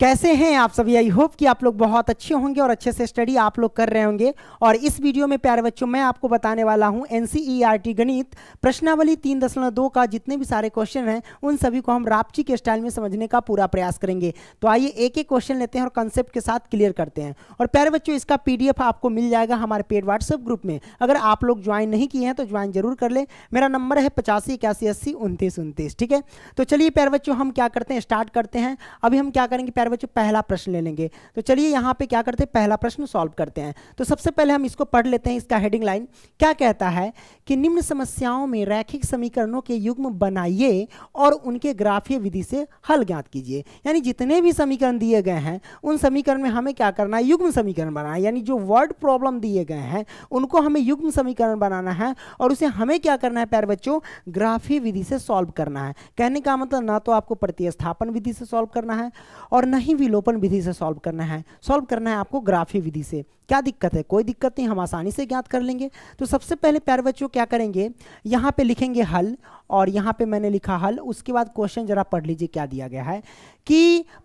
कैसे हैं आप सभी आई होप कि आप लोग बहुत अच्छे होंगे और अच्छे से स्टडी आप लोग कर रहे होंगे और इस वीडियो में प्यारे बच्चों मैं आपको बताने वाला हूं टी e गणित प्रश्नावली तीन दशमलव दो का जितने भी सारे क्वेश्चन हैं उन सभी को हम रापची के स्टाइल में समझने का पूरा प्रयास करेंगे तो आइए एक एक क्वेश्चन लेते हैं और कंसेप्ट के साथ क्लियर करते हैं और प्यारे बच्चों इसका पी आपको मिल जाएगा हमारे पेड व्हाट्सएप ग्रुप में अगर आप लोग ज्वाइन नहीं किए हैं तो ज्वाइन जरूर कर लें मेरा नंबर है पचासी इक्यासी अस्सी उनतीस उनतीस ठीक है तो चलिए प्यारे बच्चों हम क्या करते हैं स्टार्ट करते हैं अभी हम क्या करेंगे प्यारे बच्चों पहला प्रश्न ले लेंगे तो चलिए यहाँ पे क्या करते हैं पहला प्रश्न सॉल्व करते हैं तो सबसे पहले हम इसको पढ़ लेते हैं इसका हेडिंग लाइन क्या कहता है कि निम्न समस्याओं में रैखिक समीकरणों के युग्म बनाइए और उनके ग्राफीय विधि से हल ज्ञात कीजिए यानी जितने भी समीकरण दिए गए हैं उन समीकरण में हमें क्या करना है युग्म समीकरण बनाना यानी जो वर्ड प्रॉब्लम दिए गए हैं उनको हमें युग्म समीकरण बनाना है और उसे हमें क्या करना है प्यारे बच्चों ग्राफीय विधि से सॉल्व करना है कहने का मतलब ना तो आपको प्रतिस्थापन विधि से सॉल्व करना है और न ना ही विलोपन विधि से सॉल्व करना है सॉल्व करना है आपको ग्राफी विधि से क्या दिक्कत है कोई दिक्कत नहीं हम आसानी से ज्ञात कर लेंगे तो सबसे पहले प्यारे बच्चों क्या करेंगे यहाँ पे लिखेंगे हल और यहाँ पे मैंने लिखा हल उसके बाद क्वेश्चन जरा पढ़ लीजिए क्या दिया गया है कि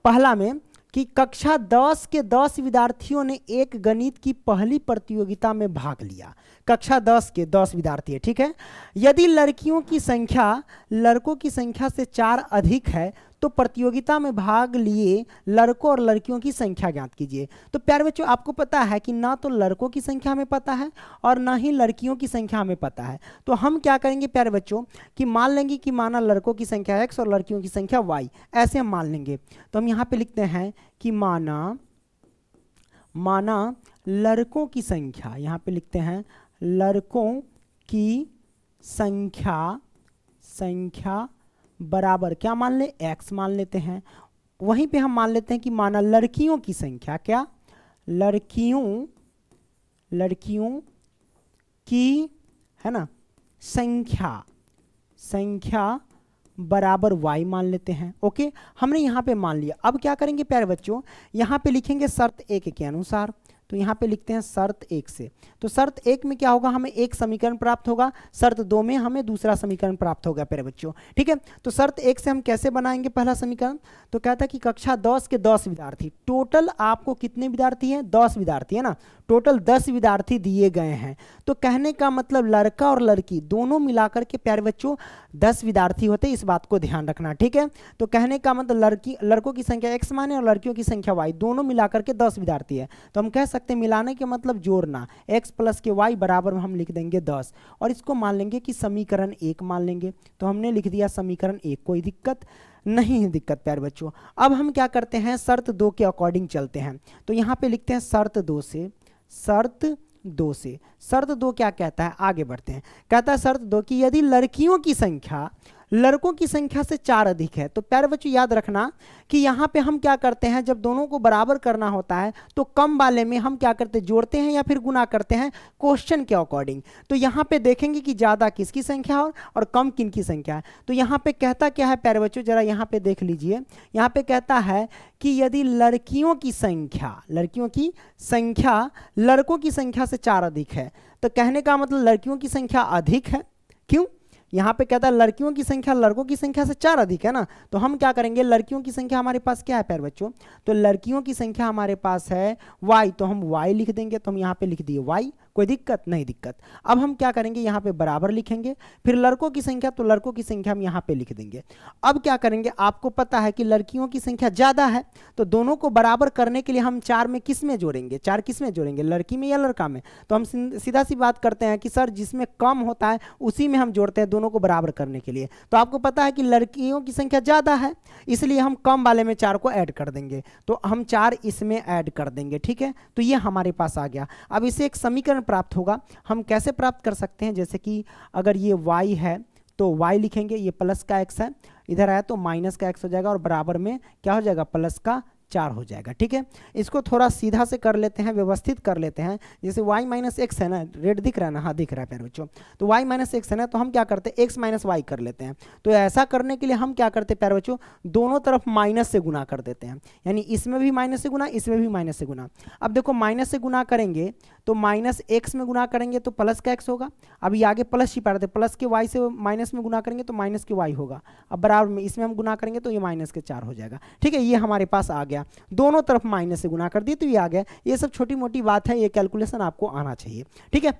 पहला में कि कक्षा 10 के 10 विद्यार्थियों ने एक गणित की पहली प्रतियोगिता में भाग लिया कक्षा दस के दस विद्यार्थी है ठीक है यदि लड़कियों की संख्या लड़कों की संख्या से चार अधिक है तो प्रतियोगिता में भाग लिए लड़कों और लड़कियों की संख्या ज्ञात कीजिए तो प्यार बच्चों आपको पता है कि ना तो लड़कों की संख्या में पता है और ना ही लड़कियों की संख्या में पता है तो हम क्या करेंगे प्यार बच्चों कि मान लेंगे कि माना लड़कों की संख्या एक्स और लड़कियों की संख्या वाई ऐसे हम मान लेंगे तो हम यहाँ पर लिखते हैं कि माना माना लड़कों की संख्या यहाँ पर लिखते हैं लड़कों की संख्या संख्या बराबर क्या मान लें एक्स मान लेते हैं वहीं पे हम मान लेते हैं कि माना लड़कियों की संख्या क्या लड़कियों लड़कियों की है ना संख्या संख्या बराबर y मान लेते हैं ओके हमने यहाँ पे मान लिया अब क्या करेंगे प्यारे बच्चों यहाँ पे लिखेंगे शर्त एक के अनुसार तो यहाँ पे लिखते हैं शर्त एक से तो शर्त एक में क्या होगा हमें एक समीकरण प्राप्त होगा शर्त दो में हमें दूसरा समीकरण प्राप्त होगा पेरे बच्चों ठीक है तो शर्त एक से हम कैसे बनाएंगे पहला समीकरण तो कहता है कि कक्षा दस के दस विद्यार्थी टोटल आपको कितने विद्यार्थी हैं दस विद्यार्थी है ना टोटल दस विद्यार्थी दिए गए हैं तो कहने का मतलब लड़का और लड़की दोनों मिलाकर के प्यारे बच्चों दस विद्यार्थी होते इस बात को ध्यान रखना ठीक है तो कहने का मतलब लड़की लड़कों की संख्या एक्स माने और लड़कियों की संख्या वाई दोनों मिलाकर के दस विद्यार्थी है तो हम कह सकते हैं मिलाने के मतलब जोड़ना एक्स प्लस के वाई बराबर हम लिख देंगे दस और इसको मान लेंगे कि समीकरण एक मान लेंगे तो हमने लिख दिया समीकरण एक कोई दिक्कत नहीं है दिक्कत प्यार बच्चों अब हम क्या करते हैं शर्त दो के अकॉर्डिंग चलते हैं तो यहाँ पे लिखते हैं शर्त दो से शर्त दो से शर्त दो क्या कहता है आगे बढ़ते हैं कहता है शर्त दो कि यदि लड़कियों की संख्या लड़कों की संख्या से चार अधिक है तो प्यारे बच्चों याद रखना कि यहाँ पे हम क्या करते हैं जब दोनों को बराबर करना होता है तो कम वाले में हम क्या करते जोड़ते हैं या फिर गुना करते हैं क्वेश्चन के अकॉर्डिंग तो यहाँ पे देखेंगे कि ज़्यादा किसकी संख्या है और कम किन की संख्या है तो यहाँ पे कहता क्या है प्यारे बच्चों जरा यहाँ पे देख लीजिए यहाँ पे कहता है कि यदि लड़कियों की संख्या लड़कियों की संख्या लड़कों की संख्या से चार अधिक है तो कहने का मतलब लड़कियों की संख्या अधिक है क्यों यहाँ पे कहता है लड़कियों की संख्या लड़कों की संख्या से चार अधिक है ना तो हम क्या करेंगे लड़कियों की संख्या हमारे पास क्या है पैर बच्चों तो लड़कियों की संख्या हमारे पास है वाई तो हम वाई लिख देंगे तो हम यहाँ पे लिख दिए वाई कोई दिक्कत नहीं दिक्कत अब हम क्या करेंगे यहाँ पे बराबर लिखेंगे फिर लड़कों की संख्या तो लड़कों की संख्या हम यहाँ पे लिख देंगे अब क्या करेंगे आपको पता है कि लड़कियों की संख्या ज़्यादा है तो दोनों को बराबर करने के लिए हम चार में किस में जोड़ेंगे चार किस में जोड़ेंगे लड़की में या लड़का में तो हम सीधा सी बात करते हैं कि सर जिसमें कम होता है उसी में हम जोड़ते हैं दोनों को बराबर करने के लिए तो आपको पता है कि लड़कियों की संख्या ज़्यादा है इसलिए हम कम वाले में चार को ऐड कर देंगे तो हम चार इसमें ऐड कर देंगे ठीक है तो ये हमारे पास आ गया अब इसे एक समीकरण समीकरण प्राप्त होगा हम कैसे प्राप्त कर सकते हैं जैसे कि अगर ये y है तो y लिखेंगे ये प्लस का x है इधर आया तो माइनस का x हो जाएगा और बराबर में क्या हो जाएगा प्लस का चार हो जाएगा ठीक है इसको थोड़ा सीधा से कर लेते हैं व्यवस्थित कर लेते हैं जैसे y माइनस एक्स है ना रेड दिख रहा है ना हाँ दिख रहा है प्यारे बच्चों तो y माइनस एक्स है ना तो हम क्या करते हैं x माइनस वाई कर लेते हैं तो ऐसा करने के लिए हम क्या करते हैं पैर बच्चों दोनों तरफ माइनस से गुना कर देते हैं यानी इसमें भी माइनस से गुना इसमें भी माइनस से गुना अब देखो माइनस से गुना करेंगे तो माइनस एक्स में गुना करेंगे तो प्लस का एक्स होगा अभी आगे प्लस पा रहे थे प्लस के वाई से माइनस में गुना करेंगे तो माइनस के वाई होगा अब बराबर में इसमें हम गुना करेंगे तो ये माइनस के चार हो जाएगा ठीक है ये हमारे पास आ गया दोनों तरफ माइनस से गुना कर दिए तो ये आ गया ये सब छोटी मोटी बात है ये कैलकुलेशन आपको आना चाहिए ठीक है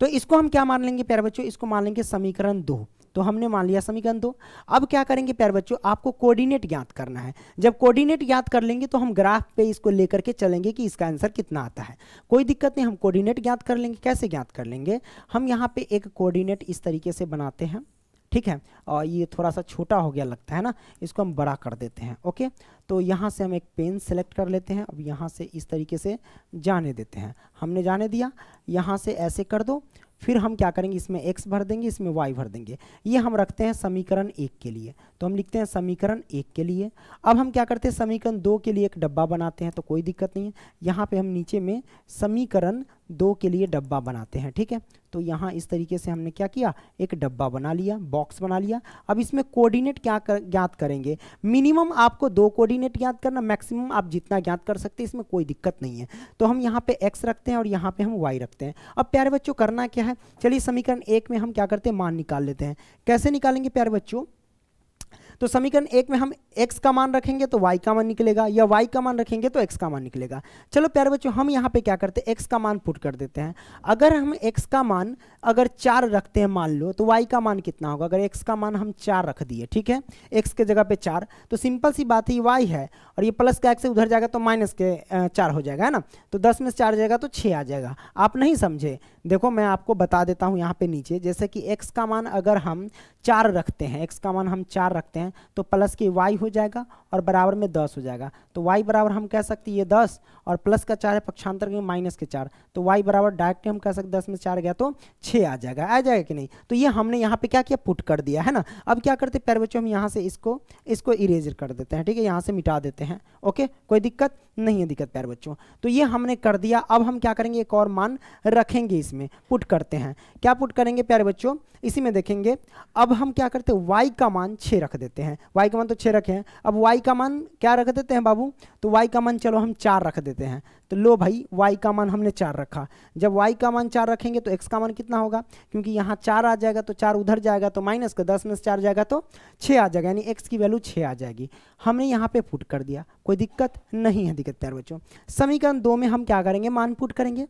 तो इसको हम क्या मान लेंगे प्यारे बच्चों इसको मान लेंगे समीकरण दो तो हमने मान लिया समीकरण दो अब क्या करेंगे प्यार बच्चों आपको कोऑर्डिनेट ज्ञात करना है जब कोऑर्डिनेट ज्ञात कर लेंगे तो हम ग्राफ पे इसको लेकर के चलेंगे कि इसका आंसर कितना आता है कोई दिक्कत नहीं हम कोऑर्डिनेट ज्ञात कर लेंगे कैसे ज्ञात कर लेंगे हम यहाँ पे एक कोऑर्डिनेट इस तरीके से बनाते हैं ठीक है और ये थोड़ा सा छोटा हो गया लगता है ना इसको हम बड़ा कर देते हैं ओके तो यहाँ से हम एक पेन सेलेक्ट कर लेते हैं अब यहाँ से इस तरीके से जाने देते हैं हमने जाने दिया यहाँ से ऐसे कर दो फिर हम क्या करेंगे इसमें एक्स भर देंगे इसमें वाई भर देंगे ये हम रखते हैं समीकरण एक के लिए तो हम लिखते हैं समीकरण एक के लिए अब हम क्या करते हैं समीकरण दो के लिए एक डब्बा बनाते हैं तो कोई दिक्कत नहीं है यहाँ पे हम नीचे में समीकरण दो के लिए डब्बा बनाते हैं ठीक है तो यहाँ इस तरीके से हमने क्या किया एक डब्बा बना लिया बॉक्स बना लिया अब इसमें कोऑर्डिनेट क्या कर, ज्ञात करेंगे मिनिमम आपको दो कोऑर्डिनेट ज्ञात करना मैक्सिमम आप जितना ज्ञात कर सकते हैं इसमें कोई दिक्कत नहीं है तो हम यहाँ पे एक्स रखते हैं और यहाँ पे हम वाई रखते हैं अब प्यारे बच्चों करना क्या है चलिए समीकरण एक में हम क्या करते हैं मान निकाल लेते हैं कैसे निकालेंगे प्यारे बच्चों तो समीकरण एक में हम x का मान रखेंगे तो y का मान निकलेगा या y का मान रखेंगे तो x का मान निकलेगा चलो प्यारे बच्चों हम यहाँ पे क्या करते हैं x का मान पुट कर देते हैं अगर हम x का मान अगर चार रखते हैं मान लो तो y का मान कितना होगा अगर x का मान हम चार रख दिए ठीक है x के जगह पे चार तो सिंपल सी बात है ये है और ये प्लस का एक्स उधर जाएगा तो माइनस के चार हो जाएगा है ना तो दस में से चार जाएगा तो छः आ जाएगा आप नहीं समझे देखो मैं आपको बता देता हूँ यहाँ पे नीचे जैसे कि x का मान अगर हम चार रखते हैं x का मान हम चार रखते हैं तो प्लस के y हो जाएगा और बराबर में दस हो जाएगा तो y बराबर हम कह सकते हैं ये दस और प्लस का चार है पक्षांतर के माइनस के चार तो y बराबर डायरेक्ट हम कह सकते दस में चार गया तो छः आ जाएगा आ जाएगा कि नहीं तो ये हमने यहाँ पर क्या किया पुट कर दिया है ना अब क्या करते पैर बच्चों हम यहाँ से इसको इसको इरेजर कर देते हैं ठीक है यहाँ से मिटा देते हैं ओके कोई दिक्कत नहीं है दिक्कत पैर बच्चों तो ये हमने कर दिया अब हम क्या करेंगे एक और मान रखेंगे इस इसमें पुट करते हैं क्या पुट करेंगे प्यारे बच्चों इसी में देखेंगे अब हम क्या करते हैं वाई का मान छः रख देते हैं वाई का मान तो छः रखे हैं अब वाई का मान क्या रख देते हैं बाबू तो वाई का मान चलो हम चार रख देते हैं तो लो भाई वाई का मान हमने चार रखा जब वाई का मान चार रखेंगे तो एक्स का मान कितना होगा क्योंकि यहाँ चार आ जाएगा तो चार उधर जाएगा तो माइनस का दस में से चार जाएगा तो छः आ जाएगा यानी एक्स की वैल्यू छः आ जाएगी हमने यहाँ पे पुट कर दिया कोई दिक्कत नहीं है दिक्कत प्यार बच्चों समीकरण दो में हम क्या करेंगे मान पुट करेंगे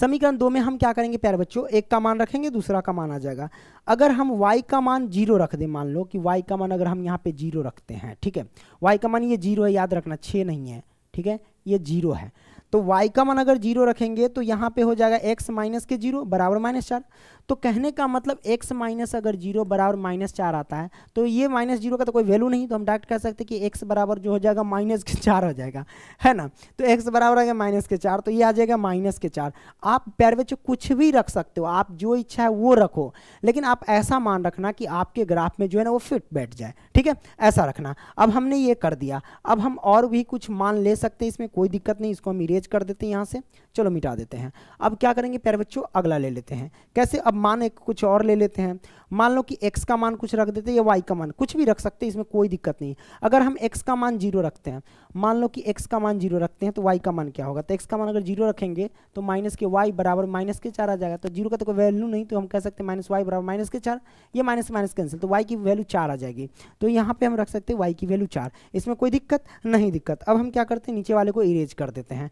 समीकरण दो में हम क्या करेंगे प्यारे बच्चों एक का मान रखेंगे दूसरा का मान आ जाएगा अगर हम y का मान जीरो रख दें मान लो कि y का मान अगर हम यहाँ पे जीरो रखते हैं ठीक है y का मान ये जीरो है याद रखना छः नहीं है ठीक है ये जीरो है तो y का मान अगर जीरो रखेंगे तो यहाँ पे हो जाएगा x माइनस के जीरो बराबर माइनस चार तो कहने का मतलब एक्स माइनस अगर जीरो बराबर माइनस चार आता है तो ये माइनस जीरो का तो कोई वैल्यू नहीं तो हम डायरेक्ट कह सकते कि एक्स बराबर जो हो जाएगा माइनस के चार हो जाएगा है ना तो एक्स बराबर आ गया माइनस के चार तो ये आ जाएगा माइनस के चार आप पैर बच्चे कुछ भी रख सकते हो आप जो इच्छा है वो रखो लेकिन आप ऐसा मान रखना कि आपके ग्राफ में जो है ना वो फिट बैठ जाए ठीक है ऐसा रखना अब हमने ये कर दिया अब हम और भी कुछ मान ले सकते हैं इसमें कोई दिक्कत नहीं इसको हम इरेज कर देते हैं यहाँ से चलो मिटा देते हैं अब क्या करेंगे प्यारे बच्चों अगला ले लेते हैं कैसे अब मान एक कुछ और ले लेते हैं मान लो कि एक्स का मान कुछ रख देते हैं या वाई का मान कुछ भी रख सकते हैं इसमें कोई दिक्कत नहीं अगर हम एक्स का मान जीरो रखते हैं मान लो कि एक्स का मान जीरो रखते हैं तो वाई का मान क्या होगा तो एक्स का मान अगर जीरो रखेंगे तो माइनस के वाई बराबर माइनस के चार आ जाएगा तो जीरो का तो कोई वैल्यू नहीं तो हम कह सकते हैं माइनस वाई बराबर माइनस के चार ये माइनस माइनस कैंसिल तो वाई की वैल्यू चार आ जाएगी तो यहाँ पर हम रख सकते हैं वाई की वैल्यू चार इसमें कोई दिक्कत नहीं दिक्कत अब हम क्या करते हैं नीचे वाले को इरेज कर देते हैं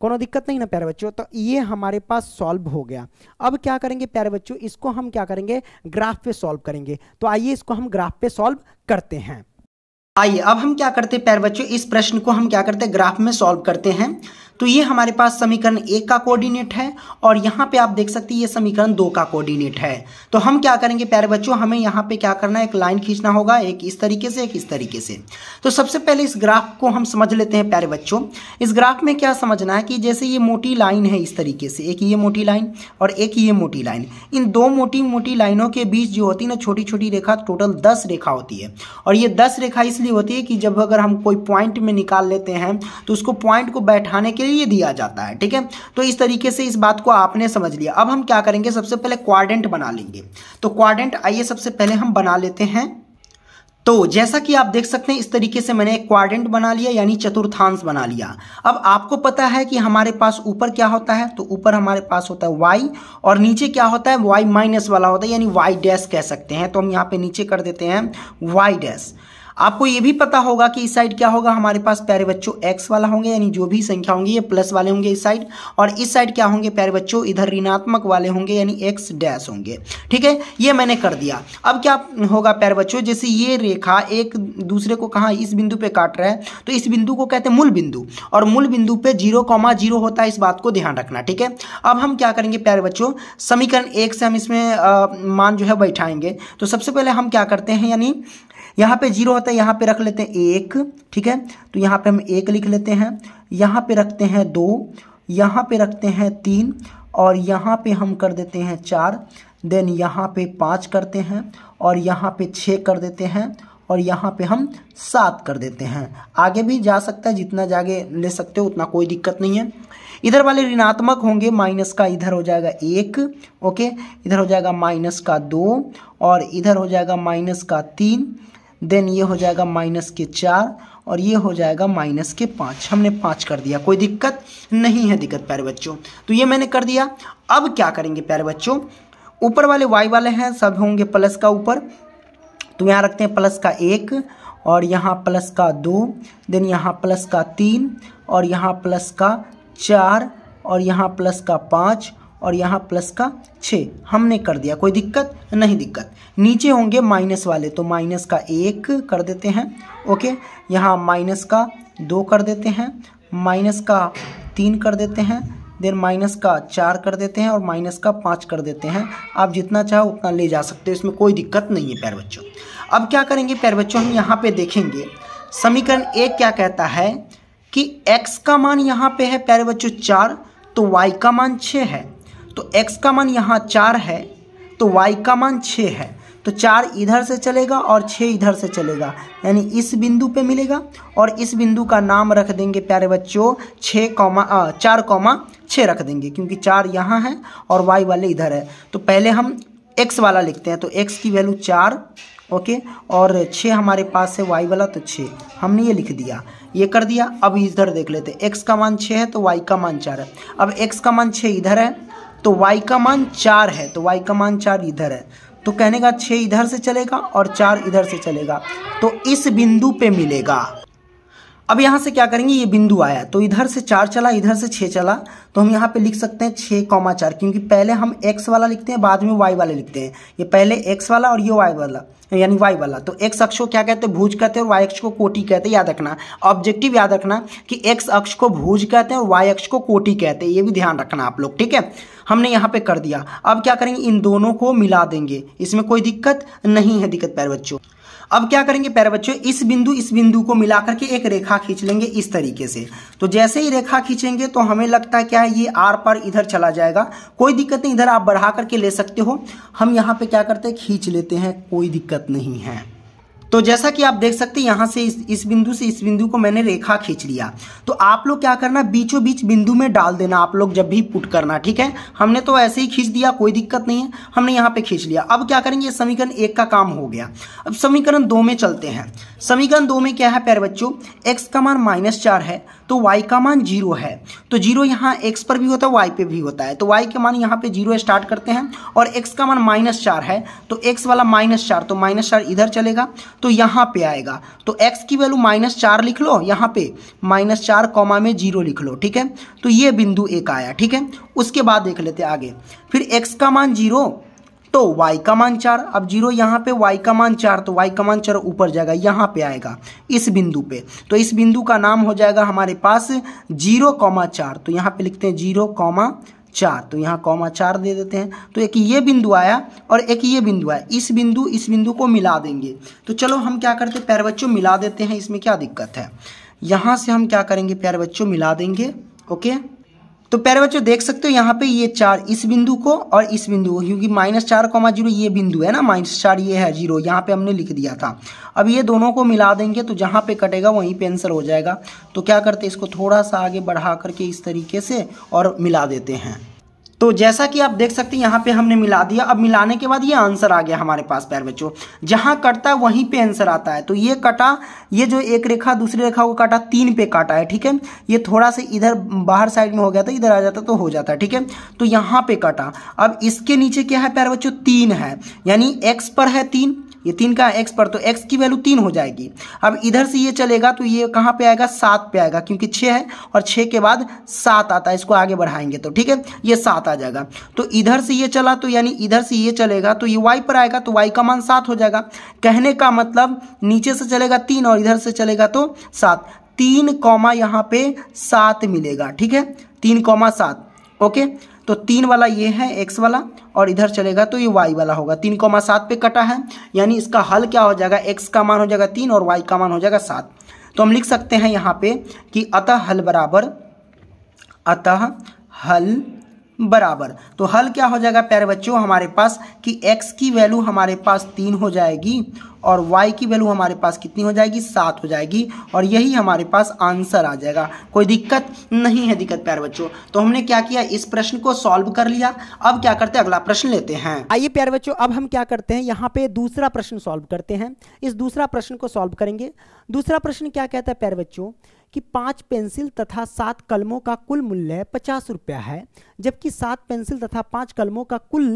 कोनो दिक्कत नहीं ना प्यारे बच्चों तो ये हमारे पास सॉल्व हो गया अब क्या करेंगे प्यारे बच्चों इसको हम क्या करेंगे ग्राफ पे सॉल्व करेंगे तो आइए इसको हम ग्राफ पे सॉल्व करते हैं आइए अब हम क्या करते हैं प्यारे बच्चों इस प्रश्न को हम क्या करते हैं ग्राफ में सॉल्व करते हैं तो ये हमारे पास समीकरण एक का कोऑर्डिनेट है और यहाँ पे आप देख सकते हैं ये समीकरण दो का कोऑर्डिनेट है तो हम क्या करेंगे प्यारे बच्चों हमें यहाँ पे क्या करना है एक लाइन खींचना होगा एक इस तरीके से एक इस तरीके से तो सबसे पहले इस ग्राफ को हम समझ लेते हैं प्यारे बच्चों इस ग्राफ में क्या समझना है कि जैसे ये मोटी लाइन है इस तरीके से एक ये मोटी लाइन और एक ये मोटी लाइन इन दो मोटी मोटी लाइनों के बीच जो होती है ना छोटी छोटी रेखा टोटल दस रेखा होती है और ये दस रेखा इसलिए होती है कि जब अगर हम कोई पॉइंट में निकाल लेते हैं तो उसको पॉइंट को बैठाने के लिए लिए दिया जाता है ठीक है तो इस तरीके से इस बात को आपने समझ लिया अब हम क्या करेंगे सबसे पहले क्वाड्रेंट बना लेंगे तो क्वाड्रेंट आइए सबसे पहले हम बना लेते हैं तो जैसा कि आप देख सकते हैं इस तरीके से मैंने एक क्वाड्रेंट बना लिया यानी चतुर्थांश बना लिया अब आपको पता है कि हमारे पास ऊपर क्या होता है तो ऊपर हमारे पास होता है वाई और नीचे क्या होता है वाई माइनस वाला होता है यानी वाई डैश कह सकते हैं तो हम यहाँ पे नीचे कर देते हैं वाई डैश आपको ये भी पता होगा कि इस साइड क्या होगा हमारे पास प्यारे बच्चों एक्स वाला होंगे यानी जो भी संख्या होंगी ये प्लस वाले होंगे इस साइड और इस साइड क्या होंगे प्यारे बच्चों इधर ऋणात्मक वाले होंगे यानी एक्स डैश होंगे ठीक है ये मैंने कर दिया अब क्या होगा प्यारे बच्चों जैसे ये रेखा एक दूसरे को कहाँ इस बिंदु पे काट रहा है तो इस बिंदु को कहते हैं मूल बिंदु और मूल बिंदु पे जीरो कॉमा जीरो होता है इस बात को ध्यान रखना ठीक है अब हम क्या करेंगे प्यारे बच्चों समीकरण एक से हम इसमें मान जो है बैठाएंगे तो सबसे पहले हम क्या करते हैं यानी यहाँ पे जीरो होता है यहाँ पे रख लेते हैं एक ठीक है तो यहाँ पे हम एक लिख लेते हैं यहाँ पे रखते हैं दो यहाँ पे रखते हैं तीन और यहाँ पे हम कर देते हैं चार देन यहाँ पे पाँच करते हैं और यहाँ पे छः कर देते हैं और यहाँ पे हम सात कर देते हैं आगे भी जा सकता है जितना जागे ले सकते हो उतना कोई दिक्कत नहीं है इधर वाले ऋणात्मक होंगे माइनस का इधर हो जाएगा एक ओके इधर हो जाएगा माइनस का दो और इधर हो जाएगा माइनस का तीन देन ये हो जाएगा माइनस के चार और ये हो जाएगा माइनस के पाँच हमने पाँच कर दिया कोई दिक्कत नहीं है दिक्कत प्यारे बच्चों तो ये मैंने कर दिया अब क्या करेंगे प्यारे बच्चों ऊपर वाले वाई वाले हैं सब होंगे प्लस का ऊपर तो यहाँ रखते हैं प्लस का एक और यहाँ प्लस का दो देन यहाँ प्लस का तीन और यहाँ प्लस का चार और यहाँ प्लस का पाँच और यहाँ प्लस का छः हमने कर दिया कोई दिक्कत नहीं दिक्कत नीचे होंगे माइनस वाले तो माइनस का एक कर देते हैं ओके यहाँ माइनस का दो कर देते हैं माइनस का तीन कर देते हैं देन माइनस का चार कर देते हैं और माइनस का पाँच कर देते हैं आप जितना चाहो उतना ले जा सकते हो इसमें कोई दिक्कत नहीं है पैर बच्चों अब क्या करेंगे पैर बच्चों हम यहाँ पे देखेंगे समीकरण एक क्या कहता है कि x का मान यहाँ पे है पैर बच्चों चार तो y का मान छः है तो एक्स का मान यहाँ चार है तो वाई का मान छः है तो चार इधर से चलेगा और छः इधर से चलेगा यानी इस बिंदु पे मिलेगा और इस बिंदु का नाम रख देंगे प्यारे बच्चों छः कौमा चार कौमा छः रख देंगे क्योंकि चार यहाँ है और वाई वाले इधर है तो पहले हम एक्स वाला लिखते हैं तो एक्स की वैल्यू चार ओके और छः हमारे पास है वाई वाला तो छः हमने ये लिख दिया ये कर दिया अब इधर देख लेते एक्स का मान छः है तो वाई का मान चार है अब एक्स का मान छः इधर है तो y का मान चार है तो y का मान चार इधर है तो कहने का छः इधर से चलेगा और चार इधर से चलेगा तो इस बिंदु पे मिलेगा अब यहाँ से क्या करेंगे ये बिंदु आया तो इधर से चार चला इधर से छः चला तो हम यहाँ पे लिख सकते हैं छः कौमा चार क्योंकि पहले हम एक्स वाला लिखते हैं बाद में वाई वाले लिखते हैं ये पहले एक्स वाला और ये वाई वाला यानी वाई वाला तो एक्स अक्ष को क्या कहते हैं भूज कहते हैं और वाई अक्ष को कोटी कहते हैं याद रखना ऑब्जेक्टिव याद रखना कि एक्स अक्ष को भूज कहते हैं और वाई अक्ष को कोटी कहते हैं ये भी ध्यान रखना आप लोग ठीक है हमने यहाँ पे कर दिया अब क्या करेंगे इन दोनों को मिला देंगे इसमें कोई दिक्कत नहीं है दिक्कत पैर बच्चों अब क्या करेंगे प्यारे बच्चों इस बिंदु इस बिंदु को मिलाकर के एक रेखा खींच लेंगे इस तरीके से तो जैसे ही रेखा खींचेंगे तो हमें लगता है क्या है ये आर पर इधर चला जाएगा कोई दिक्कत नहीं इधर आप बढ़ा करके ले सकते हो हम यहाँ पे क्या करते हैं खींच लेते हैं कोई दिक्कत नहीं है तो जैसा कि आप देख सकते हैं यहाँ से इस इस बिंदु से इस बिंदु को मैंने रेखा खींच लिया तो आप लोग क्या करना बीचों बीच बिंदु में डाल देना आप लोग जब भी पुट करना ठीक है हमने तो ऐसे ही खींच दिया कोई दिक्कत नहीं है हमने यहाँ पे खींच लिया अब क्या करेंगे समीकरण एक का काम हो गया अब समीकरण दो में चलते हैं समीकरण दो में क्या है पैर बच्चों एक्स का मान माइनस चार है तो वाई का मान जीरो है तो जीरो यहाँ एक्स पर भी होता है वाई पे भी होता है तो वाई के मान यहाँ पे जीरो स्टार्ट करते हैं और एक्स का मान माइनस चार है तो एक्स वाला माइनस चार तो माइनस चार इधर चलेगा तो यहाँ पे आएगा तो एक्स की वैल्यू माइनस चार लिख लो यहाँ पे माइनस चार कॉमा में जीरो लिख लो ठीक है तो ये बिंदु एक आया ठीक है उसके बाद देख लेते आगे फिर एक्स का मान जीरो तो y का मान चार अब जीरो यहाँ पे y का मान चार तो y का मान चार ऊपर जाएगा यहाँ पे आएगा इस बिंदु पे तो इस बिंदु का नाम हो जाएगा हमारे पास जीरो कॉमा चार तो यहाँ पे लिखते हैं जीरो कॉमा चार तो यहाँ कॉमा चार दे देते हैं तो एक ये बिंदु आया और एक ये बिंदु आया इस बिंदु इस बिंदु को मिला देंगे तो चलो हम क्या करते हैं प्यार बच्चों मिला देते हैं इसमें क्या दिक्कत है यहाँ से हम क्या करेंगे प्यार बच्चों मिला देंगे ओके तो प्यारे बच्चों देख सकते हो यहाँ पे ये चार इस बिंदु को और इस बिंदु को क्योंकि माइनस चार कॉमा जीरो ये बिंदु है ना माइनस चार ये है जीरो यहाँ पे हमने लिख दिया था अब ये दोनों को मिला देंगे तो जहाँ पे कटेगा वहीं पे आंसर हो जाएगा तो क्या करते इसको थोड़ा सा आगे बढ़ा करके इस तरीके से और मिला देते हैं तो जैसा कि आप देख सकते हैं यहाँ पे हमने मिला दिया अब मिलाने के बाद ये आंसर आ गया हमारे पास प्यार बच्चों जहाँ कटता है वहीं पे आंसर आता है तो ये कटा ये जो एक रेखा दूसरी रेखा को काटा तीन पे काटा है ठीक है ये थोड़ा सा इधर बाहर साइड में हो गया था इधर आ जाता तो हो जाता है ठीक है तो यहाँ पे काटा अब इसके नीचे क्या है प्यार बच्चों तीन है यानी एक्स पर है तीन ये तीन का एक्स पर तो एक्स की वैल्यू तीन हो जाएगी अब इधर से ये चलेगा तो ये कहाँ पे आएगा सात पे आएगा क्योंकि छः है और छः के बाद सात आता है इसको आगे बढ़ाएंगे तो ठीक है ये सात आ जाएगा तो इधर से ये चला तो यानी इधर से ये चलेगा तो ये वाई पर आएगा तो वाई का मान सात हो जाएगा कहने का मतलब नीचे से चलेगा तीन और इधर से चलेगा तो सात तीन कॉमा यहाँ पे सात मिलेगा ठीक है तीन कॉमा सात ओके तो तीन वाला ये है एक्स वाला और इधर चलेगा तो ये वाई वाला होगा तीन कौमा सात पे कटा है यानी इसका हल क्या हो जाएगा एक्स का मान हो जाएगा तीन और वाई का मान हो जाएगा सात तो हम लिख सकते हैं यहाँ पे कि अतः हल बराबर अतः हल बराबर तो हल क्या हो जाएगा प्यारे बच्चों हमारे पास कि x की वैल्यू हमारे पास तीन हो जाएगी और y की वैल्यू हमारे पास कितनी हो जाएगी सात हो जाएगी और यही हमारे पास आंसर आ जाएगा कोई दिक्कत नहीं है दिक्कत प्यारे बच्चों तो हमने क्या किया इस प्रश्न को सॉल्व कर लिया अब क्या करते हैं अगला प्रश्न लेते हैं आइए प्यारे बच्चों अब हम क्या करते हैं यहाँ पे दूसरा प्रश्न सॉल्व करते हैं इस दूसरा प्रश्न को सॉल्व करेंगे दूसरा प्रश्न क्या कहता है प्यारे बच्चों कि पाँच पेंसिल तथा सात कलमों का कुल मूल्य पचास रुपया है जबकि सात पेंसिल तथा पाँच कलमों का कुल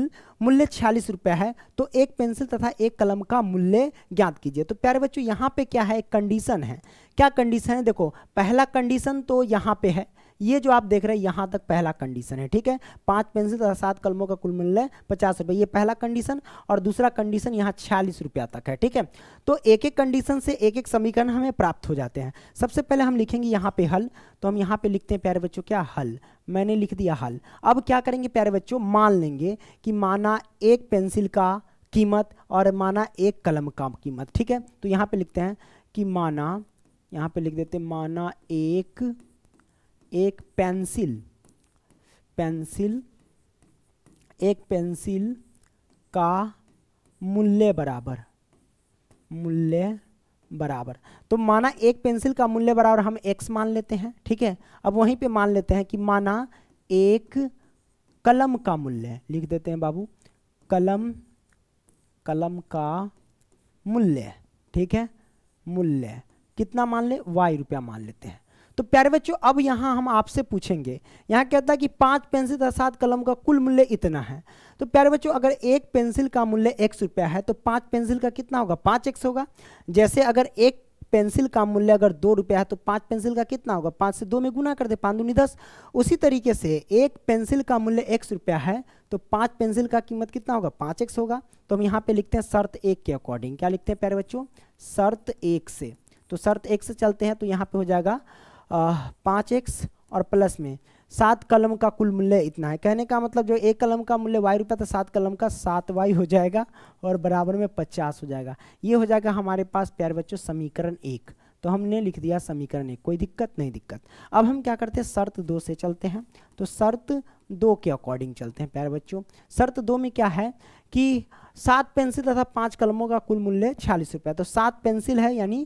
मूल्य छियालीस रुपया है तो एक पेंसिल तथा एक कलम का मूल्य ज्ञात कीजिए तो प्यारे बच्चों यहाँ पे क्या है एक कंडीशन है क्या कंडीशन है देखो पहला कंडीशन तो यहाँ पे है ये जो आप देख रहे हैं यहाँ तक पहला कंडीशन है ठीक है पाँच पेंसिल तथा सात कलमों का कुल मूल्य पचास रुपये ये पहला कंडीशन और दूसरा कंडीशन यहाँ छियालीस रुपया तक है ठीक है तो एक एक कंडीशन से एक एक समीकरण हमें प्राप्त हो जाते हैं सबसे पहले हम लिखेंगे यहाँ पे हल तो हम यहाँ पे लिखते हैं प्यारे बच्चों क्या हल मैंने लिख दिया हल अब क्या करेंगे प्यारे बच्चों मान लेंगे कि माना एक पेंसिल का कीमत और माना एक कलम का कीमत ठीक है तो यहाँ पे लिखते हैं कि माना यहाँ पर लिख देते हैं माना एक एक पेंसिल पेंसिल एक पेंसिल का मूल्य बराबर मूल्य बराबर तो माना एक पेंसिल का मूल्य बराबर हम x मान लेते हैं ठीक है अब वहीं पे मान लेते हैं कि माना एक कलम का मूल्य लिख देते हैं बाबू कलम कलम का मूल्य ठीक है मूल्य कितना मान ले वाई रुपया मान लेते हैं तो प्यारे बच्चों अब यहाँ हम आपसे पूछेंगे यहाँ कहता है कि पाँच पेंसिल तथा सात कलम का कुल मूल्य इतना है तो प्यारे बच्चों अगर एक पेंसिल का मूल्य एक रुपया है तो पाँच पेंसिल का कितना होगा पाँच एक्स होगा जैसे अगर एक पेंसिल का मूल्य अगर दो रुपया है तो पाँच पेंसिल का कितना होगा पाँच से दो में गुना कर दे पाँच दूनी दस उसी तरीके से एक पेंसिल का मूल्य एक रुपया है तो पाँच पेंसिल का कीमत कितना होगा पाँच एक्स होगा तो हम यहाँ पे लिखते हैं शर्त एक के अकॉर्डिंग क्या लिखते हैं प्यारे बच्चों शर्त एक से तो शर्त एक से चलते हैं तो यहाँ पे हो जाएगा पाँच एक्स और प्लस में सात कलम का कुल मूल्य इतना है कहने का मतलब जो एक कलम का मूल्य वाई रुपया था सात कलम का सात वाई हो जाएगा और बराबर में पचास हो जाएगा ये हो जाएगा हमारे पास प्यारे बच्चों समीकरण एक तो हमने लिख दिया समीकरण एक कोई दिक्कत नहीं दिक्कत अब हम क्या करते हैं शर्त दो से चलते हैं तो शर्त दो के अकॉर्डिंग चलते हैं प्यारे बच्चों शर्त दो में क्या है कि सात पेंसिल तथा पांच कलमों का कुल मूल्य छियालीस रुपया तो सात पेंसिल है यानी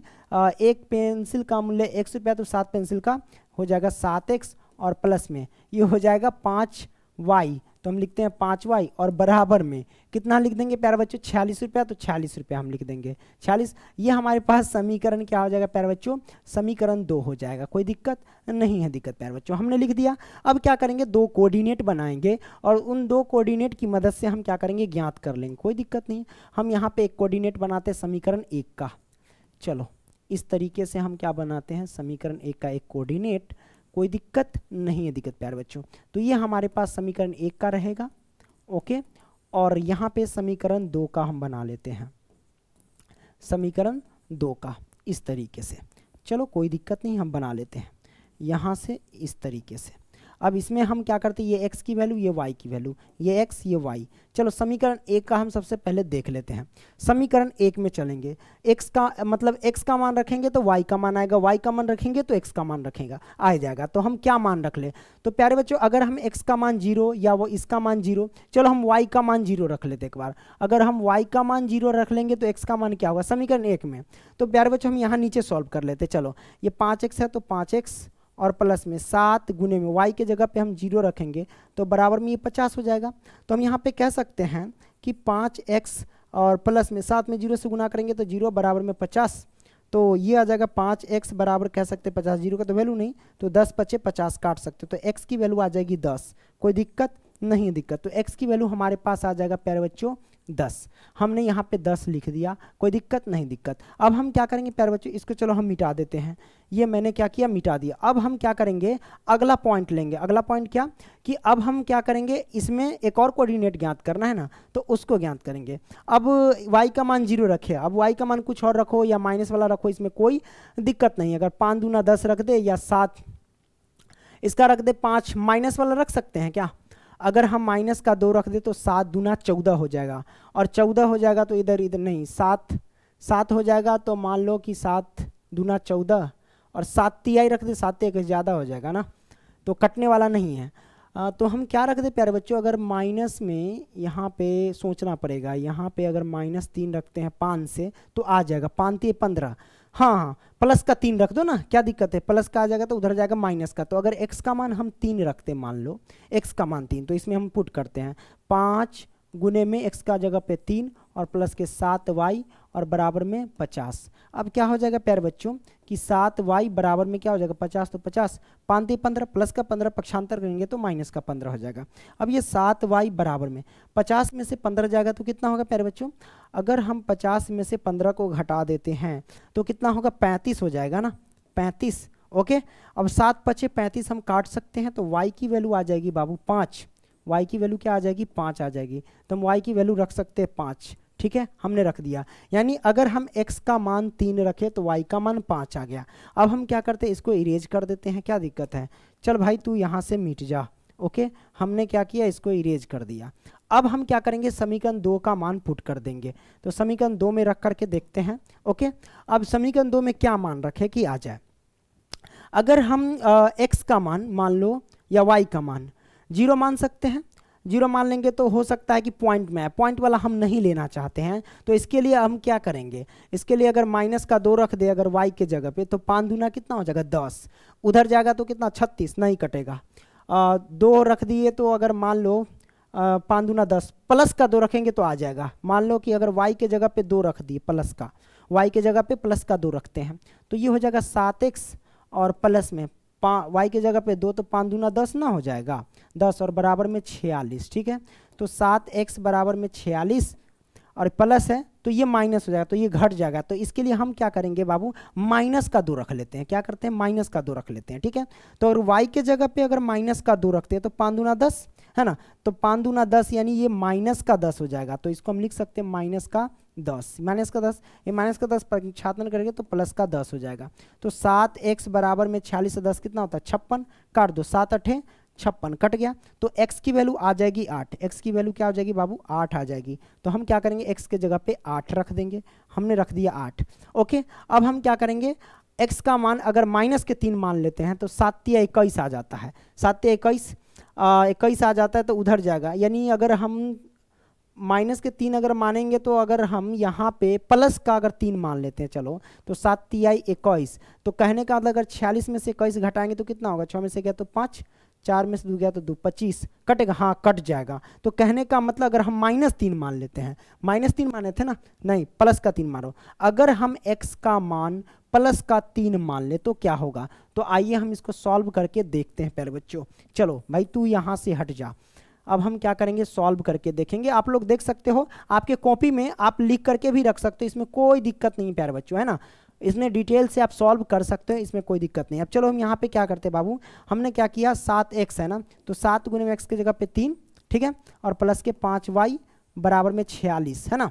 एक पेंसिल का मूल्य एक रुपया तो सात पेंसिल का हो जाएगा सात एक्स और प्लस में ये हो जाएगा पाँच वाई तो हम लिखते हैं पाँच वाई और बराबर में कितना लिख देंगे प्यारे बच्चों छियालीस रुपया तो छियालीस रुपया हम लिख देंगे छियालीस ये हमारे पास समीकरण क्या हो जाएगा प्यारे बच्चों समीकरण दो हो जाएगा कोई दिक्कत नहीं है दिक्कत प्यारे बच्चों हमने लिख दिया अब क्या करेंगे दो कोऑर्डिनेट बनाएंगे और उन दो कोऑर्डिनेट की मदद से हम क्या करेंगे ज्ञात कर लेंगे कोई दिक्कत नहीं हम यहाँ पर एक कोऑर्डिनेट बनाते हैं समीकरण एक का चलो इस तरीके से हम क्या बनाते हैं समीकरण एक का एक कोऑर्डिनेट कोई दिक्कत नहीं है दिक्कत प्यार बच्चों तो ये हमारे पास समीकरण एक का रहेगा ओके और यहाँ पे समीकरण दो का हम बना लेते हैं समीकरण दो का इस तरीके से चलो कोई दिक्कत नहीं हम बना लेते हैं यहाँ से इस तरीके से अब इसमें हम क्या करते हैं ये एक्स की वैल्यू ये वाई की वैल्यू ये एक्स ये वाई चलो समीकरण एक का हम सबसे पहले देख लेते हैं समीकरण एक में चलेंगे एक्स का मतलब एक्स का मान रखेंगे तो वाई का मान आएगा वाई का मान रखेंगे तो एक्स का मान रखेगा आ जाएगा तो हम क्या मान रख ले तो प्यारे बच्चों अगर हम एक्स का मान जीरो या वो इसका मान जीरो चलो हम वाई का मान जीरो रख लेते एक बार अगर हम वाई का मान जीरो रख लेंगे तो एक्स का मान क्या होगा समीकरण एक में तो प्यारे बच्चों हम यहाँ नीचे सॉल्व कर लेते चलो ये पाँच है तो पाँच और प्लस में सात गुने में वाई के जगह पे हम जीरो रखेंगे तो बराबर में ये पचास हो जाएगा तो हम यहाँ पे कह सकते हैं कि पाँच एक्स और प्लस में सात में जीरो से गुना करेंगे तो जीरो बराबर में पचास तो ये आ जाएगा पाँच एक्स बराबर कह सकते हैं पचास जीरो का तो वैल्यू नहीं तो दस पचे पचास काट सकते तो एक्स की वैल्यू आ जाएगी दस कोई दिक्कत नहीं दिक्कत तो एक्स की वैल्यू हमारे पास आ जाएगा प्यारे बच्चों दस हमने यहाँ पे दस लिख दिया कोई दिक्कत नहीं दिक्कत अब हम क्या करेंगे प्यार बच्चों इसको चलो हम मिटा देते हैं ये मैंने क्या किया मिटा दिया अब हम क्या करेंगे अगला पॉइंट लेंगे अगला पॉइंट क्या कि अब हम क्या करेंगे इसमें एक और कोऑर्डिनेट ज्ञात करना है ना तो उसको ज्ञात करेंगे अब वाई का मान जीरो रखे अब वाई का मान कुछ और रखो या माइनस वाला रखो इसमें कोई दिक्कत नहीं अगर पाँच दूना दस रख दे या सात इसका रख दे पाँच माइनस वाला रख सकते हैं क्या अगर हम माइनस का दो रख दे तो सात दूना चौदह हो जाएगा और चौदह हो जाएगा तो इधर इधर नहीं सात सात हो जाएगा तो मान लो कि सात दूना चौदह और सात तिहाई रख दे सात एक ज़्यादा हो जाएगा ना तो कटने वाला नहीं है आ, तो हम क्या रख दे प्यारे बच्चों अगर माइनस में यहाँ पे सोचना पड़ेगा यहाँ पे अगर माइनस तीन रखते हैं पाँच से तो आ जाएगा पाँच तो पंद्रह हाँ हाँ प्लस का तीन रख दो ना क्या दिक्कत है प्लस का आ जाएगा तो उधर जाएगा माइनस का तो अगर एक्स का मान हम तीन रखते मान लो एक्स का मान तीन तो इसमें हम पुट करते हैं पाँच गुने में एक्स का जगह पे तीन और प्लस के सात वाई और बराबर में पचास अब क्या हो जाएगा प्यार बच्चों कि सात वाई बराबर में क्या हो जाएगा पचास तो पचास पाँच पंद्रह प्लस का पंद्रह पक्षांतर करेंगे तो माइनस का पंद्रह हो जाएगा अब ये सात वाई बराबर में पचास में से पंद्रह जाएगा तो कितना होगा प्यारे बच्चों अगर हम पचास में से पंद्रह को घटा देते हैं तो कितना होगा पैंतीस हो जाएगा ना पैंतीस ओके अब सात पचे पैंतीस हम काट सकते हैं तो वाई की वैल्यू आ जाएगी बाबू पाँच वाई की वैल्यू क्या आ जाएगी पाँच आ जाएगी तो हम वाई की वैल्यू रख सकते हैं पाँच ठीक है हमने रख दिया यानी अगर हम x का मान तीन रखे तो y का मान पाँच आ गया अब हम क्या करते हैं इसको इरेज कर देते हैं क्या दिक्कत है चल भाई तू यहाँ से मिट जा ओके हमने क्या किया इसको इरेज कर दिया अब हम क्या करेंगे समीकरण दो का मान पुट कर देंगे तो समीकरण दो में रख करके देखते हैं ओके अब समीकरण दो में क्या मान रखे कि आ जाए अगर हम एक्स का मान मान लो या वाई का मान जीरो मान सकते हैं जीरो मान लेंगे तो हो सकता है कि पॉइंट में है पॉइंट वाला हम नहीं लेना चाहते हैं तो इसके लिए हम क्या करेंगे इसके लिए अगर माइनस का दो रख दे अगर वाई के जगह पे तो पाँच दूना कितना हो जाएगा दस उधर जाएगा तो कितना छत्तीस नहीं कटेगा आ, दो रख दिए तो अगर मान लो पाँच दूना दस प्लस का दो रखेंगे तो आ जाएगा मान लो कि अगर वाई के जगह पर दो रख दिए प्लस का वाई के जगह पर प्लस का दो रखते हैं तो ये हो जाएगा सात एक्स और प्लस में पा वाई के जगह पे दो तो पाँच दूना दस ना हो जाएगा दस और बराबर में छियालीस ठीक है तो सात एक्स बराबर में छियालीस और प्लस है तो ये माइनस हो जाएगा तो ये घट जाएगा तो इसके लिए हम क्या करेंगे बाबू माइनस का दो रख लेते हैं क्या करते हैं माइनस का दो रख लेते हैं ठीक है तो और वाई के जगह पर अगर माइनस का दो रखते हैं तो पाँच दूना दस है ना तो पाँच दूना दस यानी ये माइनस का दस हो जाएगा तो इसको हम लिख सकते हैं माइनस का दस माइनस का दस ये माइनस का दस परीक्षातन करेंगे तो प्लस का दस हो जाएगा तो सात एक्स बराबर में छियालीस से दस कितना होता है छप्पन काट दो सात अठे छप्पन कट गया तो x की वैल्यू आ जाएगी आठ x की वैल्यू क्या हो जाएगी बाबू आठ आ जाएगी तो हम क्या करेंगे x के जगह पे आठ रख देंगे हमने रख दिया आठ ओके अब हम क्या करेंगे x का मान अगर माइनस के तीन मान लेते हैं तो सात्या इक्कीस आ जाता है सात्या इक्कीस इक्कीस आ जाता है तो उधर जाएगा यानी अगर हम माइनस के तीन अगर मानेंगे तो अगर हम यहाँ पे प्लस का अगर तीन मान लेते हैं चलो तो सात तिहाई इक्कीस तो कहने का मतलब अगर छियालीस में से इक्कीस घटाएंगे तो कितना होगा छः में से गया तो पाँच चार में से दो गया तो दो पच्चीस कटेगा हाँ कट जाएगा तो कहने का मतलब अगर हम माइनस तीन मान लेते हैं माइनस तीन माने थे ना नहीं प्लस का तीन मानो अगर हम एक्स का मान प्लस का तीन मान ले तो क्या होगा तो आइए हम इसको सॉल्व करके देखते हैं पहले बच्चों चलो भाई तू यहाँ से हट जा अब हम क्या करेंगे सॉल्व करके देखेंगे आप लोग देख सकते हो आपके कॉपी में आप लिख करके भी रख सकते हो इसमें कोई दिक्कत नहीं प्यारे बच्चों है ना इसमें डिटेल से आप सॉल्व कर सकते हो इसमें कोई दिक्कत नहीं अब चलो हम यहाँ पे क्या करते हैं बाबू हमने क्या किया सात एक्स है ना तो सात गुने में एक्स की जगह पे तीन ठीक है और प्लस के पाँच वाई बराबर में छियालीस है ना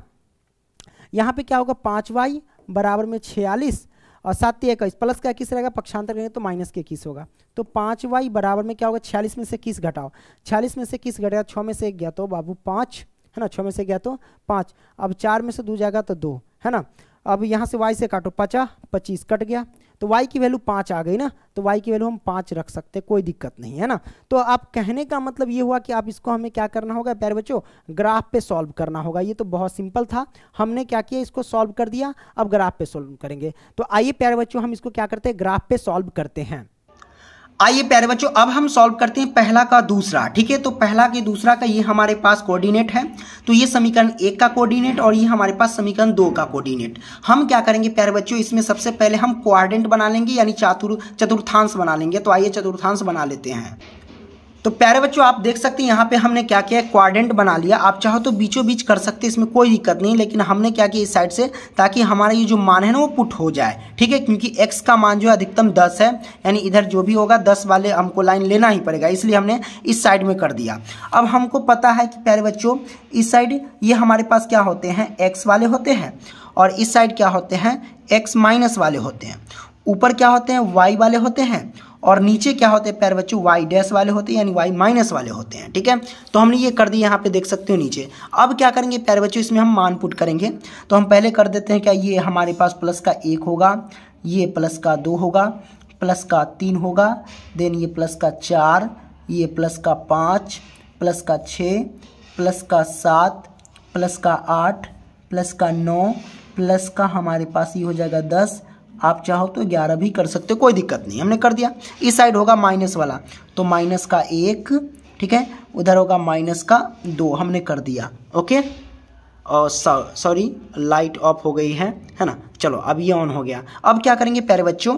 यहाँ पे क्या होगा पाँच वाई बराबर में छियालीस और सात ही इक्कीस प्लस का इक्कीस रहेगा पक्षांतर करेंगे तो माइनस के इक्कीस होगा तो पाँच वाई बराबर में क्या होगा छियालीस में से इक्कीस घटाओ छियालीस में से इक्कीस घटेगा छः में से एक गया तो बाबू पाँच है ना छः में से गया तो पाँच अब चार में से दो जाएगा तो दो है ना अब यहाँ से वाई से काटो पचा पच्चीस कट गया तो y की वैल्यू पाँच आ गई ना तो y की वैल्यू हम पाँच रख सकते कोई दिक्कत नहीं है ना तो आप कहने का मतलब ये हुआ कि आप इसको हमें क्या करना होगा प्यारे बच्चों ग्राफ पे सॉल्व करना होगा ये तो बहुत सिंपल था हमने क्या किया इसको सॉल्व कर दिया अब ग्राफ पे सॉल्व करेंगे तो आइए प्यारे बच्चों हम इसको क्या करते हैं ग्राफ पे सॉल्व करते हैं आइए प्यारे बच्चों अब हम सॉल्व करते हैं पहला का दूसरा ठीक है तो पहला के दूसरा का ये हमारे पास कोऑर्डिनेट है तो ये समीकरण एक का कोऑर्डिनेट और ये हमारे पास समीकरण दो का कोऑर्डिनेट हम क्या करेंगे प्यारे बच्चों इसमें सबसे पहले हम क्वाड्रेंट बना लेंगे यानी चातुर चतुर्थांश बना लेंगे तो आइए चतुर्थांश बना लेते हैं तो प्यारे बच्चों आप देख सकते हैं यहाँ पे हमने क्या किया क्वाड्रेंट बना लिया आप चाहो तो बीचों बीच कर सकते इसमें कोई दिक्कत नहीं लेकिन हमने क्या किया इस साइड से ताकि हमारा ये जो मान है ना वो पुट हो जाए ठीक है क्योंकि एक्स का मान जो है अधिकतम दस है यानी इधर जो भी होगा दस वाले हमको लाइन लेना ही पड़ेगा इसलिए हमने इस साइड में कर दिया अब हमको पता है कि प्यारे बच्चों इस साइड ये हमारे पास क्या होते हैं एक्स वाले होते हैं और इस साइड क्या होते हैं एक्स माइनस वाले होते हैं ऊपर क्या होते हैं वाई वाले होते हैं और नीचे क्या होते हैं पैर बच्चों वाई डैश वाले होते हैं यानी वाई माइनस वाले होते हैं ठीक है तो हमने ये कर दिया यहाँ पे देख सकते हो नीचे अब क्या करेंगे पैर बच्चों इसमें हम मान पुट करेंगे तो हम पहले कर देते हैं क्या ये हमारे पास प्लस का एक होगा ये प्लस का दो होगा प्लस का तीन होगा देन ये प्लस का चार ये प्लस का पाँच प्लस का छः प्लस का सात प्लस का आठ प्लस का नौ प्लस का हमारे पास ये हो जाएगा दस आप चाहो तो ग्यारह भी कर सकते हो कोई दिक्कत नहीं हमने कर दिया इस साइड होगा माइनस वाला तो माइनस का एक ठीक है उधर होगा माइनस का दो हमने कर दिया ओके और सॉरी लाइट ऑफ हो गई है है ना चलो अब ये ऑन हो गया अब क्या करेंगे प्यारे बच्चों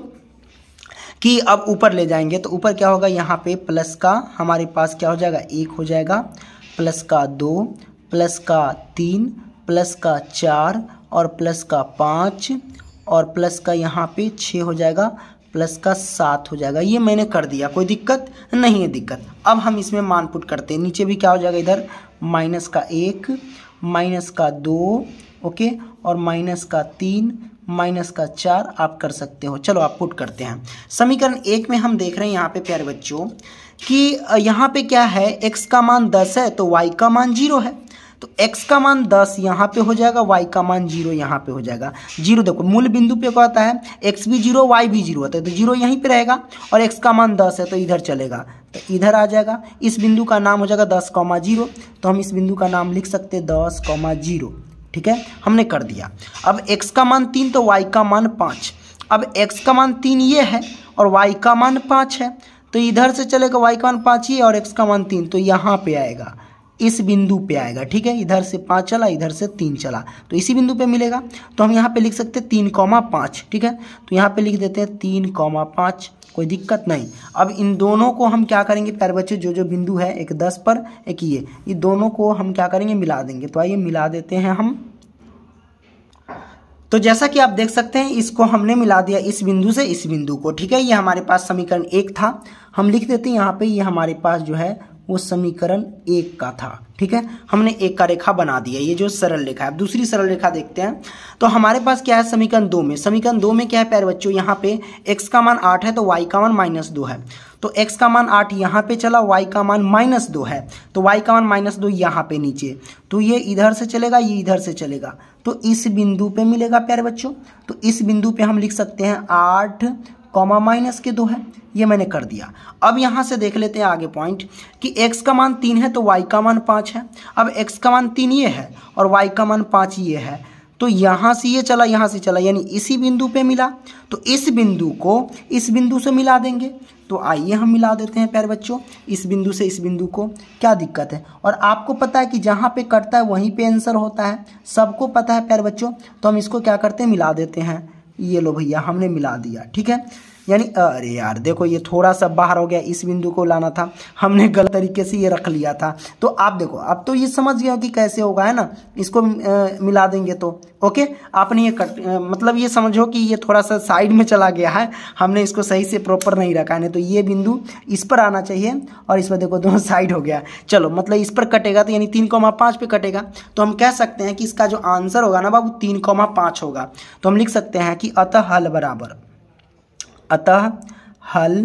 कि अब ऊपर ले जाएंगे तो ऊपर क्या होगा यहाँ पे प्लस का हमारे पास क्या हो जाएगा एक हो जाएगा प्लस का दो प्लस का तीन प्लस का चार और प्लस का पाँच और प्लस का यहाँ पे छः हो जाएगा प्लस का सात हो जाएगा ये मैंने कर दिया कोई दिक्कत नहीं है दिक्कत अब हम इसमें मानपुट करते हैं नीचे भी क्या हो जाएगा इधर माइनस का एक माइनस का दो ओके और माइनस का तीन माइनस का चार आप कर सकते हो चलो आप पुट करते हैं समीकरण एक में हम देख रहे हैं यहाँ पे प्यारे बच्चों कि यहाँ पे क्या है एक्स का मान दस है तो वाई का मान जीरो है तो एक्स का मान दस यहाँ पे हो जाएगा वाई का मान जीरो यहाँ पे हो जाएगा जीरो देखो मूल बिंदु पे आता है एक्स भी जीरो वाई भी जीरो होता है तो, तो जीरो यहीं पर रहेगा और एक्स का मान दस है तो इधर चलेगा तो इधर आ जाएगा इस बिंदु का नाम हो जाएगा दस कौमा जीरो तो हम इस बिंदु का नाम लिख सकते हैं दस कौमा जीरो ठीक है हमने कर दिया अब x का मान तीन तो y का मान पाँच अब x का मान तीन ये है और y का मान पाँच है तो इधर से चलेगा y का मान पाँच ही और x का मान तीन तो यहाँ पे आएगा इस बिंदु पे आएगा ठीक है इधर से पाँच चला इधर से तीन चला तो इसी बिंदु पे मिलेगा तो हम यहाँ पे लिख सकते हैं तीन कौमा पाँच ठीक है तो यहाँ पे लिख देते हैं तीन कौमा पाँच कोई दिक्कत नहीं अब इन दोनों को हम क्या करेंगे पैर बच्चे जो जो बिंदु है एक दस पर एक ये ये दोनों को हम क्या करेंगे मिला देंगे तो आइए मिला देते हैं हम तो जैसा कि आप देख सकते हैं इसको हमने मिला दिया इस बिंदु से इस बिंदु को ठीक है ये हमारे पास समीकरण एक था हम लिख देते हैं यहाँ पे ये हमारे पास जो है वो समीकरण एक का था ठीक है हमने एक का रेखा बना दिया ये जो सरल रेखा है अब दूसरी सरल रेखा देखते हैं तो हमारे पास क्या है समीकरण दो में समीकरण दो में क्या है प्यारे बच्चों यहाँ पे एक्स का मान आठ है तो वाई का मान माइनस दो है तो x का मान आठ यहाँ पे चला y का मान माइनस दो है तो y का मान माइनस दो यहाँ पे नीचे तो ये इधर से चलेगा ये इधर से चलेगा तो इस बिंदु पे मिलेगा प्यारे बच्चों तो इस बिंदु पे हम लिख सकते हैं आठ कॉमा माइनस के दो है ये मैंने कर दिया अब यहाँ से देख लेते हैं आगे पॉइंट कि x का मान तीन है तो y का मान पाँच है अब x का मान तीन ये है और y का मान पाँच ये है तो यहाँ से ये चला यहाँ से चला यानी इसी बिंदु पे मिला तो इस बिंदु को इस बिंदु से मिला देंगे तो आइए हम मिला देते हैं पैर बच्चों इस बिंदु से इस बिंदु को क्या दिक्कत है और आपको पता है कि जहाँ पे कटता है वहीं पे आंसर होता है सबको पता है पैर बच्चों तो हम इसको क्या करते हैं मिला देते हैं ये लो भैया हमने मिला दिया ठीक है यानी अरे यार देखो ये थोड़ा सा बाहर हो गया इस बिंदु को लाना था हमने गलत तरीके से ये रख लिया था तो आप देखो अब तो ये समझ गया कि कैसे होगा है ना इसको मिला देंगे तो ओके आपने ये कट मतलब ये समझो कि ये थोड़ा सा साइड में चला गया है हमने इसको सही से प्रॉपर नहीं रखा है तो ये बिंदु इस पर आना चाहिए और इस पर देखो दोनों साइड हो गया चलो मतलब इस पर कटेगा तो यानी तीन कॉमा पाँच पे कटेगा तो हम कह सकते हैं कि इसका जो आंसर होगा ना बाबू तीन कौमा पाँच होगा तो हम लिख सकते हैं कि अतः हल बराबर अतः हल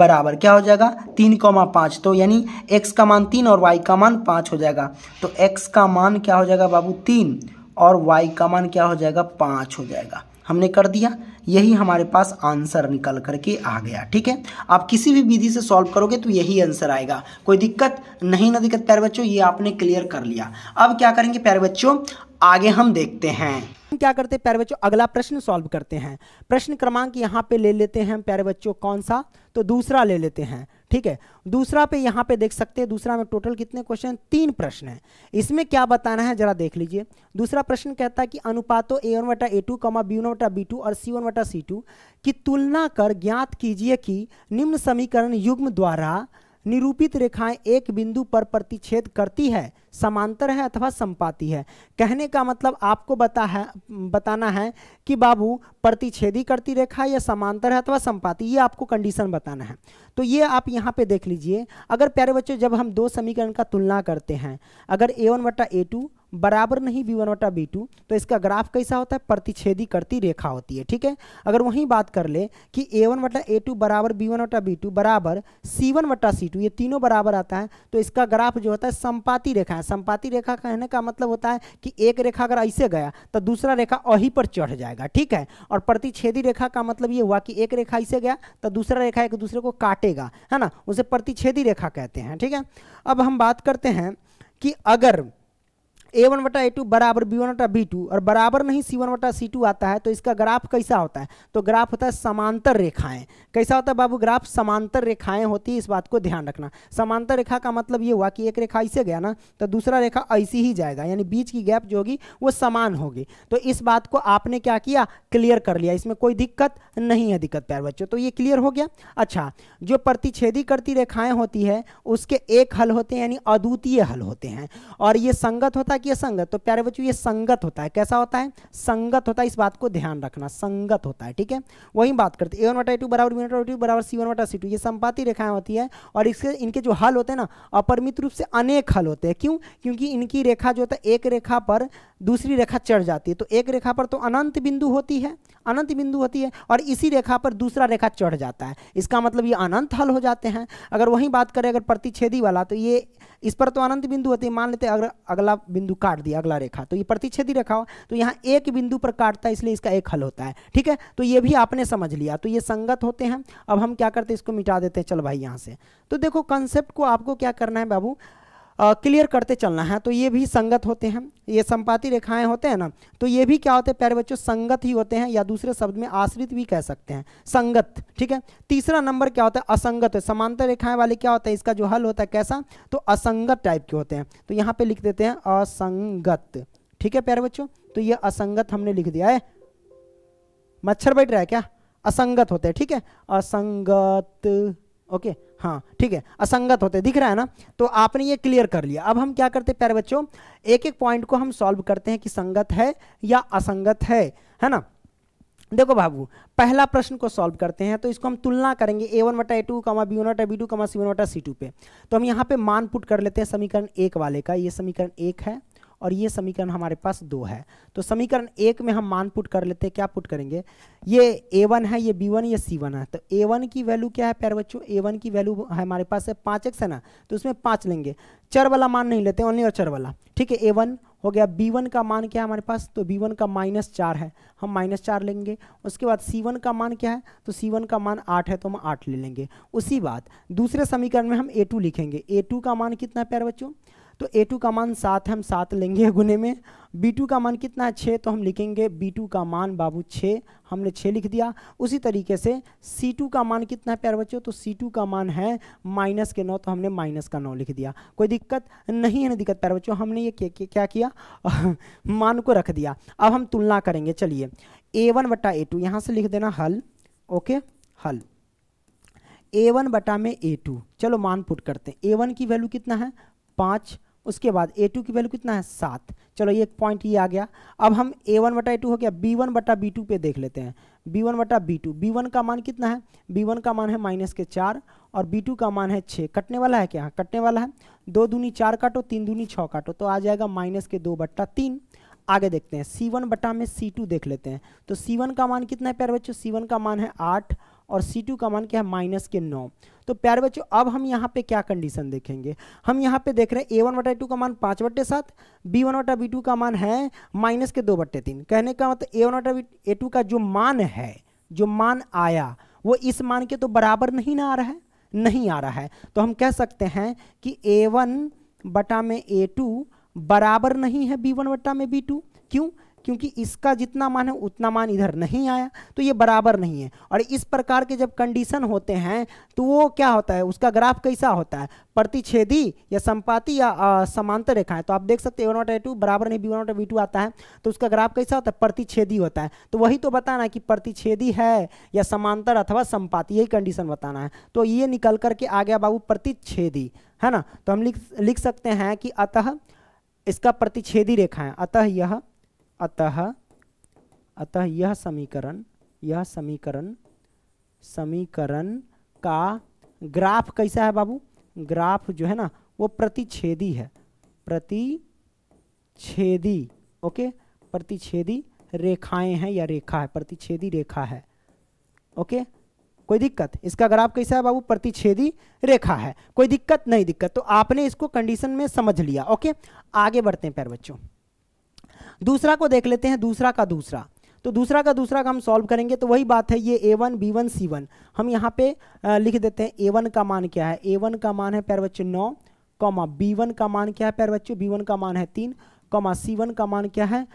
बराबर क्या हो जाएगा तीन कौमा पाँच तो यानी एक्स का मान तीन और वाई का मान पाँच हो जाएगा तो एक्स का मान क्या हो जाएगा बाबू तीन और वाई का मान क्या हो जाएगा पाँच हो जाएगा हमने कर दिया यही हमारे पास आंसर निकल करके आ गया ठीक है आप किसी भी विधि से सॉल्व करोगे तो यही आंसर आएगा कोई दिक्कत नहीं ना दिक्कत प्यारे बच्चों ये आपने क्लियर कर लिया अब क्या करेंगे प्यारे बच्चों आगे हम देखते हैं हम क्या करते हैं प्यारे बच्चों अगला प्रश्न सॉल्व करते हैं प्रश्न क्रमांक यहाँ पे ले लेते हैं प्यारे बच्चों कौन सा तो दूसरा ले लेते हैं ठीक है दूसरा पे यहाँ पे देख सकते हैं दूसरा में टोटल कितने क्वेश्चन तीन प्रश्न है इसमें क्या बताना है जरा देख लीजिए दूसरा प्रश्न कहता है कि अनुपातों ए वन वटा A two comma B one वटा बी टू और सी वन वटा सी टू की तुलना कर ज्ञात कीजिए कि निम्न समीकरण युग्म द्वारा निरूपित रेखाएं एक बिंदु पर प्रतिच्छेद करती है समांतर है अथवा संपाती है कहने का मतलब आपको बता है बताना है कि बाबू प्रतिच्छेदी करती रेखा या समांतर है अथवा संपाती ये आपको कंडीशन बताना है तो ये आप यहाँ पे देख लीजिए अगर प्यारे बच्चों जब हम दो समीकरण का तुलना करते हैं अगर ए वन बटा ए टू बराबर नहीं बी वन वटा बी टू तो इसका ग्राफ कैसा होता है प्रतिच्छेदी करती रेखा होती है ठीक है अगर वहीं बात कर ले कि ए वन वटा ए टू बराबर बी वन वटा बी टू बराबर सी वन वटा सी टू ये तीनों बराबर आता है तो इसका ग्राफ जो होता है संपाति रेखा है संपाति रेखा कहने का मतलब होता है कि एक रेखा अगर ऐसे गया तो दूसरा रेखा वहीं पर चढ़ जाएगा ठीक है और प्रतिच्छेदी रेखा का मतलब ये हुआ कि एक रेखा ऐसे गया तो दूसरा रेखा एक दूसरे को काटेगा है ना उसे प्रतिच्छेदी रेखा कहते हैं ठीक है अब हम बात करते हैं कि अगर ए वन वटा ए टू बराबर बी वन वटा बी टू और बराबर नहीं सी वन वटा सी टू आता है तो इसका ग्राफ कैसा होता है तो ग्राफ होता है समांतर रेखाएं कैसा होता है बाबू ग्राफ समांतर रेखाएं होती है इस बात को ध्यान रखना समांतर रेखा का मतलब ये हुआ कि एक रेखा ऐसे गया ना तो दूसरा रेखा ऐसी ही जाएगा यानी बीच की गैप जो होगी वो समान होगी तो इस बात को आपने क्या किया क्लियर कर लिया इसमें कोई दिक्कत नहीं है दिक्कत प्यार बच्चों तो ये क्लियर हो गया अच्छा जो प्रतिच्छेदी करती रेखाएं होती है उसके एक हल होते हैं यानी अद्वितीय हल होते हैं और ये संगत होता है कि यह संगत तो प्यारे बच्चों ये संगत होता है कैसा होता है संगत होता है इस बात को ध्यान रखना संगत होता है ठीक है वही बात करते ए वन वटा टू बराबर बी वटा टू बराबर सी वन वटा सी टू ये संपाति रेखाएं होती है और इसके इनके जो हल होते हैं ना अपरमित रूप से अनेक हल होते हैं क्यों क्योंकि इनकी रेखा जो होता है एक रेखा पर दूसरी रेखा चढ़ जाती है तो एक रेखा पर तो अनंत बिंदु होती है अनंत बिंदु होती है और इसी रेखा पर दूसरा रेखा चढ़ जाता है इसका मतलब ये अनंत हल हो जाते हैं अगर वही बात करें अगर प्रतिच्छेदी वाला तो ये इस पर तो अनंत बिंदु होती है मान लेते अगर अगला बिंदु काट दिया अगला रेखा तो ये प्रतिच्छेदी रेखा हो तो यहाँ एक बिंदु पर काटता है इसलिए इसका एक हल होता है ठीक है तो ये भी आपने समझ लिया तो ये संगत होते हैं अब हम क्या करते हैं इसको मिटा देते हैं चल भाई यहाँ से तो देखो कंसेप्ट को आपको क्या करना है बाबू क्लियर करते चलना है तो ये भी संगत होते हैं ये संपाति रेखाएं होते हैं ना तो ये भी क्या होते हैं प्यारे बच्चों संगत ही होते हैं या दूसरे शब्द में आश्रित भी कह सकते हैं संगत ठीक है तीसरा नंबर क्या होता है असंगत है समांतर रेखाएं वाले क्या होता है इसका जो हल होता है कैसा तो असंगत टाइप के होते हैं तो यहाँ पे लिख देते हैं असंगत ठीक है प्यारे बच्चों तो ये असंगत हमने लिख दिया है मच्छर बैठ रहा है क्या असंगत होते हैं ठीक है असंगत ओके हाँ ठीक है असंगत होते दिख रहा है ना तो आपने ये क्लियर कर लिया अब हम क्या करते हैं प्यारे बच्चों एक एक पॉइंट को हम सॉल्व करते हैं कि संगत है या असंगत है है ना देखो बाबू पहला प्रश्न को सॉल्व करते हैं तो इसको हम तुलना करेंगे ए वन वटा A two comma B one वटा B two comma C one वटा सी टू पे तो हम यहाँ पे मान पुट कर लेते हैं समीकरण एक वाले का ये समीकरण एक है और ये समीकरण हमारे पास दो है तो समीकरण एक में हम मान पुट कर लेते हैं क्या पुट करेंगे ये ए वन है ये बी वन ये सी वन है तो ए वन की वैल्यू क्या है प्यारे बच्चों ए वन की वैल्यू हमारे पास है पाँच एक्स है ना तो उसमें पाँच लेंगे चर वाला मान नहीं लेते ओनली और चर वाला ठीक है ए वन हो गया बी वन का मान क्या है हमारे पास तो बी वन का माइनस चार है हम माइनस चार लेंगे उसके बाद सी वन का मान क्या है तो सी वन का मान आठ है तो हम आठ ले लेंगे उसी बात दूसरे समीकरण में हम ए टू लिखेंगे ए टू का मान कितना है प्यारे बच्चों तो ए टू का मान सात हम सात लेंगे गुने में बी टू का मान कितना है छः तो हम लिखेंगे बी टू का मान बाबू छः हमने छः लिख दिया उसी तरीके से सी टू का मान कितना है प्यार बच्चों तो सी टू का मान है माइनस के नौ तो हमने माइनस का नौ लिख दिया कोई दिक्कत नहीं है ना दिक्कत प्यार बच्चों हमने ये क्या क्या किया मान को रख दिया अब हम तुलना करेंगे चलिए ए वन बटा ए टू यहाँ से लिख देना हल ओके हल ए वन बटा में ए टू चलो मान पुट करते हैं ए वन की वैल्यू कितना है पाँच उसके बाद ए टू की वैल्यू कितना है सात चलो ये एक पॉइंट ये आ गया अब हम ए वन बटा ए टू हो गया बी वन बटा बी टू पे देख लेते हैं बी वन बटा बी टू बी वन का मान कितना है बी वन का मान है माइनस के चार और बी टू का मान है छः कटने वाला है क्या कटने वाला है दो दूनी चार काटो तीन दूनी छः काटो तो आ जाएगा माइनस के दो बट्टा तीन आगे देखते हैं सी वन बटा में सी टू देख लेते हैं तो सी वन का मान कितना है प्यारे बच्चों सी वन का मान है आठ और सी टू का मान क्या है माइनस के नौ तो प्यारे बच्चों अब हम यहाँ पे क्या कंडीशन देखेंगे हम यहाँ पे देख रहे हैं ए वन बटा टू का मान पाँच बट्टे सात बी वन बटा बी टू का मान है माइनस के दो बट्टे तीन कहने का मतलब ए वन बटा ए टू का जो मान है जो मान आया वो इस मान के तो बराबर नहीं ना आ रहा है नहीं आ रहा है तो हम कह सकते हैं कि ए वन बटा में ए टू बराबर नहीं है बी वन बट्टा में बी टू क्यों क्योंकि इसका जितना मान है उतना मान इधर नहीं आया तो ये बराबर नहीं है और इस प्रकार के जब कंडीशन होते हैं तो वो क्या होता है उसका ग्राफ कैसा होता है प्रतिच्छेदी या संपाति या समांतर समांतर है तो आप देख सकते हैं ए ए टू बराबर नहीं बी नॉट बी टू आता है तो उसका ग्राफ कैसा होता है प्रतिच्छेदी होता है तो वही तो बताना है कि प्रतिच्छेदी है या समांतर अथवा संपाति यही कंडीशन बताना है तो ये निकल करके आ गया बाबू प्रतिच्छेदी है ना तो हम लिख लिख सकते हैं कि अतः इसका प्रतिच्छेदी रेखा है अतः यह अतः अतः यह समीकरण यह समीकरण समीकरण का ग्राफ कैसा है बाबू ग्राफ जो है ना वो प्रतिच्छेदी है प्रतिच्छेदी ओके प्रतिच्छेदी रेखाएं हैं या रेखा है प्रतिच्छेदी रेखा है ओके कोई दिक्कत इसका ग्राफ कैसा है बाबू प्रतिच्छेदी रेखा है कोई दिक्कत नहीं दिक्कत तो आपने इसको कंडीशन में समझ लिया ओके आगे बढ़ते हैं प्यार बच्चों दूसरा को देख लेते हैं दूसरा का दूसरा तो दूसरा का दूसरा का हम सॉल्व करेंगे तो वही बात है ये A one B one C one हम यहाँ पे लिख देते हैं ए वन का मान क्या है ए वन का मान है पैर बच्चे नौ कॉमा बी वन का मान क्या है पैर बच्चे बी वन का मान है तीन कॉमा सी वन का मान क्या है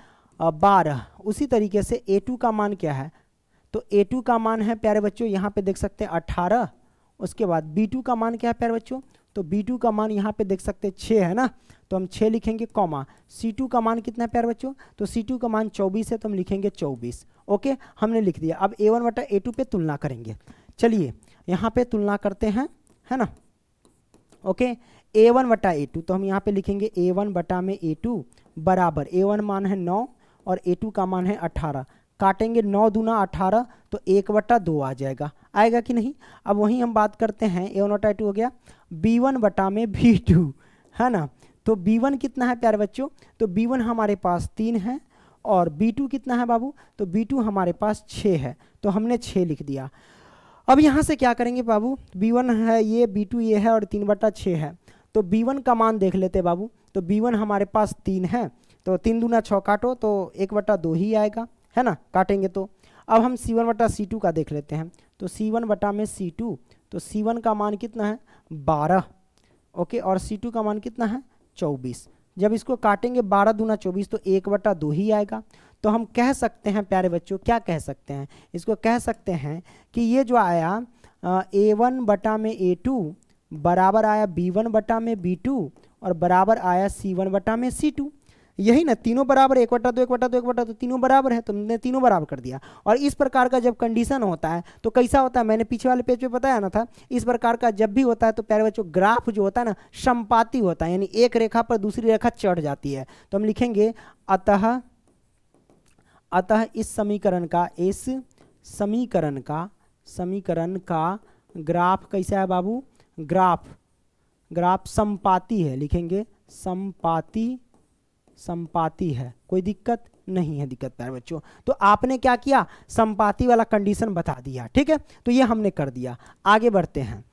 बारह उसी तरीके से ए टू का मान क्या है तो ए टू का मान है प्यारे बच्चों यहाँ पे देख सकते हैं अठारह उसके बाद बी टू का मान क्या है प्यारे बच्चों तो बी टू का मान यहाँ पे देख सकते हैं छः है ना तो हम छः लिखेंगे कॉमा सी टू का मान कितना प्यार बच्चों तो सी टू का मान चौबीस है तो हम लिखेंगे चौबीस ओके हमने लिख दिया अब ए वन बटा ए टू पर तुलना करेंगे चलिए यहाँ पर तुलना करते हैं है ना ओके ए वन बटा ए टू तो हम यहाँ पर लिखेंगे ए वन बटा में ए टू बराबर ए वन मान है नौ और ए टू का मान है अट्ठारह काटेंगे नौ दूना अठारह तो एक बटा दो आ जाएगा आएगा कि नहीं अब वहीं हम बात करते हैं ए नोट आई टू हो गया बी वन बटा में बी टू है ना तो बी वन कितना है प्यारे बच्चों तो बी वन हमारे पास तीन है और बी टू कितना है बाबू तो बी टू हमारे पास छः है तो हमने छः लिख दिया अब यहाँ से क्या करेंगे बाबू बी वन है ये बी टू ये है और तीन बटा छः है तो बी वन का मान देख लेते बाबू तो बी वन हमारे पास तीन है तो तीन दूना छः काटो तो एक बटा दो ही आएगा है ना काटेंगे तो अब हम सी वन बटा सी टू का देख लेते हैं तो सी वन बटा में सी टू तो सी वन का मान कितना है बारह ओके और सी टू का मान कितना है चौबीस जब इसको काटेंगे बारह दूना चौबीस तो एक बटा दो ही आएगा तो हम कह सकते हैं प्यारे बच्चों क्या कह सकते हैं इसको कह सकते हैं कि ये जो आया ए वन बटा में ए टू बराबर आया बी वन बटा में बी टू और बराबर आया सी वन बटा में सी टू यही ना तीनों बराबर एक बटा दो एक बटा दो एक बटा दो तीनों बराबर है तुमने तो तीनों बराबर कर दिया और इस प्रकार का जब कंडीशन होता है तो कैसा होता है मैंने पीछे वाले पेज पे बताया ना था इस प्रकार का जब भी होता है तो प्यारे बच्चों ग्राफ जो होता है ना संपाती होता है यानी एक रेखा पर दूसरी रेखा चढ़ जाती है तो हम लिखेंगे अतः अतः इस समीकरण का इस समीकरण का समीकरण का ग्राफ कैसा है बाबू ग्राफ ग्राफ संपाती है लिखेंगे संपाती संपाती है कोई दिक्कत नहीं है दिक्कत प्यारे बच्चों तो आपने क्या किया संपाति वाला कंडीशन बता दिया ठीक है तो ये हमने कर दिया आगे बढ़ते हैं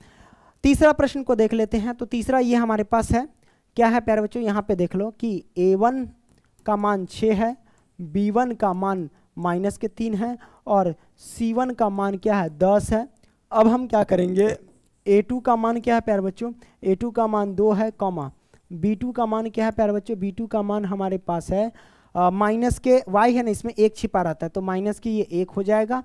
तीसरा प्रश्न को देख लेते हैं तो तीसरा ये हमारे पास है क्या है प्यारे बच्चों यहाँ पे देख लो कि ए वन का मान छः है बी वन का मान माइनस के तीन है और सी वन का मान क्या है दस है अब हम क्या करेंगे ए टू का मान क्या है प्यारे बच्चों ए टू का मान दो है कॉमा बी टू का मान क्या है प्यारे बच्चों बी टू का मान हमारे पास है माइनस के वाई है ना इसमें एक छिपा रहता है तो माइनस के ये एक हो जाएगा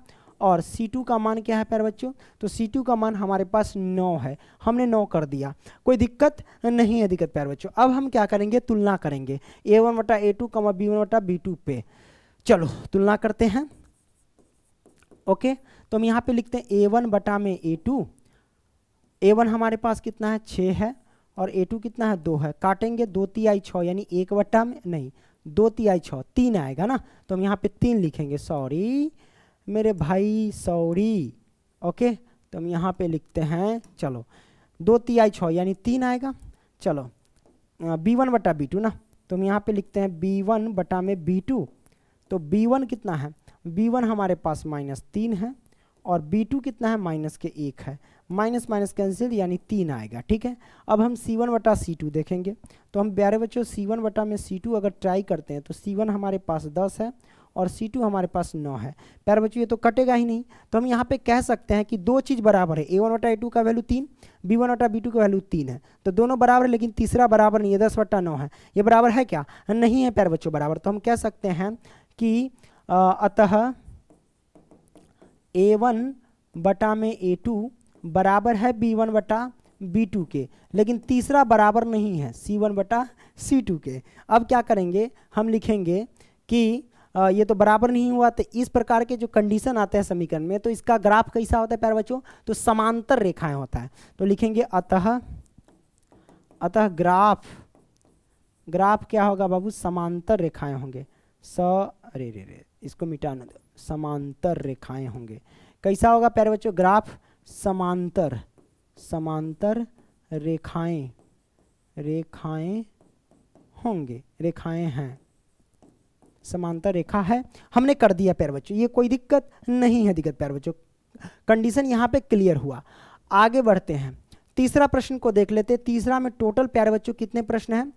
और C2 का मान क्या है प्यारे बच्चों तो C2 का मान हमारे पास 9 है हमने 9 कर दिया कोई दिक्कत नहीं है दिक्कत प्यारे बच्चों अब हम क्या करेंगे तुलना करेंगे ए वन बटा A two comma B one वटा बी टू पे चलो तुलना करते हैं ओके तो हम यहाँ पे लिखते हैं ए वन बटा में ए टू ए वन हमारे पास कितना है छः है और ए टू कितना है दो है काटेंगे दो तिहाई छः यानी एक बट्टा में नहीं दो तिहाई छः तीन आएगा ना तो हम यहाँ पे तीन लिखेंगे सॉरी मेरे भाई सॉरी ओके तो हम यहाँ पे लिखते हैं चलो दो तिहाई छः यानी तीन आएगा चलो बी वन बटा बी टू ना तो हम यहाँ पे लिखते हैं बी वन बटा में बी टू तो बी वन कितना है बी वन हमारे पास माइनस तीन है और बी टू कितना है माइनस के एक है माइनस माइनस कैंसिल यानी तीन आएगा ठीक है अब हम सी वन बटा सी टू देखेंगे तो हम प्यारे बच्चों सी वन बटा में सी टू अगर ट्राई करते हैं तो सी वन हमारे पास दस है और सी टू हमारे पास नौ है प्यार बच्चों ये तो कटेगा ही नहीं तो हम यहाँ पे कह सकते हैं कि दो चीज़ बराबर है ए वन वटा ए टू का वैल्यू तीन बी वन वटा बी टू का वैल्यू तीन है तो दोनों बराबर है लेकिन तीसरा बराबर नहीं है दस वटा नौ है ये बराबर है क्या नहीं है प्यार बच्चों बराबर तो हम कह सकते हैं कि अतः ए वन बटा में ए टू बराबर है बी वन बटा बी टू के लेकिन तीसरा बराबर नहीं है सी वन बटा सी टू के अब क्या करेंगे हम लिखेंगे कि ये तो बराबर नहीं हुआ तो इस प्रकार के जो कंडीशन आते हैं समीकरण में तो इसका ग्राफ कैसा होता है प्यार बच्चों तो समांतर रेखाएं होता है तो लिखेंगे अतः अतः ग्राफ ग्राफ क्या होगा बाबू समांतर रेखाएं होंगे स अरे रे रे इसको मिटाना दो समांतर रेखाएं होंगे कैसा होगा प्यारे बच्चों ग्राफ समांतर समांतर रेखाएं रेखाएं होंगे रेखाएं हैं समांतर रेखा है हमने कर दिया प्यार बच्चों ये कोई दिक्कत नहीं है दिक्कत प्यार बच्चों कंडीशन यहाँ पे क्लियर हुआ आगे बढ़ते हैं तीसरा प्रश्न को देख लेते हैं तीसरा में टोटल प्यारे बच्चों कितने प्रश्न हैं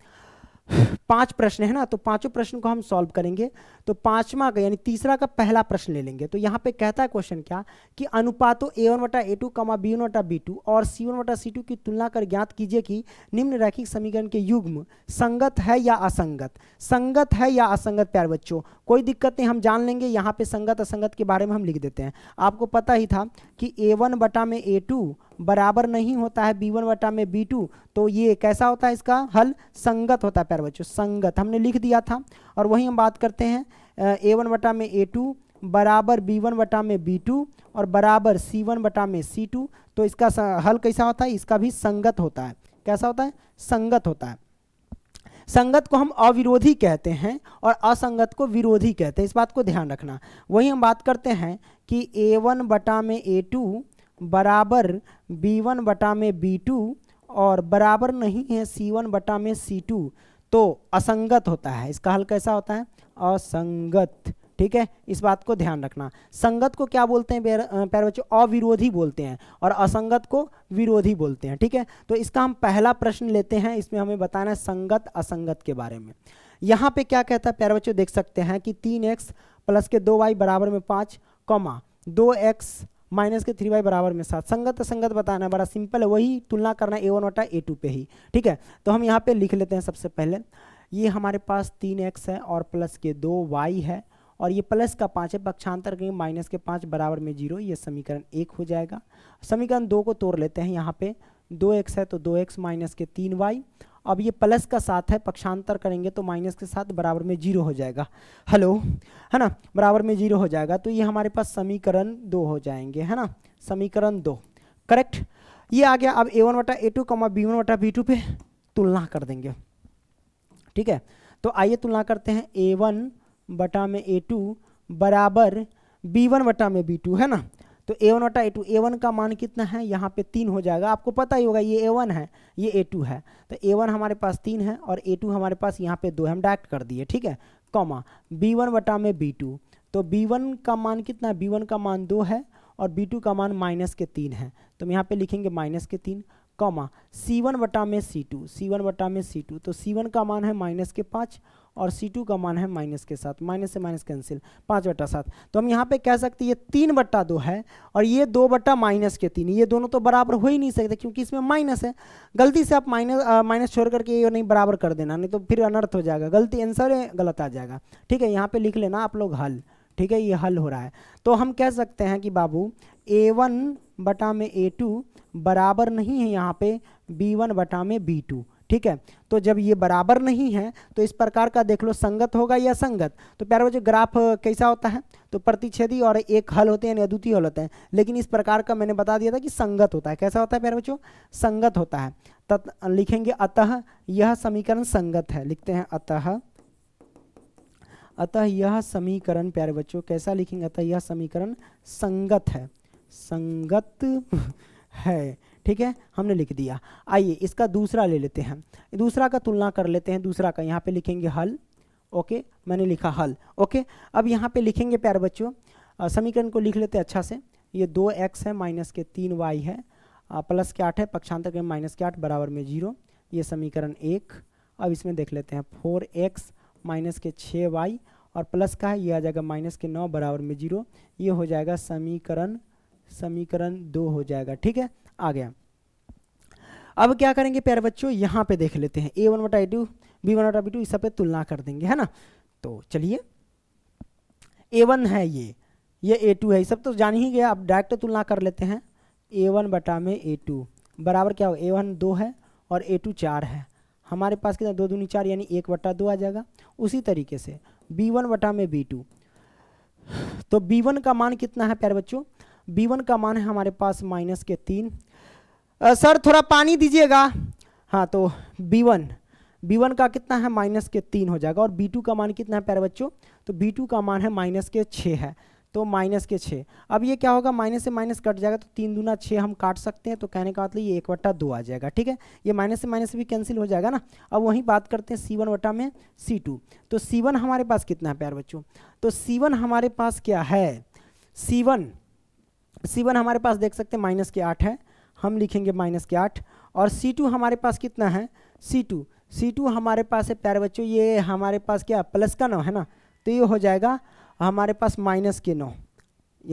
पांच प्रश्न है ना तो पांचों प्रश्न को हम सॉल्व करेंगे तो पांचवा का यानी तीसरा का पहला प्रश्न ले लेंगे तो यहाँ पे कहता है क्वेश्चन क्या कि अनुपातों ए वन वटा A two comma B one वटा बी टू और सी वन वटा सी टू की तुलना कर ज्ञात कीजिए कि निम्न रैखिक समीकरण के युग्म संगत है या असंगत संगत है या असंगत प्यार बच्चों कोई दिक्कत नहीं हम जान लेंगे यहाँ पे संगत असंगत के बारे में हम लिख देते हैं आपको पता ही था कि ए वन बटा में ए टू बराबर नहीं होता है बी वन वटा में बी टू तो ये कैसा होता है इसका हल संगत होता है प्यार बच्चों संगत हमने लिख दिया था और वही हम बात करते हैं ए वन वटा में ए टू बराबर बी वन वटा में बी टू और बराबर सी वन बटा में सी टू तो इसका हल कैसा होता है इसका भी संगत होता है कैसा होता है संगत होता है संगत को हम अविरोधी कहते हैं और असंगत को विरोधी कहते हैं इस बात को ध्यान रखना वही हम बात करते हैं कि ए वन बटा में ए टू बराबर बी वन बटा में बी टू और बराबर नहीं है सी वन बटा में सी टू तो असंगत होता है इसका हल कैसा होता है असंगत ठीक है इस बात को ध्यान रखना संगत को क्या बोलते हैं प्यारे बच्चों अविरोधी बोलते हैं और असंगत को विरोधी बोलते हैं ठीक है तो इसका हम पहला प्रश्न लेते हैं इसमें हमें बताना है संगत असंगत के बारे में यहाँ पे क्या कहता है प्यारे बच्चों देख सकते हैं कि तीन एक्स प्लस के दो वाई बराबर में पाँच कौमा दो एक्स माइनस के थ्री वाई बराबर में सात संगत संगत बताना बड़ा सिंपल है वही तुलना करना ए वन वटा ए टू पे ही ठीक है तो हम यहाँ पे लिख लेते हैं सबसे पहले ये हमारे पास तीन एक्स है और प्लस के दो वाई है और ये प्लस का पाँच है पक्षांतर करेंगे माइनस के पाँच बराबर में जीरो ये समीकरण एक हो जाएगा समीकरण दो को तोड़ लेते हैं यहाँ पे दो एक्स है तो दो एक्स माइनस के तीन वाई अब ये प्लस का साथ है पक्षांतर करेंगे तो माइनस के साथ बराबर में जीरो हो जाएगा हेलो है ना बराबर में जीरो हो जाएगा तो ये हमारे पास समीकरण दो हो जाएंगे है ना समीकरण दो करेक्ट ये आ गया अब ए वन वटा A two comma B one वटा बी टू पे तुलना कर देंगे ठीक है तो आइए तुलना करते हैं ए वन बटा में ए टू बराबर बी वन बटा में बी टू है ना तो ए वन वटा ए टू ए वन का मान कितना है यहाँ पे तीन हो जाएगा आपको पता ही होगा ये ए वन है ये ए टू है तो ए वन हमारे पास तीन है और ए टू हमारे पास यहाँ पे दो है हम डायरेक्ट कर दिए ठीक है कॉमा बी वन बटा में बी टू तो बी वन का मान कितना है बी वन का मान दो है और बी टू का मान माइनस के तीन है तो हम यहाँ पे लिखेंगे माइनस के तीन कॉमा सी वन बटा में सी टू सी वन बटा में सी टू तो सी वन का मान है माइनस के पाँच और सी टू का मान है माइनस के साथ माइनस से माइनस कैंसिल पाँच बट्टा सात तो हम यहाँ पे कह सकते हैं ये तीन बट्टा दो है और ये दो बट्टा माइनस के तीन ये दोनों तो बराबर हो ही नहीं सकते क्योंकि इसमें माइनस है गलती से आप माइनस माइनस छोड़ करके ये नहीं बराबर कर देना नहीं तो फिर अनर्थ हो जाएगा गलती आंसर गलत आ जाएगा ठीक है यहाँ पर लिख लेना आप लोग हल ठीक है ये हल हो रहा है तो हम कह सकते हैं कि बाबू ए वन बटा में ए टू बराबर नहीं है यहाँ पे बी वन बटा में बी टू ठीक है तो जब ये बराबर नहीं है तो इस प्रकार का देख लो संगत होगा या संगत तो प्यारे बच्चों ग्राफ कैसा होता है तो प्रतिच्छेदी और एक हल होते हैं यानी अद्वितीय हल होते हैं लेकिन इस प्रकार का मैंने बता दिया था कि संगत होता है कैसा होता है प्यारे बच्चों संगत होता है तत् लिखेंगे अतः यह समीकरण संगत है लिखते हैं अतः अतः यह समीकरण प्यारे बच्चों कैसा लिखेंगे अतः यह समीकरण संगत है संगत है ठीक है हमने लिख दिया आइए इसका दूसरा ले लेते हैं दूसरा का तुलना कर लेते हैं दूसरा का यहाँ पे लिखेंगे हल ओके मैंने लिखा हल ओके अब यहाँ पे लिखेंगे प्यारे बच्चों समीकरण को लिख लेते हैं अच्छा से ये दो एक्स है माइनस के तीन वाई है आ, प्लस के आठ है पक्षांतर के माइनस के आठ बराबर में जीरो ये समीकरण एक अब इसमें देख लेते हैं फोर एक्स माइनस के छः वाई और प्लस का है ये आ जाएगा माइनस के नौ बराबर में जीरो ये हो जाएगा समीकरण समीकरण दो हो जाएगा ठीक है आ गया अब क्या करेंगे प्यारे बच्चों यहाँ पे देख लेते हैं ए वन वट आई टू बी वन वट आई टू इस सब पे तुलना कर देंगे है ना तो चलिए ए वन है ये ये ए टू है ये सब तो जान ही गया अब डायरेक्ट तुलना कर लेते हैं ए वन बटा में ए टू बराबर क्या हो ए वन दो है और ए टू चार है हमारे पास कितना दो दूनी चार यानी एक बटा दो आ जाएगा उसी तरीके से बी वन बटा में बी टू तो बी वन का मान कितना है प्यारे बच्चों बी वन का मान है हमारे पास माइनस के तीन सर थोड़ा पानी दीजिएगा हाँ तो बी वन बी वन का कितना है माइनस के तीन हो जाएगा और बी टू का मान कितना है प्यारे बच्चों तो बी टू का मान है माइनस के छः है तो माइनस के छः अब ये क्या होगा माइनस से माइनस कट जाएगा तो तीन दूना छः हम काट सकते हैं तो कहने का मतलब ये एक वट्टा दो आ जाएगा ठीक है ये माइनस से माइनस भी कैंसिल हो जाएगा ना अब वहीं बात करते हैं सी वन वटा में सी टू तो सी वन हमारे पास कितना है प्यार बच्चों तो सी वन हमारे पास क्या है सी वन सी वन हमारे पास देख सकते हैं माइनस के आठ है हम लिखेंगे माइनस के आठ और सी टू हमारे पास कितना है सी टू सी टू हमारे पास है प्यारे बच्चों ये हमारे पास क्या प्लस का नौ है ना तो ये हो जाएगा हमारे पास माइनस के नौ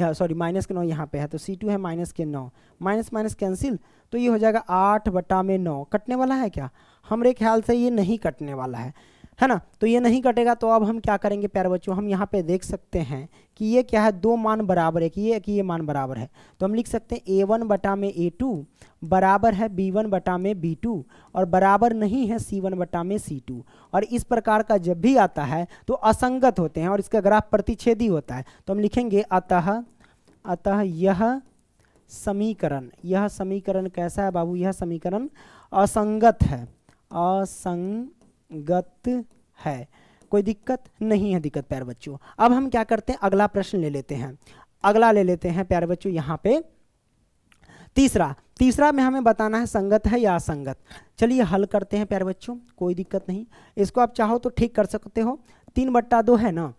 यह सॉरी माइनस के नौ यहाँ पे है तो सी टू है माइनस के नौ माइनस माइनस कैंसिल तो ये हो जाएगा आठ बटा में नौ कटने वाला है क्या हमारे ख्याल से ये नहीं कटने वाला है है ना तो ये नहीं कटेगा तो अब हम क्या करेंगे प्यार बच्चों हम यहाँ पे देख सकते हैं कि ये क्या है दो मान बराबर है कि ये कि ये मान बराबर है तो हम लिख सकते हैं ए वन बटा में ए टू बराबर है बी वन बटा में बी टू और बराबर नहीं है सी वन बटा में सी टू और इस प्रकार का जब भी आता है तो असंगत होते हैं और इसका ग्राफ प्रतिच्छेदी होता है तो हम लिखेंगे अतः अतः यह समीकरण यह समीकरण कैसा है बाबू यह समीकरण असंगत है असंग गत है कोई दिक्कत नहीं है दिक्कत प्यारे बच्चों अब हम क्या करते हैं अगला प्रश्न ले लेते हैं अगला ले लेते हैं प्यारे बच्चों यहाँ पे तीसरा तीसरा में हमें बताना है संगत है या असंगत चलिए हल करते हैं प्यारे बच्चों कोई दिक्कत नहीं इसको आप चाहो तो ठीक कर सकते हो तीन बट्टा दो है ना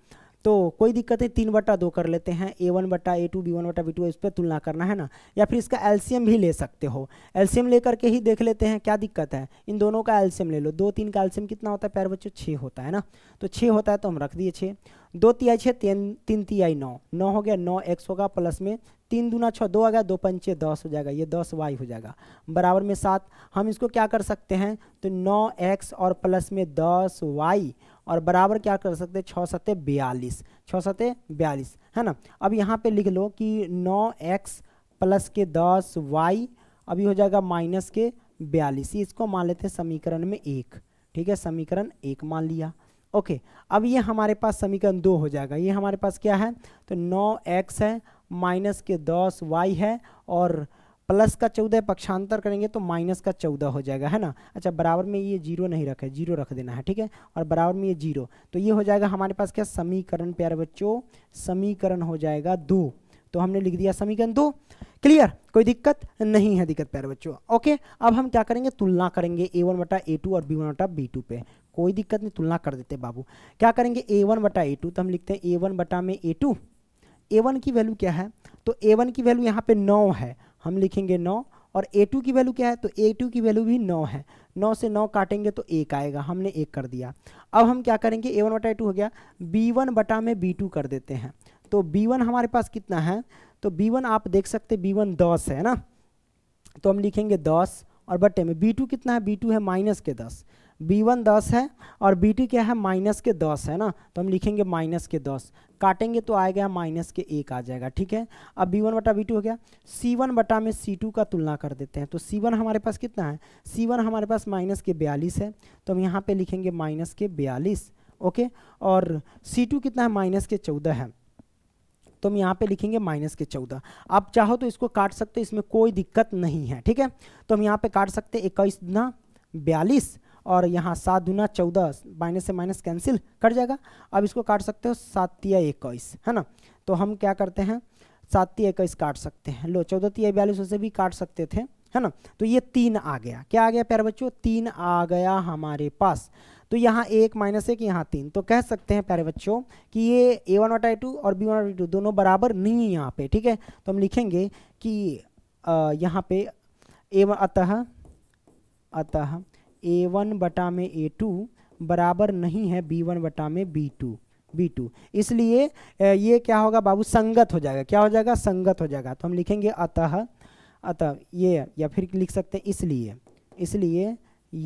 तो कोई दिक्कत नहीं तीन बटा दो कर लेते हैं ए वन बटा ए टू बी वन बटा बी टू इस पर तुलना करना है ना या फिर इसका एल्शियम भी ले सकते हो एल्शियम ले करके ही देख लेते हैं क्या दिक्कत है इन दोनों का एल्शियम ले लो दो तीन का एल्शियम कितना होता है प्यार बच्चों छः होता है ना तो छः होता है तो हम रख दिए छः दो तिहाई छः तीन तीन तिहाई नौ नौ हो गया नौ एक्स होगा प्लस में तीन दूना छः दो आ गया दो पंचे दस हो जाएगा ये दस वाई हो जाएगा बराबर में सात हम इसको क्या कर सकते हैं तो नौ एक्स और प्लस में दस वाई और बराबर क्या कर सकते छः सत्ते बयालीस छः सत्ते बयालीस है ना अब यहाँ पे लिख लो कि नौ एक्स प्लस के दस वाई अभी हो जाएगा माइनस के बयालीस इसको मान लेते हैं समीकरण में एक ठीक है समीकरण एक मान लिया ओके अब ये हमारे पास समीकरण दो हो जाएगा ये हमारे पास क्या है तो नौ एक्स है माइनस के दस वाई है और प्लस का चौदह पक्षांतर करेंगे तो माइनस का चौदह हो जाएगा है ना अच्छा बराबर में ये जीरो नहीं रखे जीरो रख देना है ठीक है और बराबर में ये जीरो तो ये हो जाएगा हमारे पास क्या समीकरण प्यारे बच्चों समीकरण हो जाएगा दो तो हमने लिख दिया समीकरण दो क्लियर कोई दिक्कत नहीं है दिक्कत प्यारे बच्चों ओके अब हम क्या करेंगे तुलना करेंगे ए वन बटा ए टू और बी वन बटा बी टू पे कोई दिक्कत नहीं तुलना कर देते बाबू क्या करेंगे ए वन बटा ए टू तो हम लिखते हैं ए वन बटा में ए टू ए वन की वैल्यू क्या है तो ए वन की वैल्यू यहाँ पे नौ है हम लिखेंगे नौ और ए टू की वैल्यू क्या है तो ए टू की वैल्यू भी नौ है नौ से नौ काटेंगे तो एक आएगा हमने एक कर दिया अब हम क्या करेंगे ए वन बटा ए टू हो गया बी वन बटा में बी टू कर देते हैं तो बी वन हमारे पास कितना है तो बी वन आप देख सकते बी वन दस है ना तो हम लिखेंगे दस और बटे में बी टू कितना है बी टू है माइनस के दस बी वन दस है और बी टी क्या है माइनस के दस है ना तो हम लिखेंगे माइनस के दस काटेंगे तो आएगा माइनस के एक आ जाएगा ठीक है अब बी वन बटा बी टू हो गया सी वन बटा में सी टू का तुलना कर देते हैं तो सी वन हमारे पास कितना है सी वन हमारे पास माइनस के बयालीस है तो हम यहाँ पर लिखेंगे माइनस के बयालीस ओके और सी टू कितना है माइनस के चौदह है तो हम यहाँ पे लिखेंगे माइनस के चौदह आप चाहो तो इसको काट सकते इसमें कोई दिक्कत नहीं है ठीक है तो हम यहाँ पे काट सकते इक्कीस ना बयालीस और यहाँ सात दुना चौदह माइनस से माइनस कैंसिल कट जाएगा अब इसको काट सकते हो सातिया इक्कीस है ना तो हम क्या करते हैं सातिया इक्कीस काट सकते हैं लो चौदह तिया बयालीस उसे भी काट सकते थे है ना तो ये तीन आ गया क्या आ गया प्यारे बच्चों तीन आ गया हमारे पास तो यहाँ एक माइनस एक यहाँ तीन तो कह सकते हैं प्यारे बच्चों कि ये ए वन वाटा टू और बी वन वाटा टू दोनों बराबर नहीं है यहाँ पे ठीक है तो हम लिखेंगे कि यहाँ पे ए अतः अतः ए वन बटा में ए टू बराबर नहीं है बी वन बटा में बी टू बी टू इसलिए ये क्या होगा बाबू संगत हो जाएगा क्या हो जाएगा संगत हो जाएगा तो हम लिखेंगे अतः अतः ये या फिर लिख सकते हैं इसलिए इसलिए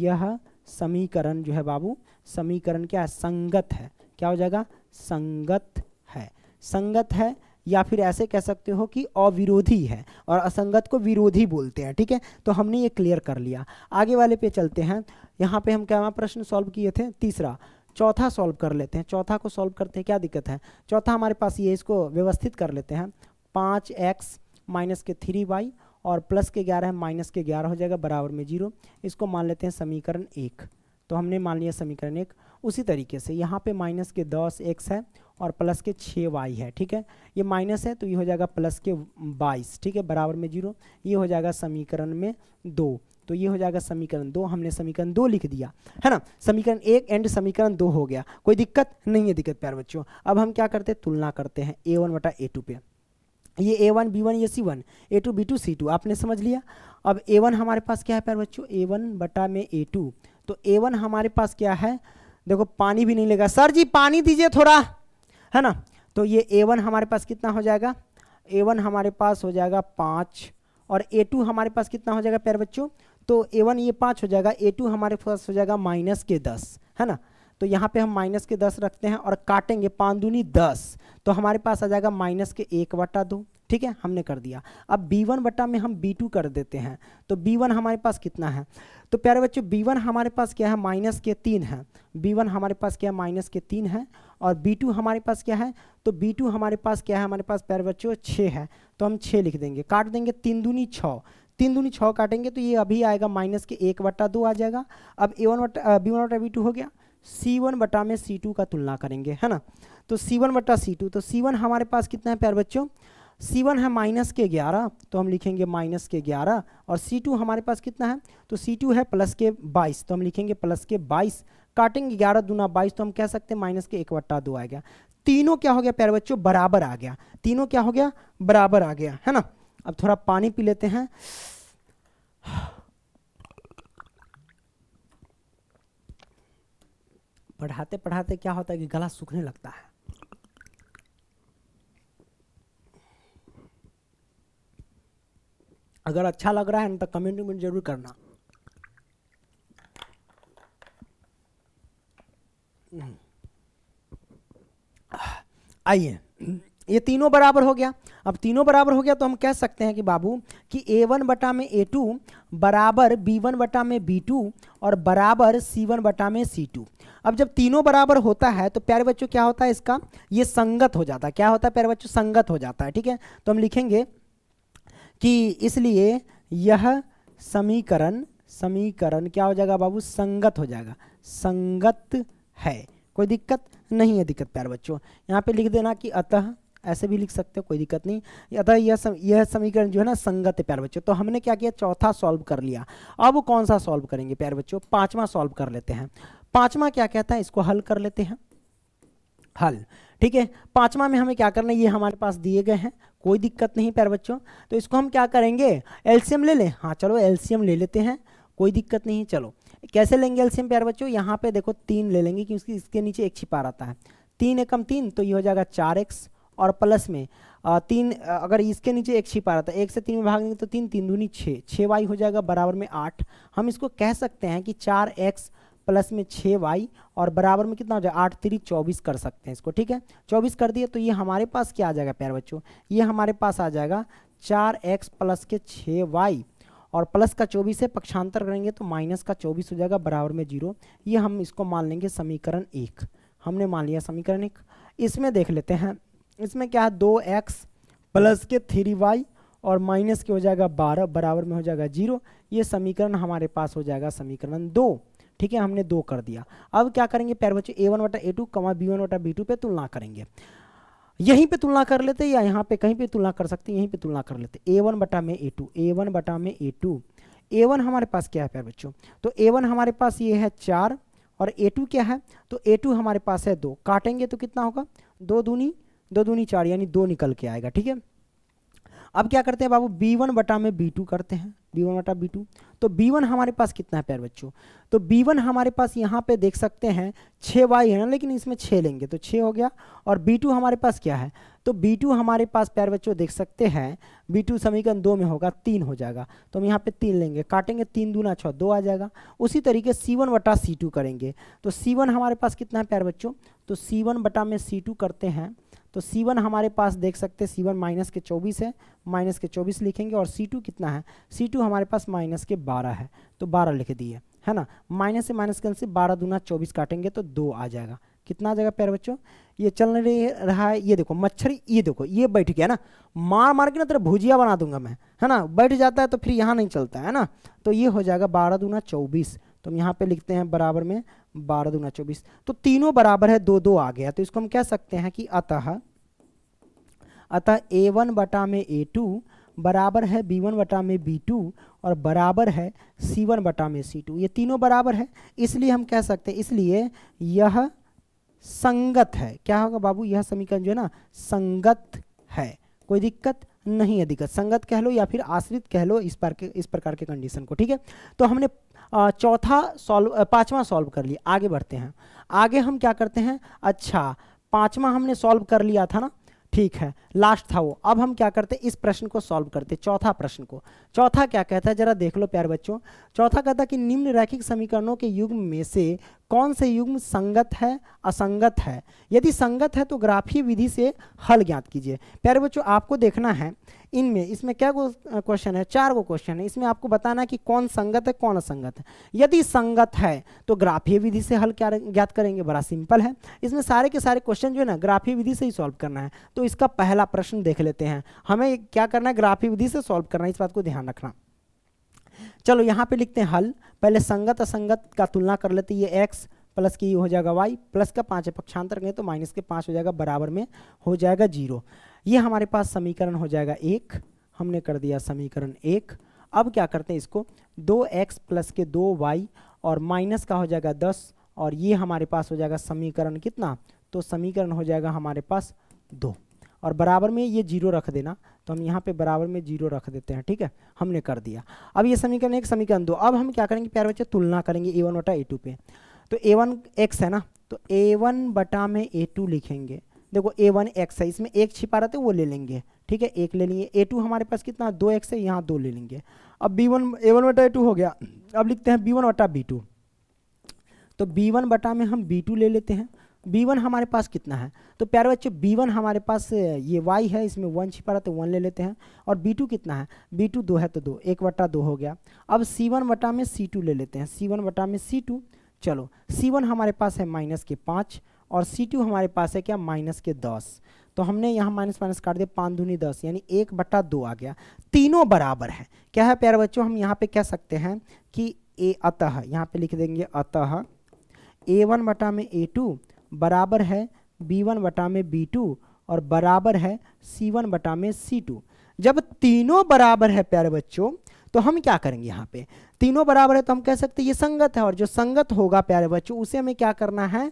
यह समीकरण जो है बाबू समीकरण क्या है संगत है क्या हो जाएगा संगत है संगत है या फिर ऐसे कह सकते हो कि अविरोधी है और असंगत को विरोधी बोलते हैं ठीक है तो हमने ये क्लियर कर लिया आगे वाले पे चलते हैं यहाँ पे हम क्या प्रश्न सॉल्व किए थे तीसरा चौथा सॉल्व कर लेते हैं चौथा को सॉल्व करते हैं क्या दिक्कत है चौथा हमारे पास ये इसको व्यवस्थित कर लेते हैं पाँच एक्स माइनस के थ्री वाई और प्लस के ग्यारह है माइनस के ग्यारह हो जाएगा बराबर में जीरो इसको मान लेते हैं समीकरण एक तो हमने मान लिया समीकरण एक उसी तरीके से यहाँ पे माइनस के दस एक्स है और प्लस के छः वाई है ठीक है ये माइनस है तो ये हो जाएगा प्लस के बाईस ठीक है बराबर में जीरो ये हो जाएगा समीकरण में दो तो ये हो जाएगा समीकरण दो हमने समीकरण दो लिख दिया है ना समीकरण एक एंड समीकरण दो हो गया कोई दिक्कत नहीं है दिक्कत प्यार बच्चों अब हम क्या करते हैं तुलना करते हैं ए वन बटा ए टू पे ये ए वन बी वन ये C one A two B two C two आपने समझ लिया अब ए वन हमारे पास क्या है प्यार बच्चों ए वन बटा में ए टू तो ए वन हमारे पास क्या है देखो पानी भी नहीं लेगा सर जी पानी दीजिए थोड़ा है ना तो ये ए वन हमारे पास कितना हो जाएगा ए वन हमारे पास हो जाएगा पाँच और ए टू हमारे पास कितना हो जाएगा प्यारे बच्चों तो ए वन ये पाँच हो जाएगा ए टू हमारे पास हो जाएगा माइनस के दस है ना तो यहाँ पे हम माइनस के दस रखते हैं और काटेंगे पाँच दूनी दस तो हमारे पास आ जाएगा माइनस के एक वटा दो ठीक है हमने कर दिया अब बी वन बटा में हम बी टू कर देते हैं तो बी वन हमारे पास कितना है तो प्यारे बच्चों बी वन हमारे पास क्या है माइनस के तीन है बी वन हमारे पास क्या है माइनस के तीन है और बी टू हमारे पास क्या है तो बी टू हमारे पास क्या है हमारे पास प्यारे बच्चों छः है तो हम छः लिख देंगे काट देंगे तीन दूनी छः तीन दूनी छः काटेंगे तो ये अभी आएगा माइनस के एक बट्टा दो आ जाएगा अब ए वन बटा बी वन बटा बी टू हो गया सी वन बटा में सी टू का तुलना करेंगे है ना तो सी वन बटा सी टू तो सी वन हमारे पास कितना है प्यार बच्चों सी वन है माइनस के ग्यारह तो हम लिखेंगे माइनस के ग्यारह और सी टू हमारे पास कितना है तो सी टू है प्लस के बाईस तो हम लिखेंगे प्लस के 22 काटेंगे ग्यारह दूना बाईस तो हम कह सकते हैं माइनस के एक वट्टा दो आ गया तीनों क्या हो गया प्यारे बच्चों बराबर आ गया तीनों क्या हो गया बराबर आ गया है ना अब थोड़ा पानी पी लेते हैं पढ़ाते पढ़ाते क्या होता है कि गला सूखने लगता है अगर अच्छा लग रहा है ना तो कमेंट उमेंट जरूर करना हम्म। आइए ये तीनों बराबर हो गया अब तीनों बराबर हो गया तो हम कह सकते हैं कि बाबू कि ए वन बटा में ए टू बराबर बी वन बटा में बी टू और बराबर सी वन बटा में सी टू अब जब तीनों बराबर होता है तो प्यारे बच्चों क्या होता है इसका ये संगत हो जाता है क्या होता है प्यारे बच्चों संगत हो जाता है ठीक है तो हम लिखेंगे कि इसलिए यह समीकरण समीकरण क्या हो जाएगा बाबू संगत हो जाएगा संगत है कोई दिक्कत नहीं है दिक्कत प्यार बच्चों यहाँ पे लिख देना कि अतः ऐसे भी लिख सकते हो कोई दिक्कत नहीं अतः यह सम, यह समीकरण जो है ना संगत है प्यार बच्चों तो हमने क्या किया चौथा सॉल्व कर लिया अब कौन सा सॉल्व करेंगे प्यार बच्चों पाँचवा सॉल्व कर लेते हैं पाँचवा क्या कहता है इसको हल कर लेते हैं हल ठीक है पांचवा में हमें क्या करना है ये हमारे पास दिए गए हैं कोई दिक्कत नहीं प्यार बच्चों तो इसको हम क्या करेंगे एल्सियम ले लें हाँ चलो एल्सियम ले लेते हैं कोई दिक्कत नहीं चलो कैसे लेंगे एल्सियम प्यार बच्चों यहाँ पे देखो तीन ले लेंगे क्योंकि इसके नीचे एक छिपा रहता है तीन एकम तीन तो ये हो जाएगा चार एक्स और प्लस में तीन अगर इसके नीचे एक छिपा रहता है एक से तीन में भाग देंगे तो तीन तीन दूनी छः छः वाई हो जाएगा बराबर में आठ हम इसको कह सकते हैं कि चार एक्स प्लस में छः वाई और बराबर में कितना हो जाएगा आठ तीन चौबीस कर सकते हैं इसको ठीक है चौबीस कर दिए तो ये हमारे पास क्या आ जाएगा प्यार बच्चों ये हमारे पास आ जाएगा चार एक्स प्लस के छः वाई और प्लस का चौबीस है पक्षांतर करेंगे तो माइनस का चौबीस हो जाएगा बराबर में जीरो ये हम इसको मान लेंगे समीकरण एक हमने मान लिया समीकरण एक इसमें देख लेते हैं इसमें क्या है दो एक्स प्लस के थ्री वाई और माइनस के हो जाएगा बारह बराबर में हो जाएगा जीरो ये समीकरण हमारे पास हो जाएगा समीकरण दो ठीक है हमने दो कर दिया अब क्या करेंगे पैर बच्चे ए वन वटा A two comma B one वटा बी टू पे तुलना करेंगे यहीं पे तुलना कर लेते या यहाँ पे कहीं पे तुलना कर सकते यहीं पे तुलना कर लेते ए वन बटा में ए टू ए वन बटा में ए टू ए वन हमारे पास क्या है प्यार बच्चों तो ए वन हमारे पास ये है चार और ए टू क्या है तो ए टू हमारे पास है दो काटेंगे तो कितना होगा दो दूनी दो दूनी चार यानी दो निकल के आएगा ठीक है अब क्या करते हैं बाबू बी वन बटा में बी टू करते हैं बी वन बटा बी टू तो बी वन हमारे पास कितना है प्यार बच्चों तो बी वन हमारे पास यहाँ पे देख सकते हैं छः वाई है ना लेकिन इसमें छः लेंगे तो छः हो गया और बी टू हमारे पास क्या है तो बी टू हमारे पास प्यार बच्चों देख सकते हैं बी टू समीकरण दो में होगा तीन हो जाएगा तो हम यहाँ पे तीन लेंगे काटेंगे तीन दूना छः दो आ जाएगा उसी तरीके सी वन सी टू करेंगे तो सी हमारे पास कितना है प्यार बच्चों तो सी वन बटा में सी टू करते हैं तो C1 हमारे पास देख सकते C1 माइनस के 24 है माइनस के 24 लिखेंगे और C2 कितना है C2 हमारे पास माइनस के 12 है तो 12 लिख दिए है ना माइनस से माइनस से बारह दूना चौबीस काटेंगे तो दो आ जाएगा कितना आ जाएगा प्यार बच्चों ये चल रहा है ये देखो मच्छर ये देखो ये बैठ गया ना मार मार के ना तेरा भुजिया बना दूंगा मैं है ना बैठ जाता है तो फिर यहाँ नहीं चलता है ना तो ये हो जाएगा बारह दूना चौबीस तो हम यहाँ पे लिखते हैं बराबर में बारह दुना चौबीस तो तीनों बराबर है दो दो आ गया तो इसको हम कह सकते हैं कि अतः अतः ए वन बटा में ए टू बराबर है बी वन बटा में बी टू और बराबर है सी वन बटा में सी टू ये तीनों बराबर है इसलिए हम कह सकते हैं इसलिए यह संगत है क्या होगा बाबू यह समीकरण जो है ना संगत है कोई दिक्कत नहीं है दिक्कत संगत कह लो या फिर आश्रित कह लो इस पर के इस प्रकार के कंडीशन को ठीक है तो हमने चौथा सॉल्व पांचवा सॉल्व कर लिया आगे बढ़ते हैं आगे हम क्या करते हैं अच्छा पांचवा हमने सॉल्व कर लिया था ना ठीक है लास्ट था वो अब हम क्या करते इस प्रश्न को सॉल्व करते चौथा प्रश्न को चौथा क्या कहता है जरा देख लो प्यार बच्चों चौथा कहता है कि निम्न रैखिक समीकरणों के युग्म में से कौन से युग्म संगत है असंगत है यदि संगत है तो ग्राफीय विधि से हल ज्ञात कीजिए प्यारे बच्चों आपको देखना है इनमें इसमें क्या क्वेश्चन है चार गो क्वेश्चन है इसमें आपको बताना है कि कौन संगत है कौन असंगत है यदि संगत है तो ग्राफीय विधि से हल क्या ज्ञात करेंगे बड़ा सिंपल है इसमें सारे के सारे क्वेश्चन जो है ना ग्राफीय विधि से ही सॉल्व करना है तो इसका पहला प्रश्न देख लेते हैं हमें क्या करना है ग्राफी विधि से सॉल्व करना है इस बात को ध्यान रखना चलो यहाँ पे लिखते हैं हल पहले संगत असंगत का तुलना कर लेते ये एक्स प्लस की हो जाएगा वाई प्लस का पाँच है पक्षांतर करें तो माइनस के पाँच हो जाएगा बराबर में हो जाएगा जीरो ये हमारे पास समीकरण हो जाएगा एक हमने कर दिया समीकरण एक अब क्या करते हैं इसको दो एक्स प्लस के दो वाई और माइनस का हो जाएगा दस और ये हमारे पास हो जाएगा समीकरण कितना तो समीकरण हो जाएगा हमारे पास दो और बराबर में ये जीरो रख देना तो हम यहाँ पे बराबर में जीरो रख देते हैं ठीक है हमने कर दिया अब ये समीकरण एक समीकरण दो अब हम क्या करेंगे प्यार बच्चे तुलना करेंगे ए वन बटा ए टू पे तो ए वन एक्स है ना तो ए वन बटा में ए टू लिखेंगे देखो ए वन एक्स है इसमें एक छिपा रहा था वो ले लेंगे ठीक है एक ले लेंगे ए टू हमारे पास कितना दो एक्स है यहाँ दो ले लेंगे अब बी वन ए वन बटा ए टू हो गया अब लिखते हैं बी वन बटा बी टू तो बी वन बटा में हम बी टू ले लेते हैं b1 हमारे पास कितना है तो प्यारे बच्चों b1 हमारे पास ये y है इसमें वन छिपा रहा तो वन ले लेते हैं और b2 कितना है b2 दो है तो दो एक बटा दो हो गया अब c1 बटा में c2 ले लेते हैं c1 बटा में c2 चलो c1 हमारे पास है माइनस के पाँच और c2 हमारे पास है क्या माइनस के दस तो हमने यहाँ माइनस माइनस काट दिया पाँच दूनी दस यानी एक बटा दो आ गया तीनों बराबर है क्या है प्यारे बच्चों हम यहाँ पे कह सकते हैं कि ए अतः यहाँ पे लिख देंगे अतः ए वन बटा में ए टू बराबर है बी वन बटा में बी टू और बराबर है सी वन बटा में सी टू जब तीनों बराबर है प्यारे बच्चों तो हम क्या करेंगे यहाँ पे तीनों बराबर है तो हम कह सकते हैं ये संगत है और जो संगत होगा प्यारे बच्चों उसे हमें क्या करना है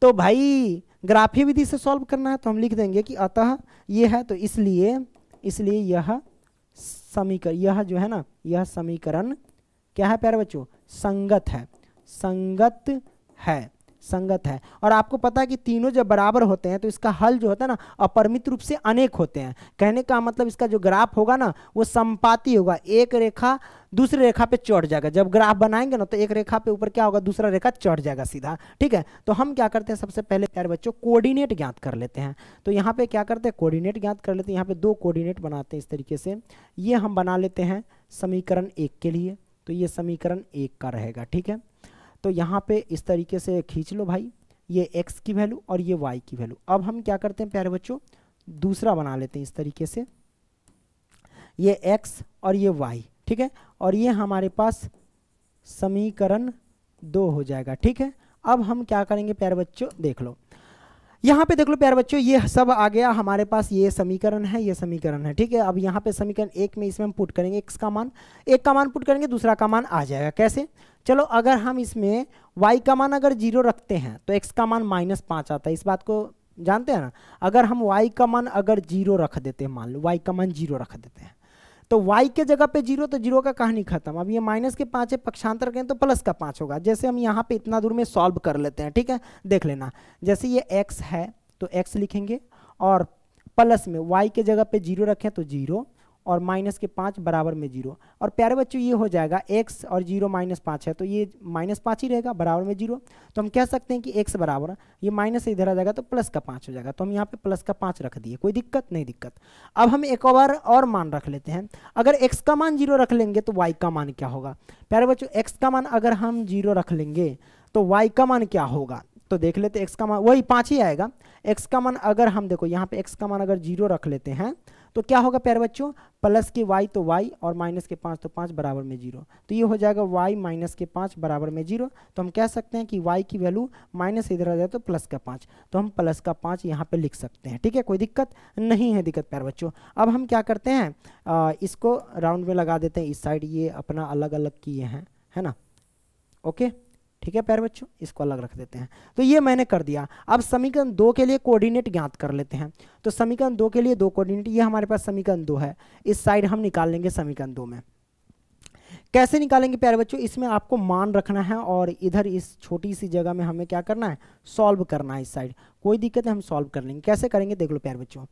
तो भाई ग्राफी विधि से सॉल्व करना है तो हम लिख देंगे कि अतः ये है तो इसलिए इसलिए यह समीकरण यह जो है ना यह समीकरण क्या है प्यारे बच्चों संगत है संगत है संगत है और आपको पता है कि तीनों जब बराबर होते हैं तो इसका हल जो होता है ना अपरिमित रूप से अनेक होते हैं कहने का मतलब इसका जो ग्राफ होगा ना वो संपाती होगा एक रेखा दूसरे रेखा पे चढ़ जाएगा जब ग्राफ बनाएंगे ना तो एक रेखा पे ऊपर क्या होगा दूसरा रेखा चढ़ जाएगा सीधा ठीक है तो हम क्या करते हैं सबसे पहले प्यारे बच्चों कोऑर्डिनेट ज्ञात कर लेते हैं तो यहाँ पे क्या करते हैं कोऑर्डिनेट ज्ञात कर लेते हैं यहाँ पे दो कोऑर्डिनेट बनाते हैं इस तरीके से ये हम बना लेते हैं समीकरण एक के लिए तो ये समीकरण एक का रहेगा ठीक है तो यहाँ पे इस तरीके से खींच लो भाई ये x की वैल्यू और ये y की वैल्यू अब हम क्या करते हैं प्यारे बच्चों दूसरा बना लेते हैं इस तरीके से ये x और ये y ठीक है और ये हमारे पास समीकरण दो हो जाएगा ठीक है अब हम क्या करेंगे प्यारे बच्चों देख लो यहाँ पे देख लो प्यार बच्चों ये सब आ गया हमारे पास ये समीकरण है ये समीकरण है ठीक है अब यहाँ पे समीकरण एक में इसमें हम पुट करेंगे एक्स का मान एक का मान पुट करेंगे दूसरा का मान आ जाएगा कैसे चलो अगर हम इसमें वाई का मान अगर जीरो रखते हैं तो एक्स का मान माइनस पाँच आता है इस बात को जानते हैं ना अगर हम वाई का मान अगर जीरो रख देते हैं मान लो वाई का मान जीरो रख देते हैं तो y के जगह पे जीरो तो जीरो का कहानी खत्म अब ये माइनस के पांच है पक्षांतर करें तो प्लस का पांच होगा जैसे हम यहाँ पे इतना दूर में सॉल्व कर लेते हैं ठीक है देख लेना जैसे ये x है तो x लिखेंगे और प्लस में y के जगह पे जीरो रखें तो जीरो और माइनस के पाँच बराबर में जीरो और प्यारे बच्चों ये हो जाएगा एक्स और जीरो माइनस पाँच है तो ये माइनस पाँच ही रहेगा बराबर में जीरो तो हम कह सकते हैं कि एक्स बराबर ये माइनस इधर आ जाएगा तो प्लस का पाँच हो जाएगा तो हम यहाँ पे प्लस का पाँच रख दिए कोई दिक्कत नहीं दिक्कत अब हम एक बार और मान रख लेते हैं अगर एक्स का मान जीरो रख लेंगे तो वाई का मान क्या होगा प्यारे बच्चों एक्स का मान अगर हम जीरो रख लेंगे तो वाई का मान क्या होगा तो देख लेते एक्स का मान वही पाँच ही आएगा एक्स का मान अगर हम देखो यहाँ पे एक्स का मान अगर जीरो रख लेते हैं तो क्या होगा प्यारे बच्चों प्लस के वाई तो वाई और माइनस के पाँच तो पाँच बराबर में जीरो तो ये हो जाएगा वाई माइनस के पाँच बराबर में जीरो तो हम कह सकते हैं कि वाई की वैल्यू माइनस इधर आ जाए तो प्लस का पाँच तो हम प्लस का पाँच यहाँ पे लिख सकते हैं ठीक है कोई दिक्कत नहीं है दिक्कत प्यारे बच्चों अब हम क्या करते हैं आ, इसको राउंड में लगा देते हैं इस साइड ये अपना अलग अलग किए हैं है ना ओके ठीक है प्यार बच्चों इसको अलग रख देते हैं तो ये मैंने कर दिया अब समीकरण दो के लिए कोऑर्डिनेट ज्ञात कर लेते हैं तो समीकरण दो के लिए दो कोऑर्डिनेट ये हमारे पास समीकरण दो है इस साइड हम निकाल लेंगे समीकरण दो में कैसे निकालेंगे प्यारे बच्चों इसमें आपको मान रखना है और इधर इस छोटी सी जगह में हमें क्या करना है सॉल्व करना है इस साइड कोई दिक्कत है हम सॉल्व कर लेंगे कैसे करेंगे देख लो प्यारे बच्चों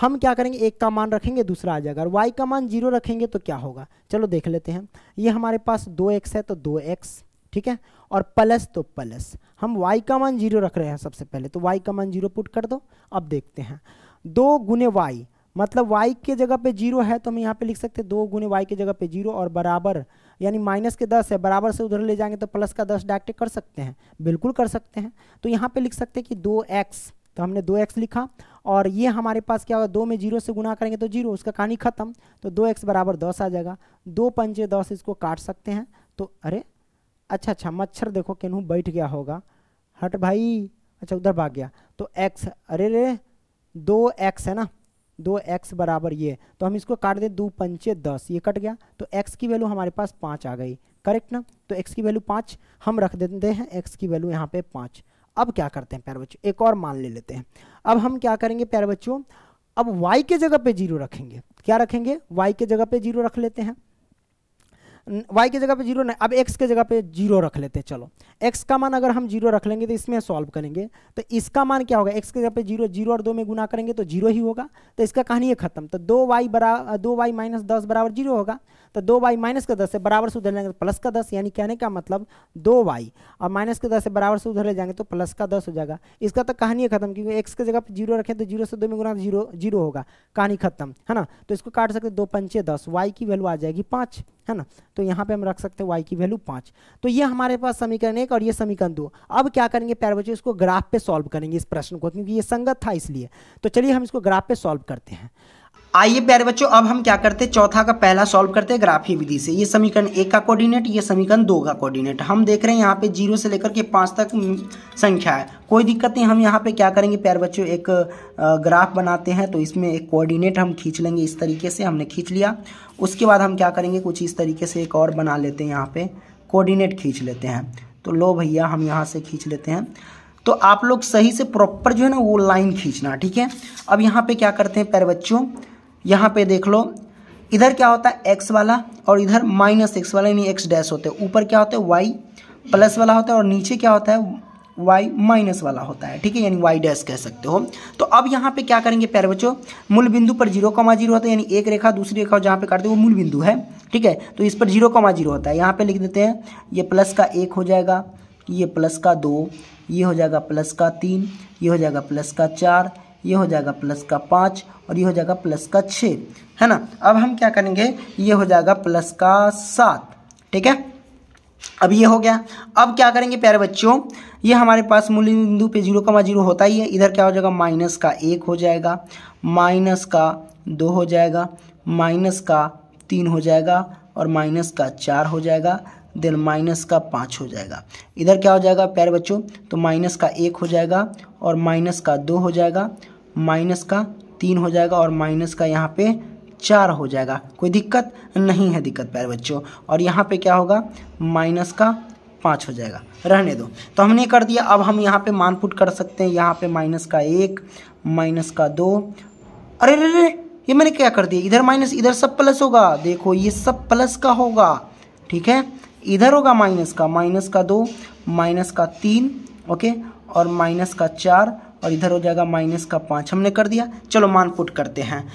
हम क्या करेंगे एक का मान रखेंगे दूसरा आ जाएगा और वाई का मान जीरो रखेंगे तो क्या होगा चलो देख लेते हैं ये हमारे पास दो एक्स है तो दो एक्स ठीक है और प्लस तो प्लस हम y का मान जीरो रख रहे हैं सबसे पहले तो y का मान जीरो पुट कर दो अब देखते हैं दो गुने वाई मतलब y के जगह पे जीरो है तो हम यहाँ पे लिख सकते हैं दो गुने वाई के जगह पे जीरो और बराबर यानी माइनस के दस है बराबर से उधर ले जाएंगे तो प्लस का दस डायरेक्ट कर सकते हैं बिल्कुल कर सकते हैं तो यहाँ पे लिख सकते हैं कि दो एक्स तो हमने दो एक्स लिखा और ये हमारे पास क्या होगा दो में जीरो से गुना करेंगे तो जीरो उसका कहानी खत्म तो दो एक्स बराबर दस आ जाएगा दो पंचे दस इसको काट सकते हैं तो अरे अच्छा अच्छा मच्छर देखो केनहू बैठ गया होगा हट भाई अच्छा उधर भाग गया तो एक्स अरे रे दो एक्स है ना दो एक्स बराबर ये तो हम इसको काट दें दो पंचे दस ये कट गया तो एक्स की वैल्यू हमारे पास पाँच आ गई करेक्ट ना तो एक्स की वैल्यू पाँच हम रख देते हैं एक्स की वैल्यू यहाँ पे पाँच अब क्या करते हैं प्यार बच्चों एक और मान ले लेते हैं अब हम क्या करेंगे प्यार बच्चों अब y के जगह पे जीरो रखेंगे क्या रखेंगे y के जगह पे जीरो रख लेते हैं वाई की जगह पे जीरो नहीं अब एक्स के जगह पे जीरो रख लेते हैं चलो एक्स का मान अगर हम जीरो रख लेंगे तो इसमें सॉल्व करेंगे तो इसका मान क्या होगा एक्स के जगह पे जीरो जीरो और दो में गुना करेंगे तो जीरो ही होगा तो इसका कहानी है खत्म तो दो वाई बरा दो वाई माइनस दस बराबर जीरो होगा तो दो वाई माइनस का दस से बराबर से उधर लेंगे तो प्लस का दस यानी कहने का मतलब दो वाई और माइनस का दस से बराबर से उधर ले जाएंगे तो प्लस का दस हो जाएगा इसका तो कहानी खत्म क्योंकि एक्स के जगह पर जीरो रखें तो जीरो से दो में गुना जीरो जीरो होगा कहानी खत्म है ना तो इसको काट सकते दो पंचे दस वाई की वैल्यू आ जाएगी पाँच है ना तो यहाँ पे हम रख सकते हैं वाई की वैल्यू पाँच तो ये हमारे पास समीकरण एक और ये समीकरण दो अब क्या करेंगे प्यार बच्चे इसको ग्राफ पे सॉल्व करेंगे इस प्रश्न को क्योंकि ये संगत था इसलिए तो चलिए हम इसको ग्राफ पे सॉल्व करते हैं आइए प्यारे बच्चों अब हम क्या करते हैं चौथा का पहला सॉल्व करते हैं ग्राफी विधि से ये समीकरण एक का कोऑर्डिनेट ये समीकरण दो का कोऑर्डिनेट हम देख रहे हैं यहाँ पे जीरो से लेकर के पाँच तक संख्या है कोई दिक्कत नहीं हम यहाँ पे क्या करेंगे प्यारे बच्चों एक ग्राफ बनाते हैं तो इसमें एक कोऑर्डिनेट हम खींच लेंगे इस तरीके से हमने खींच लिया उसके बाद हम क्या करेंगे कुछ इस तरीके से एक और बना लेते हैं यहाँ पर कोऑर्डिनेट खींच लेते हैं तो लो भैया हम यहाँ से खींच लेते हैं तो आप लोग सही से प्रॉपर जो है ना वो लाइन खींचना ठीक है अब यहाँ पर क्या करते हैं पैर बच्चों यहाँ पे देख लो इधर क्या होता है एक्स वाला और इधर माइनस एक्स वाला यानी एक्स डैश होते हैं ऊपर क्या होता है वाई प्लस वाला होता है और नीचे क्या होता है वाई माइनस वाला होता है ठीक है यानी वाई डैश कह सकते हो तो अब यहाँ पे क्या करेंगे प्यारे बच्चों मूल बिंदु पर जीरो कमा जीरो होता है यानी एक रेखा दूसरी रेखा जहाँ पे काटते हैं वो मूल बिंदु है ठीक है तो इस पर जीरो कमा जीरो होता है यहाँ पे लिख देते हैं ये प्लस का एक हो जाएगा ये प्लस का दो ये हो जाएगा प्लस का तीन ये हो जाएगा प्लस का चार ये हो जाएगा प्लस का पाँच और ये हो जाएगा प्लस का छः है ना अब हम क्या करेंगे ये हो जाएगा प्लस का सात ठीक है अब ये हो गया अब क्या करेंगे प्यारे बच्चों ये हमारे पास मूल्य बिंदु पे जीरो कमा जीरो होता ही है इधर क्या हो जाएगा माइनस का एक हो जाएगा माइनस का दो हो जाएगा माइनस का तीन हो जाएगा और माइनस का चार हो जाएगा देन माइनस का पाँच हो जाएगा इधर क्या हो जाएगा प्यारे बच्चों तो माइनस का एक हो जाएगा और माइनस का दो हो जाएगा माइनस का तीन हो जाएगा और माइनस का यहाँ पे चार हो जाएगा कोई दिक्कत नहीं है दिक्कत प्यारे बच्चों और यहाँ पे क्या होगा माइनस का पाँच हो जाएगा रहने दो तो हमने कर दिया अब हम यहाँ पे मानपुट कर सकते हैं यहाँ पे माइनस का एक माइनस का दो अरे रे रे ये मैंने क्या कर दिया इधर माइनस इधर सब प्लस होगा देखो ये सब प्लस का होगा ठीक है इधर होगा माइनस का माइनस का दो माइनस का तीन ओके और माइनस का चार और इधर हो जाएगा माइनस का पाँच हमने कर दिया चलो मान पुट करते हैं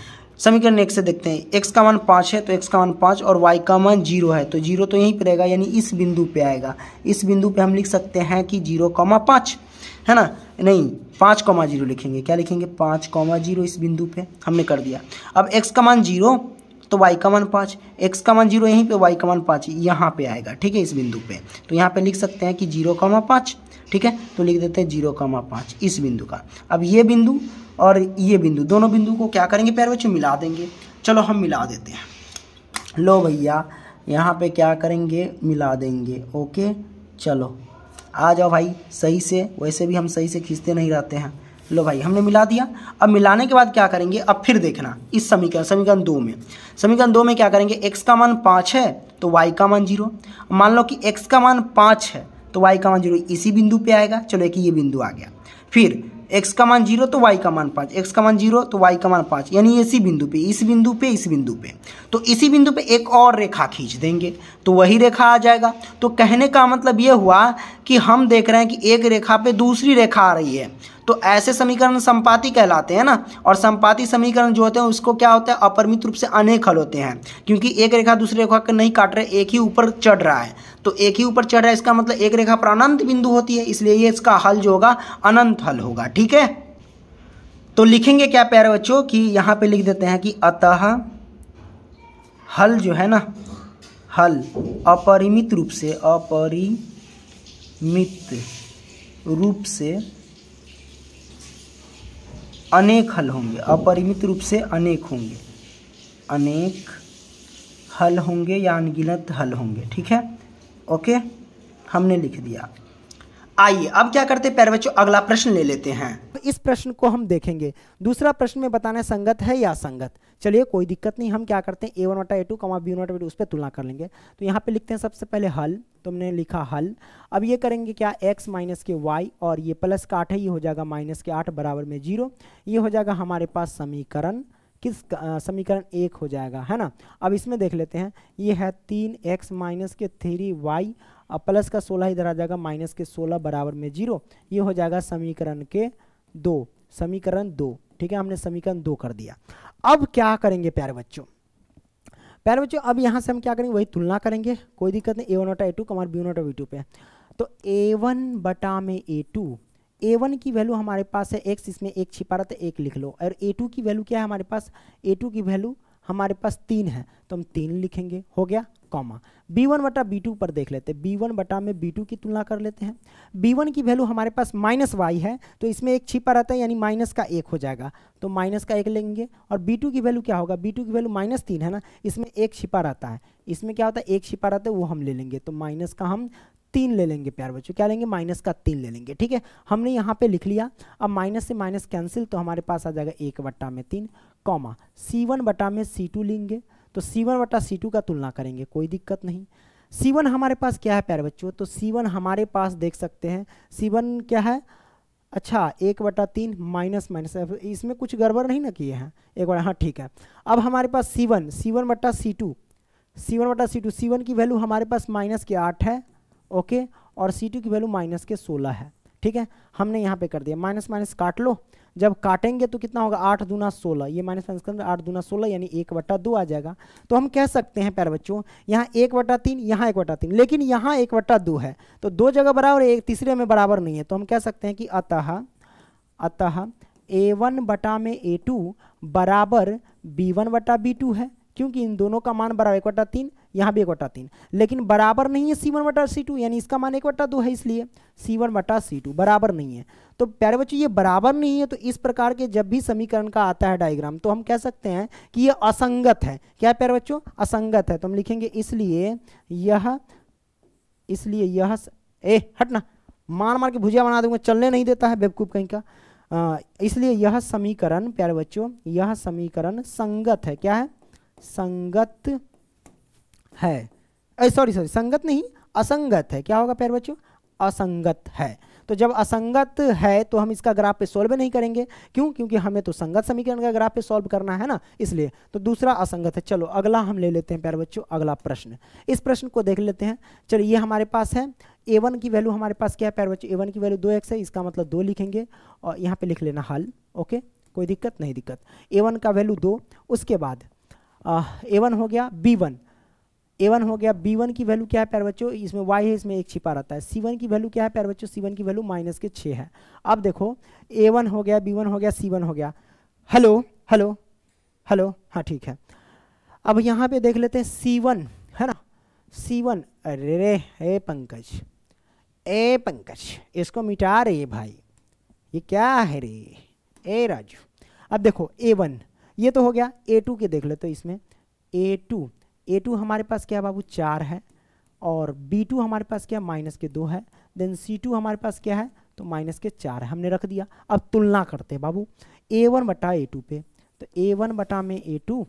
समीकरण एक से देखते हैं एक्स का मान पाँच है तो एक्स का मान पाँच और वाई का मान जीरो है तो जीरो तो यहीं पर रहेगा यानी इस बिंदु पे आएगा इस बिंदु पे हम लिख सकते हैं कि जीरो कौमा पाँच है ना नहीं पाँच कौमा जीरो लिखेंगे क्या लिखेंगे पाँच कौमा जीरो इस बिंदु पे हमने कर दिया अब एक्स का मान जीरो तो वाई का मान पाँच एक्स का मान जीरो यहीं पे वाई का मान पाँच यहाँ पे आएगा ठीक है इस बिंदु पे तो यहाँ पे लिख सकते हैं कि जीरो का मान पाँच ठीक है तो लिख देते हैं जीरो का मान पाँच इस बिंदु का अब ये बिंदु और ये बिंदु दोनों बिंदु को क्या करेंगे पैर बच्चों मिला देंगे चलो हम मिला देते हैं लो भैया यहाँ पे क्या करेंगे मिला देंगे ओके चलो आ जाओ भाई सही से वैसे भी हम सही से खींचते नहीं रहते हैं लो भाई हमने मिला दिया अब मिलाने के बाद क्या करेंगे अब फिर देखना इस समीकरण समीकरण दो में समीकरण दो में क्या करेंगे एक्स का मान पाँच है तो वाई का मान जीरो मान लो कि एक्स का मान पाँच है तो वाई का मान जीरो इसी बिंदु पे आएगा चलो एक ये बिंदु आ गया फिर एक्स का मान जीरो तो वाई का मान पाँच एक्स का मान जीरो तो वाई का मान पाँच यानी इसी बिंदु पे इस बिंदु पे इस बिंदु पे तो इसी बिंदु पे एक और रेखा खींच देंगे तो वही रेखा आ जाएगा तो कहने का मतलब ये हुआ कि हम देख रहे हैं कि एक रेखा पे दूसरी रेखा आ रही है तो ऐसे समीकरण संपाति कहलाते हैं ना और संपाति समीकरण जो होते हैं उसको क्या होता है अपरमित रूप से अनेक हल होते हैं क्योंकि एक रेखा दूसरी रेखा का नहीं काट रहे एक ही ऊपर चढ़ रहा है तो एक ही ऊपर चढ़ रहा है इसका मतलब एक रेखा पर अनंत बिंदु होती है इसलिए ये इसका हल जो होगा अनंत हल होगा ठीक है तो लिखेंगे क्या प्यारे बच्चों कि यहां पे लिख देते हैं कि अतः हल जो है ना हल अपरिमित रूप से अपरिमित रूप से अनेक हल होंगे अपरिमित रूप से अनेक होंगे अनेक हल होंगे या अनगिनत हल होंगे ठीक है ओके हमने लिख दिया आइए अब क्या करते हैं पैर बच्चों अगला प्रश्न ले लेते हैं इस प्रश्न को हम देखेंगे दूसरा प्रश्न में बताना है संगत है या संगत चलिए कोई दिक्कत नहीं हम क्या करते हैं ए वन वटा A two comma B one वटा उस पर तुलना कर लेंगे तो यहाँ पे लिखते हैं सबसे पहले हल तो हमने लिखा हल अब ये करेंगे क्या एक्स माइनस के वाई और ये प्लस का आठ है ये हो जाएगा माइनस के आठ बराबर में जीरो ये हो जाएगा हमारे पास समीकरण किस समीकरण एक हो जाएगा है ना अब इसमें देख लेते हैं ये है तीन एक्स माइनस के थ्री वाई प्लस का सोलह इधर आ जाएगा माइनस के सोलह बराबर में जीरो ये हो जाएगा समीकरण के दो समीकरण दो ठीक है हमने समीकरण दो कर दिया अब क्या करेंगे प्यारे बच्चों प्यारे बच्चों अब यहाँ से हम क्या करेंगे वही तुलना करेंगे कोई दिक्कत नहीं ए वन बटा A two comma B one बटा बी टू पे तो ए वन बटा में ए टू ए वन की वैल्यू हमारे पास है एक्स इसमें एक छिपा रहा था एक लिख लो और ए टू की वैल्यू क्या है हमारे पास ए टू की वैल्यू हमारे पास तीन है तो हम तीन लिखेंगे हो गया कॉमा बी वन बटा बी टू पर देख लेते हैं बी वन बटा में बी टू की तुलना कर लेते हैं बी वन की वैल्यू हमारे पास माइनस वाई है तो इसमें एक छिपा रहता है यानी माइनस का एक हो जाएगा तो माइनस का एक लेंगे और बी टू की वैल्यू क्या होगा बी टू की वैल्यू माइनस तीन है ना इसमें एक छिपा रहता है इसमें क्या होता है एक छिपा रहता है वो हम ले लेंगे तो माइनस का हम तीन ले लेंगे प्यार बच्चों क्या लेंगे माइनस का तीन ले लेंगे ठीक है हमने यहाँ पे लिख लिया अब माइनस से माइनस कैंसिल तो हमारे पास आ जाएगा एक बट्टा में तीन कॉमा सी वन बटा में सी टू लेंगे तो सी वन बटा सी टू का तुलना करेंगे कोई दिक्कत नहीं सी वन हमारे पास क्या है प्यार बच्चों तो सी वन हमारे पास देख सकते हैं सी वन क्या है अच्छा एक बटा तीन माइनस माइनस इसमें कुछ गड़बड़ नहीं ना किए हैं एक बार हाँ ठीक है अब हमारे पास सी वन सी वन बटा सी टू सी वन बटा सी टू सी वन की वैल्यू हमारे पास माइनस के आठ है ओके और सी टू की वैल्यू माइनस के सोलह है ठीक है हमने यहाँ पे कर दिया माइनस माइनस काट लो जब काटेंगे तो कितना होगा आठ दूना सोलह ये माइनस माइनस करेंगे आठ दूना सोलह यानी एक बट्टा दो आ जाएगा तो हम कह सकते हैं प्यार बच्चों यहाँ एक बट्टा तीन यहाँ एक बट्टा तीन लेकिन यहाँ एक बट्टा दो है तो दो जगह बराबर एक तीसरे में बराबर नहीं है तो हम कह सकते हैं कि अतः अतः ए वन बटा में ए टू बराबर बी वन बटा बी टू है क्योंकि इन दोनों का मान बराबर एक बटा तीन यहाँ भी एक बटा तीन लेकिन बराबर नहीं है सी वन बटा सी टू यानी इसका मान एक बटा दो है इसलिए सी वन बटा सी टू बराबर नहीं है तो प्यारे बच्चों ये बराबर नहीं है तो इस प्रकार के जब भी समीकरण का आता है डायग्राम तो हम कह सकते हैं कि ये असंगत है क्या प्यारे बच्चों असंगत है तो हम लिखेंगे इसलिए यह इसलिए यह ए हटना मार मार के भुजिया बना दूंगा चलने नहीं देता है बेवकूफ़ कहीं का इसलिए यह समीकरण प्यारे बच्चों यह समीकरण संगत है क्या है संगत है सॉरी सॉरी संगत नहीं असंगत है क्या होगा प्यार बच्चों असंगत है तो जब असंगत है तो हम इसका ग्राफ पे सॉल्व नहीं करेंगे क्यों क्योंकि हमें तो संगत समीकरण का ग्राफ पे सॉल्व करना है ना इसलिए तो दूसरा असंगत है चलो अगला हम ले लेते हैं प्यार बच्चों अगला प्रश्न इस प्रश्न को देख लेते हैं चलो ये हमारे पास है ए वन की वैल्यू हमारे पास क्या है प्यार बच्चों ए वन की वैल्यू दो एक्स है इसका मतलब दो लिखेंगे और यहाँ पर लिख लेना हल ओके कोई दिक्कत नहीं दिक्कत ए वन का वैल्यू दो उसके बाद ए वन हो गया बी वन ए वन हो गया बी वन की वैल्यू क्या है प्यार बच्चों इसमें वाई है इसमें एक छिपा रहता है सी वन की वैल्यू क्या है प्यार बच्चों सी वन की वैल्यू माइनस के छः है अब देखो ए वन हो गया बी वन हो गया सी वन हो गया हेलो हेलो हेलो हाँ ठीक है अब यहाँ पे देख लेते हैं सी वन है ना सी वन अरे रे हे पंकज ए पंकज इसको मिटा रे भाई ये क्या है रे ए राजू अब देखो ए वन ये तो हो गया ए टू के देख लेते हो इसमें ए टू ए टू हमारे पास क्या बाबू चार है और बी टू हमारे पास क्या माइनस के दो है देन सी टू हमारे पास क्या है तो माइनस के चार है हमने रख दिया अब तुलना करते हैं बाबू ए वन बटा ए टू पे तो ए वन बटा में ए टू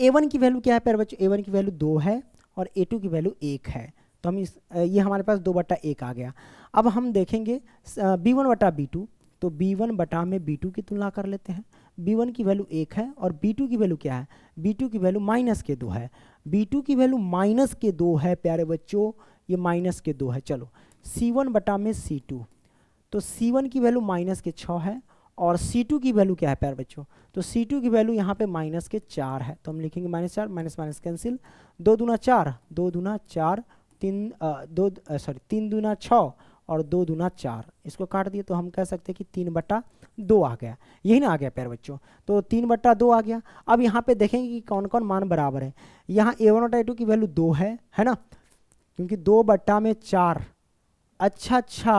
ए वन की वैल्यू क्या है प्यारे बच्चों ए वन की वैल्यू दो है और ए टू की वैल्यू एक है तो हम इस ये हमारे पास दो बटा एक आ गया अब हम देखेंगे बी वन बटा बी टू तो बी वन बटा में बी टू की तुलना कर लेते हैं बी वन की वैल्यू एक है और बी टू की वैल्यू क्या है बी टू की वैल्यू माइनस के दो है बी टू की वैल्यू माइनस के दो है प्यारे बच्चों ये माइनस के दो है चलो सी वन बटा में सी टू तो सी वन की वैल्यू माइनस के छः है और सी टू की वैल्यू क्या है प्यारे बच्चों तो सी टू की वैल्यू यहाँ पे माइनस के चार है तो हम लिखेंगे माइनस चार माइनस माइनस कैंसिल दो दूना चार दो दूना चार तीन आ, दो सॉरी तीन दूना छः और दो दूना चार इसको काट दिए तो हम कह सकते हैं कि तीन बटा दो आ गया यही ना आ गया प्यार बच्चों तो तीन बट्टा दो आ गया अब यहाँ पे देखेंगे कि कौन कौन मान बराबर है यहाँ ए वन और ए टू की वैल्यू दो है है ना क्योंकि दो बट्टा में चार अच्छा अच्छा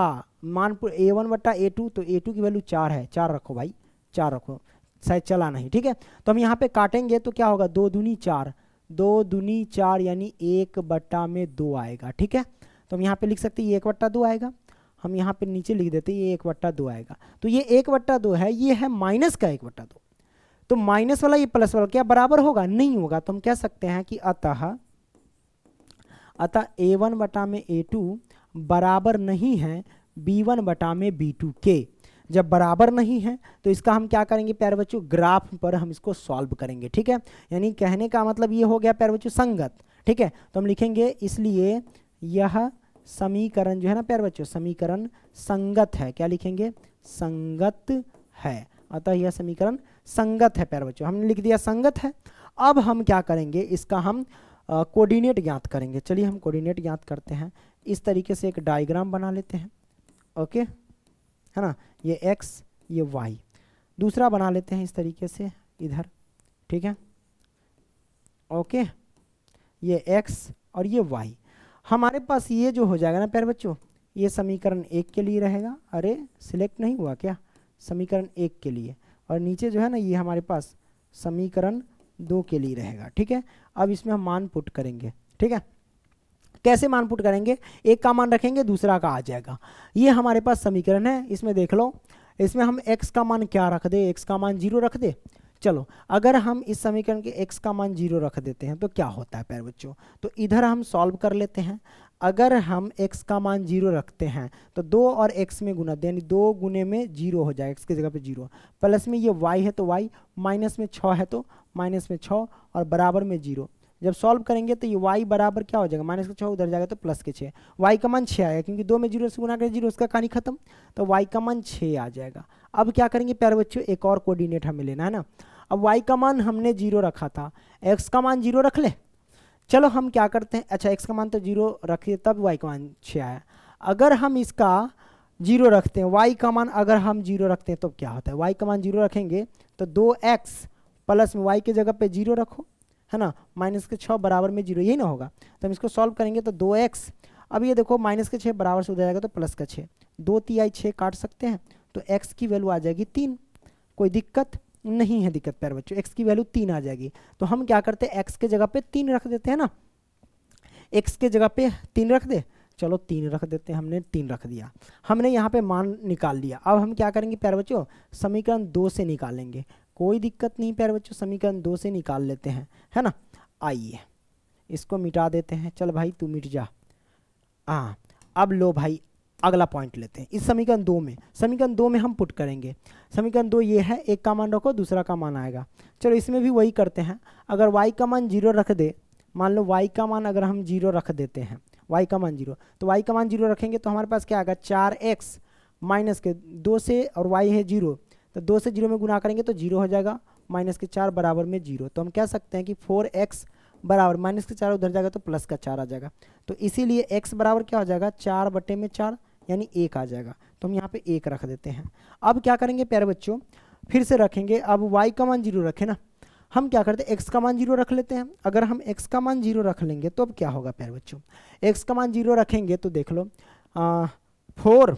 मान ए वन बट्टा ए टू तो ए टू की वैल्यू चार है चार रखो भाई चार रखो शायद चला नहीं ठीक है तो हम यहाँ पे काटेंगे तो क्या होगा दो दूनी चार दो दूनी चार यानी एक बट्टा में दो आएगा ठीक है तो हम यहाँ पे लिख सकते हैं एक बट्टा दो आएगा हम यहाँ पे नीचे लिख देते हैं ये एक वट्टा दो आएगा तो ये एक वट्टा दो है ये है माइनस का एक वट्टा दो तो माइनस वाला ये प्लस वाला क्या बराबर होगा नहीं होगा तो हम कह सकते हैं कि अतः अतः ए वन बटा में ए टू बराबर नहीं है बी वन बटा में बी टू के जब बराबर नहीं है तो इसका हम क्या करेंगे प्यारे बच्चों ग्राफ पर हम इसको सॉल्व करेंगे ठीक है यानी कहने का मतलब ये हो गया प्यारे बच्चों संगत ठीक है तो हम लिखेंगे इसलिए यह समीकरण जो है ना प्यार बच्चों समीकरण संगत है क्या लिखेंगे संगत है अतः यह समीकरण संगत है प्यार बच्चों हमने लिख दिया संगत है अब हम क्या करेंगे इसका हम कोऑर्डिनेट ज्ञात करेंगे चलिए हम कोऑर्डिनेट ज्ञात करते हैं इस तरीके से एक डायग्राम बना लेते हैं ओके है ना ये एक्स ये वाई दूसरा बना लेते हैं इस तरीके से इधर ठीक है ओके ये एक्स और ये वाई हमारे पास ये जो हो जाएगा ना प्यारे बच्चों ये समीकरण एक के लिए रहेगा अरे सिलेक्ट नहीं हुआ क्या समीकरण एक के लिए और नीचे जो है ना ये हमारे पास समीकरण दो के लिए रहेगा ठीक है अब इसमें हम मान पुट करेंगे ठीक है कैसे मान पुट करेंगे एक का मान रखेंगे दूसरा का आ जाएगा ये हमारे पास समीकरण है इसमें देख लो इसमें हम x का मान क्या रख दे x का मान जीरो रख दे चलो अगर हम इस समीकरण के x का मान जीरो रख देते हैं तो क्या होता है प्यारे बच्चों तो इधर हम सॉल्व कर लेते हैं अगर हम x का मान जीरो रखते हैं तो दो और x में गुना यानी दो गुने में जीरो हो जाएगा x की जगह पे जीरो प्लस में ये y है तो y माइनस में छः है तो माइनस में छः और बराबर में जीरो जब सॉल्व करेंगे तो ये y बराबर क्या हो जाएगा माइनस का छः उधर जाएगा तो प्लस के छः y का मान छः आएगा क्योंकि दो में जीरो से गुना करें जीरो उसका कहानी खत्म तो y का मान छः आ जाएगा अब क्या करेंगे प्यारे बच्चों एक और कोऑर्डिनेट हमें लेना है ना अब y का मान हमने जीरो रखा था x का मान जीरो रख ले चलो हम क्या करते हैं अच्छा x का मान तो जीरो रखिए तब y का मान छः आया अगर हम इसका जीरो रखते हैं y का मान अगर हम जीरो रखते हैं तो क्या होता है y का मान जीरो रखेंगे तो दो एक्स प्लस में वाई की जगह पे जीरो रखो है ना माइनस के छः बराबर में जीरो यही ना होगा तो हम इसको सॉल्व करेंगे तो दो एक्स अब ये देखो माइनस के छः बराबर से उधर जाएगा तो प्लस का छः दो ती आई छः काट सकते हैं तो एक्स की वैल्यू आ जाएगी तीन कोई दिक्कत नहीं है दिक्कत प्यार बच्चों एक्स की वैल्यू तीन आ जाएगी तो हम क्या करते हैं एक्स के जगह पे तीन रख देते हैं ना एक्स के जगह पे तीन रख दे चलो तीन रख देते हैं हमने तीन रख दिया हमने यहाँ पे मान निकाल लिया अब हम क्या करेंगे प्यार बच्चों समीकरण दो से निकालेंगे कोई दिक्कत नहीं प्यार बच्चों समीकरण दो से निकाल लेते हैं है ना आइए इसको मिटा देते हैं चल भाई तू मिट जा हाँ अब लो भाई अगला पॉइंट लेते हैं इस समीकरण दो में समीकरण दो में हम पुट करेंगे समीकरण दो ये है एक का मान रखो दूसरा का मान आएगा चलो इसमें भी वही करते हैं अगर y का मान जीरो रख दे मान लो y का मान अगर हम जीरो रख देते हैं y का मान जीरो तो y का मान जीरो रखेंगे तो हमारे पास क्या आएगा चार एक्स माइनस के दो से और y है जीरो तो दो से जीरो में गुना करेंगे तो जीरो हो जाएगा माइनस के चार बराबर में जीरो तो हम कह सकते हैं कि फोर एक्स बराबर माइनस का चार उधर जाएगा तो प्लस का चार आ जाएगा तो इसीलिए एक्स बराबर क्या हो जाएगा चार बटे में चार यानी एक आ जाएगा तो हम यहाँ पे एक रख देते हैं अब क्या करेंगे प्यारे बच्चों फिर से रखेंगे अब y का मान जीरो रखें ना हम क्या करते हैं x का मान जीरो रख लेते हैं अगर हम x का मान जीरो रख लेंगे तो अब क्या होगा प्यारे बच्चों x का मान जीरो रखेंगे तो देख लो फोर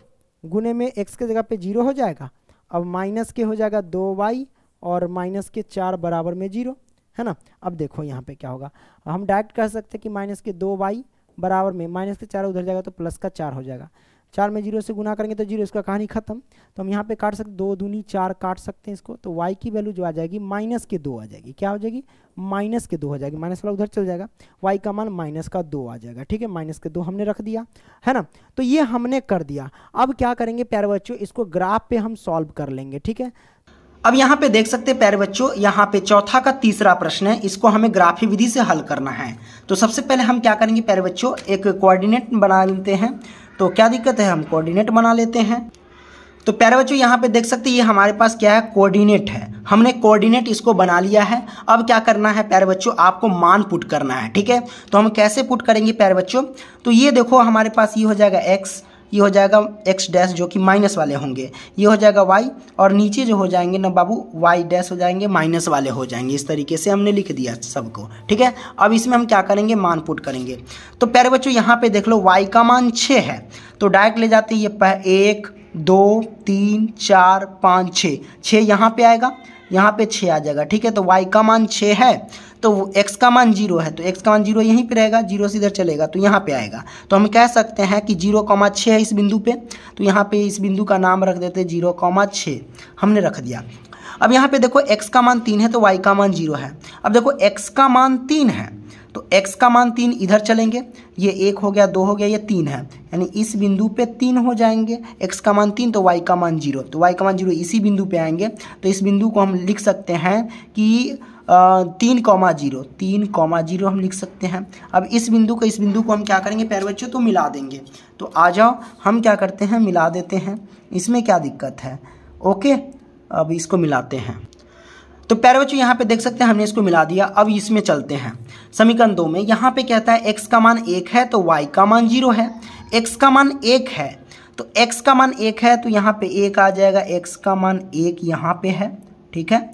गुने में एक्स के जगह पर जीरो हो जाएगा अब माइनस के हो जाएगा दो वाई और माइनस के चार बराबर में जीरो है ना अब देखो यहाँ पे क्या होगा हम डायरेक्ट कह सकते हैं कि माइनस के दो वाई बराबर में माइनस के चार उधर जाएगा तो प्लस का चार हो जाएगा चार में जीरो से गुना करेंगे तो जीरो इसका कहानी खत्म तो हम यहाँ पे काट सकते दो दूनी चार काट सकते हैं इसको तो y की वैल्यू जो आ जाएगी माइनस के दो आ जाएगी क्या हो जाएगी माइनस के दो हो जाएगी माइनस वाला उधर चल जाएगा y का मान माइनस का दो आ जाएगा ठीक है माइनस के दो हमने रख दिया है ना तो ये हमने कर दिया अब क्या करेंगे प्यारे बच्चों इसको ग्राफ पे हम सॉल्व कर लेंगे ठीक है अब यहाँ पे देख सकते हैं प्यारे बच्चों यहाँ पे चौथा का तीसरा प्रश्न है इसको हमें ग्राफी विधि से हल करना है तो सबसे पहले हम क्या करेंगे प्यारे बच्चों एक कोऑर्डिनेट बना लेते हैं तो क्या दिक्कत है हम कोऑर्डिनेट बना लेते हैं तो प्यारे बच्चों यहाँ पे देख सकते हैं ये हमारे पास क्या है कोऑर्डिनेट है हमने कोऑर्डिनेट इसको बना लिया है अब क्या करना है प्यारे बच्चों आपको मान पुट करना है ठीक है तो हम कैसे पुट करेंगे प्यारे बच्चों तो ये देखो हमारे पास ये हो जाएगा एक्स ये हो जाएगा एक्स डैश जो कि माइनस वाले होंगे ये हो जाएगा वाई और नीचे जो हो जाएंगे ना बाबू वाई डैश हो जाएंगे माइनस वाले हो जाएंगे इस तरीके से हमने लिख दिया सबको ठीक है अब इसमें हम क्या करेंगे मान पुट करेंगे तो प्यारे बच्चों यहाँ पे देख लो वाई का मान छः है तो डायरेक्ट ले जाते ये एक दो तीन चार पाँच छः छः यहाँ पर आएगा यहाँ पे छः आ जाएगा ठीक है तो वाई का मान छः है तो वो एक्स का मान जीरो है तो एक्स का मान जीरो यहीं पर रहेगा जीरो से इधर चलेगा तो यहाँ पर आएगा तो हम कह सकते हैं कि जीरो कौमा छः है इस बिंदु पर तो यहाँ पर इस बिंदु का नाम रख देते जीरो कौमा छः हमने रख दिया अब यहाँ पे देखो x का मान तीन है तो y का मान जीरो है अब देखो x का मान तीन है तो x का मान तीन इधर चलेंगे ये एक हो गया दो हो गया ये तीन है यानी इस बिंदु पे तीन हो जाएंगे x का मान तीन तो y का मान जीरो तो y का मान जीरो इसी बिंदु पे आएंगे तो इस बिंदु को हम लिख सकते हैं कि तीन कॉमा जीरो तीन कॉमा जीरो हम लिख सकते हैं अब इस बिंदु को इस बिंदु को हम क्या करेंगे पैर बच्चों तो मिला देंगे तो आ जाओ हम क्या करते हैं मिला देते हैं इसमें क्या दिक्कत है ओके अब इसको मिलाते हैं तो पैर बच्चों यहाँ पे देख सकते हैं हमने इसको मिला दिया अब इसमें चलते हैं समीकरण दो में यहाँ पे कहता है एक्स का मान एक है तो वाई का मान जीरो है एक्स का मान एक है तो एक्स का मान एक है तो यहाँ पे एक आ जाएगा एक्स का मान एक यहाँ पे है ठीक है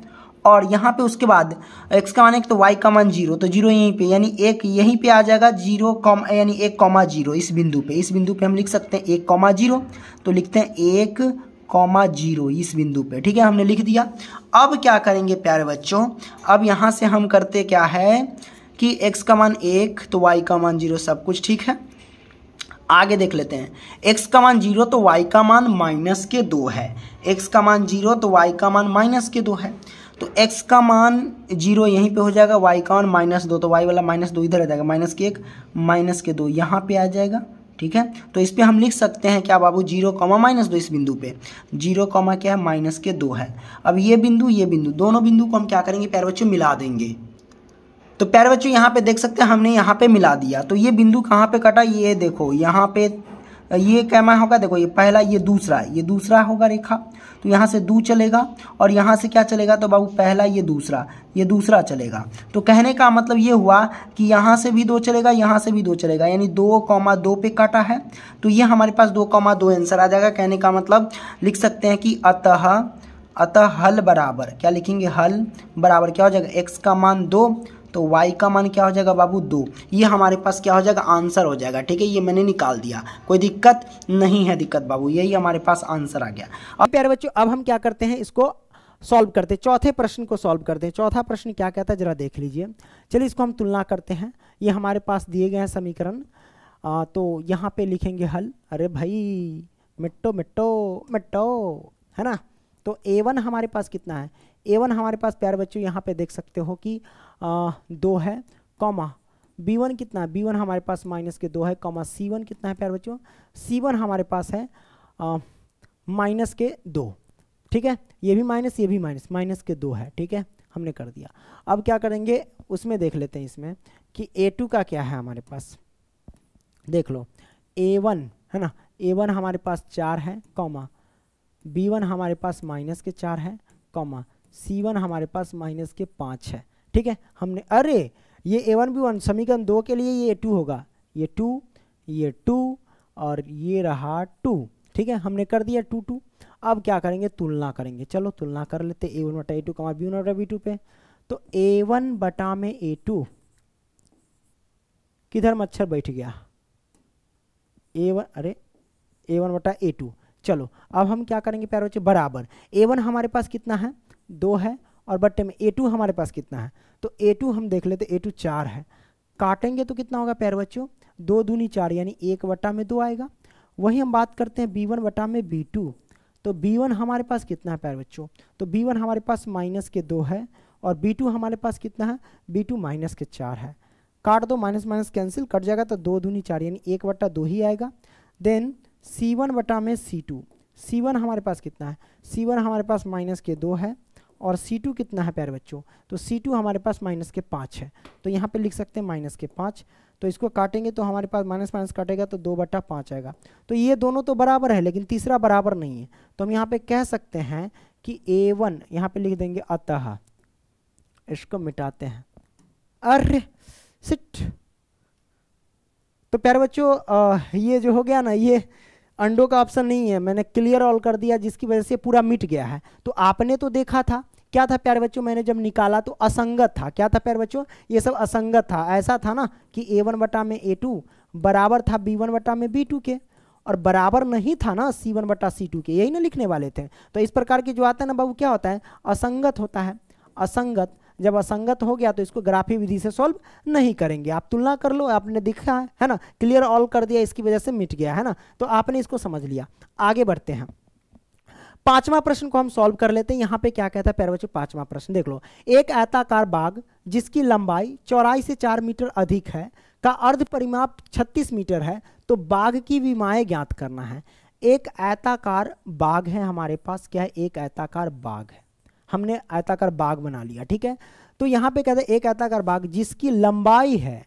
और यहाँ पे उसके बाद x का मान एक तो y का मान जीरो तो जीरो यहीं पे यानी एक यहीं पे आ जाएगा जीरो कॉम यानी एक कॉमा जीरो इस बिंदु पे इस बिंदु पे हम लिख सकते हैं एक कॉमा जीरो तो लिखते हैं एक कॉमा जीरो इस बिंदु पे ठीक है हमने लिख दिया अब क्या करेंगे प्यारे बच्चों अब यहाँ से हम करते क्या है कि x का मान एक तो y का मान जीरो सब कुछ ठीक है आगे देख लेते हैं x का मान जीरो तो y का मान माइनस के दो है x का मान जीरो तो y का मान माइनस के दो है तो x का मान जीरो यहीं पे हो जाएगा y का मान माइनस दो तो y वाला माइनस दो इधर आ जाएगा माइनस के एक माइनस के दो यहाँ पे आ जाएगा ठीक है तो इस पर हम लिख सकते हैं क्या बाबू जीरो कॉमा माइनस दो इस बिंदु पे जीरो कॉमा क्या है माइनस के दो है अब ये बिंदु ये बिंदु दोनों बिंदु को हम क्या करेंगे पैर बच्चों मिला देंगे तो प्यारे बच्चों यहाँ पे देख सकते हैं हमने यहाँ पे मिला दिया तो ये बिंदु कहाँ पे कटा ये देखो यहाँ पे ये कैमा होगा देखो ये पहला ये दूसरा ये दूसरा होगा रेखा तो यहाँ से दू चलेगा और यहाँ से क्या चलेगा तो बाबू पहला ये दूसरा ये दूसरा चलेगा तो कहने का मतलब ये हुआ कि यहाँ से भी दो चलेगा यहाँ से भी दो चलेगा यानी दो कौमा दो पे काटा है तो ये हमारे पास दो कौमा दो आंसर आ जाएगा कहने का मतलब लिख सकते हैं कि अतः अतः हल बराबर क्या लिखेंगे हल बराबर क्या हो जाएगा एक्स का मान दो तो वाई का मान क्या हो जाएगा बाबू दो ये हमारे पास क्या हो जाएगा आंसर हो जाएगा ठीक है ये मैंने निकाल दिया कोई दिक्कत नहीं है दिक्कत बाबू यही हमारे पास आंसर आ गया अब प्यारे बच्चों अब हम क्या करते हैं इसको सॉल्व करते हैं चौथे प्रश्न को सॉल्व करते हैं चौथा प्रश्न क्या कहता है जरा देख लीजिए चलिए इसको हम तुलना करते हैं ये हमारे पास दिए गए हैं समीकरण तो यहाँ पे लिखेंगे हल अरे भाई मिट्टो मिट्टो मिट्टो है ना तो ए वन हमारे पास कितना है ए वन हमारे पास प्यारे बच्चों यहाँ पे देख सकते हो कि दो है कॉमा बी वन कितना बी वन हमारे पास माइनस के दो है कॉमा सी वन कितना है प्यार बच्चों सी वन हमारे पास है माइनस के दो ठीक है ये भी माइनस ये भी माइनस माइनस के दो है ठीक है हमने कर दिया अब क्या करेंगे उसमें देख लेते हैं इसमें कि ए टू का क्या है हमारे पास देख लो ए वन है ना ए वन हमारे पास चार है कॉमा बी वन हमारे पास माइनस के चार है कॉमा सी वन हमारे पास माइनस के पाँच है ठीक है हमने अरे ये ए वन बी वन समीकरण दो के लिए ये ए टू होगा ये टू ये टू और ये रहा टू ठीक है हमने कर दिया टू टू अब क्या करेंगे तुलना करेंगे चलो तुलना कर लेते ए वन बटा A two comma B one बटा बी टू पे तो ए वन बटा में ए टू किधर मच्छर बैठ गया ए वन अरे ए वन बटा ए टू चलो अब हम क्या करेंगे बच्चे बराबर ए वन हमारे पास कितना है दो है और बट्टे में ए टू हमारे पास कितना है तो ए टू हम देख लेते ए टू चार है काटेंगे तो कितना होगा पैर बच्चों दो दूनी चार यानी एक वटा में दो आएगा वही हम बात करते हैं बी वन वटा में बी टू तो बी वन हमारे पास कितना है पैर बच्चों तो बी वन हमारे पास माइनस के दो है और बी टू हमारे पास कितना है बी टू माइनस के चार है काट दो माइनस माइनस कैंसिल कट जाएगा तो दो दूनी चार यानी एक वटा दो ही आएगा देन सी वन वटा में सी टू सी वन हमारे पास कितना है सी वन हमारे पास माइनस के दो है और C2 कितना है प्यारे बच्चों तो C2 हमारे पास माइनस के पाँच है तो यहाँ पे लिख सकते हैं माइनस के पाँच तो इसको काटेंगे तो हमारे पास माइनस माइनस काटेगा तो दो बटा पाँच आएगा तो ये दोनों तो बराबर है लेकिन तीसरा बराबर नहीं है तो हम यहाँ पे कह सकते हैं कि ए वन यहाँ पर लिख देंगे अतः इसको मिटाते हैं अरे सिट तो प्यारे बच्चों ये जो हो गया ना ये अंडों का ऑप्शन नहीं है मैंने क्लियर ऑल कर दिया जिसकी वजह से पूरा मिट गया है तो आपने तो देखा था क्या था प्यारे बच्चों मैंने जब निकाला तो असंगत था क्या था प्यारे बच्चों ये सब असंगत था ऐसा था ना कि ए वन बटा में ए टू बराबर था बी वन बटा में बी टू के और बराबर नहीं था ना सी वन बटा सी टू के यही ना लिखने वाले थे तो इस प्रकार के जो आता है ना बाबू क्या होता है असंगत होता है असंगत जब असंगत हो गया तो इसको ग्राफी विधि से सॉल्व नहीं करेंगे आप तुलना कर लो आपने दिखा है ना क्लियर ऑल कर दिया इसकी वजह से मिट गया है ना तो आपने इसको समझ लिया आगे बढ़ते हैं पांचवा प्रश्न को हम सॉल्व कर लेते हैं यहां पे क्या कहता है पैरवचु पांचवा प्रश्न देख लो एक आयताकार बाग जिसकी लंबाई चौराई से चार मीटर अधिक है का अर्ध परिमाप छत्तीस मीटर है तो बाघ की विमाएं ज्ञात करना है एक आयताकार बाघ है हमारे पास क्या है एक आयताकार बाघ है हमने आयताकार बाघ बना लिया ठीक है तो यहाँ पे कहते हैं एक आयताकार बाघ जिसकी लंबाई है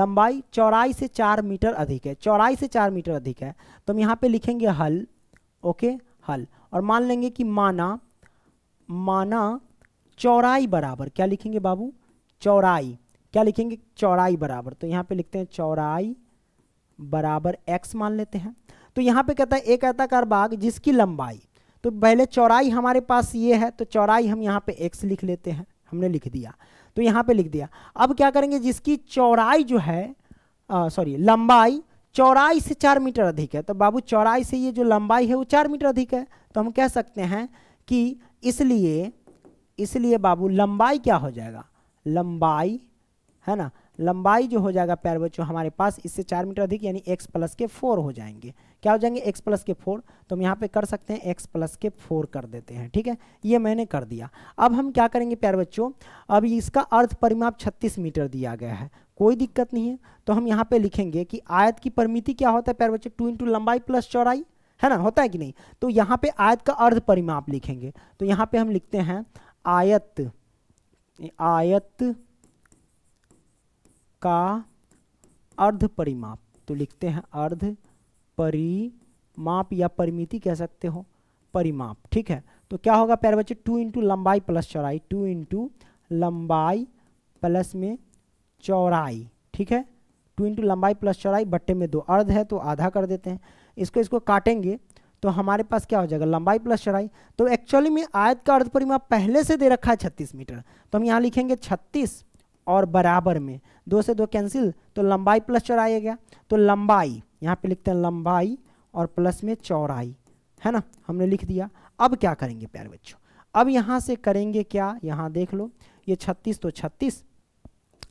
लंबाई चौराई से चार मीटर अधिक है चौराई से चार मीटर अधिक है तो हम यहाँ पे लिखेंगे हल ओके हल और मान लेंगे कि माना माना चौराई बराबर क्या लिखेंगे बाबू चौराई क्या लिखेंगे चौड़ाई बराबर तो यहाँ पे लिखते हैं चौराई बराबर एक्स मान लेते हैं तो यहाँ पे कहता है एक आयताकार बाग जिसकी लंबाई तो पहले चौराई हमारे पास ये है तो चौराई हम यहाँ पे एक्स लिख लेते हैं हमने लिख दिया तो यहाँ पे लिख दिया अब क्या करेंगे जिसकी चौराई जो है सॉरी लंबाई चौड़ाई से चार मीटर अधिक है तो बाबू चौड़ाई से ये जो लंबाई है वो चार मीटर अधिक है तो हम कह सकते हैं कि इसलिए इसलिए बाबू लंबाई क्या हो जाएगा लंबाई है ना लंबाई जो हो जाएगा पैर बच्चों हमारे पास इससे चार मीटर अधिक यानी एक्स प्लस के फोर हो जाएंगे क्या हो जाएंगे एक्स प्लस के फोर तो हम यहाँ पे कर सकते हैं एक्स प्लस के फोर कर देते हैं ठीक है ये मैंने कर दिया अब हम क्या करेंगे प्यार बच्चों अब इसका अर्थ परिमाप 36 मीटर दिया गया है कोई दिक्कत नहीं है तो हम यहाँ पे लिखेंगे कि आयत की परिमिति क्या होता है प्यार बच्चे टू इंटू लंबाई प्लस चौड़ाई है ना होता है कि नहीं तो यहाँ पे आयत का अर्ध परिमाप लिखेंगे तो यहाँ पे हम लिखते हैं आयत आयत का अर्ध परिमाप तो लिखते हैं अर्ध परिमाप या परिमिति कह सकते हो परिमाप ठीक है तो क्या होगा प्यार बच्चे टू इंटू लंबाई प्लस चौड़ाई टू इंटू लंबाई प्लस में चौड़ाई ठीक है टू इंटू लंबाई प्लस चौड़ाई बट्टे में दो अर्ध है तो आधा कर देते हैं इसको इसको काटेंगे तो हमारे पास क्या हो जाएगा लंबाई प्लस चौड़ाई तो एक्चुअली में आयत का अर्ध परिमाप पहले से दे रखा है छत्तीस मीटर तो हम यहाँ लिखेंगे छत्तीस और बराबर में दो से दो कैंसिल तो लंबाई प्लस चौड़ाई आ गया तो लंबाई यहाँ पे लिखते हैं लंबाई और प्लस में चौड़ाई है ना हमने लिख दिया अब क्या करेंगे प्यारे बच्चों अब यहाँ से करेंगे क्या यहाँ देख लो ये छत्तीस तो छत्तीस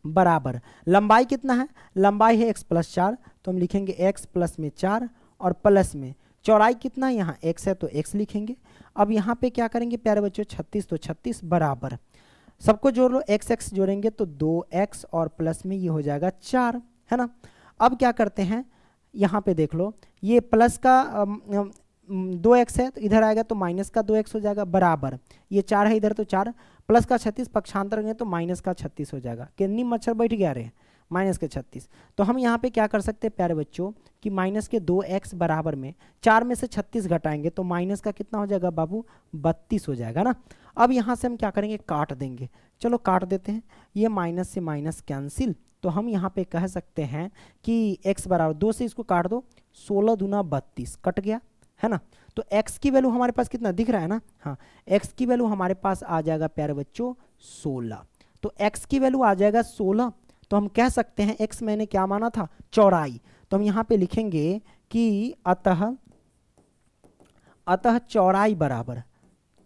बराबर लंबाई कितना है लंबाई है एक्स प्लस चार तो हम लिखेंगे एक्स प्लस में चार और प्लस में चौड़ाई कितना है यहाँ एक्स है तो एक्स लिखेंगे अब यहाँ पे क्या करेंगे प्यारे बच्चों छत्तीस तो छत्तीस बराबर सबको जोड़ लो एक्स एक्स जोड़ेंगे तो दो एक्स और प्लस में ये हो जाएगा चार है ना अब क्या करते हैं यहाँ पे देख लो ये प्लस का दो एक्स है तो इधर आएगा तो माइनस का दो एक्स हो जाएगा बराबर ये चार है इधर तो चार प्लस का छत्तीस पक्षांतर गए तो माइनस का छत्तीस हो जाएगा कितनी मच्छर बैठ गया रहे माइनस के छत्तीस तो हम यहाँ पे क्या कर सकते हैं प्यारे बच्चों कि माइनस के दो एक्स बराबर में चार में से छत्तीस घटाएंगे तो माइनस का कितना हो जाएगा बाबू बत्तीस हो जाएगा ना अब यहाँ से हम क्या करेंगे काट देंगे चलो काट देते हैं ये माइनस से माइनस कैंसिल तो हम यहाँ पे कह सकते हैं कि एक्स बराबर दो से इसको काट दो सोलह दूना बत्तीस कट गया है ना तो x की वैल्यू हमारे पास कितना दिख रहा है ना हाँ x की वैल्यू हमारे पास आ जाएगा प्यारे बच्चों 16 तो x की वैल्यू आ जाएगा 16 तो हम कह सकते हैं x मैंने क्या माना था चौड़ाई तो हम यहाँ पे लिखेंगे कि अतः अतः चौड़ाई बराबर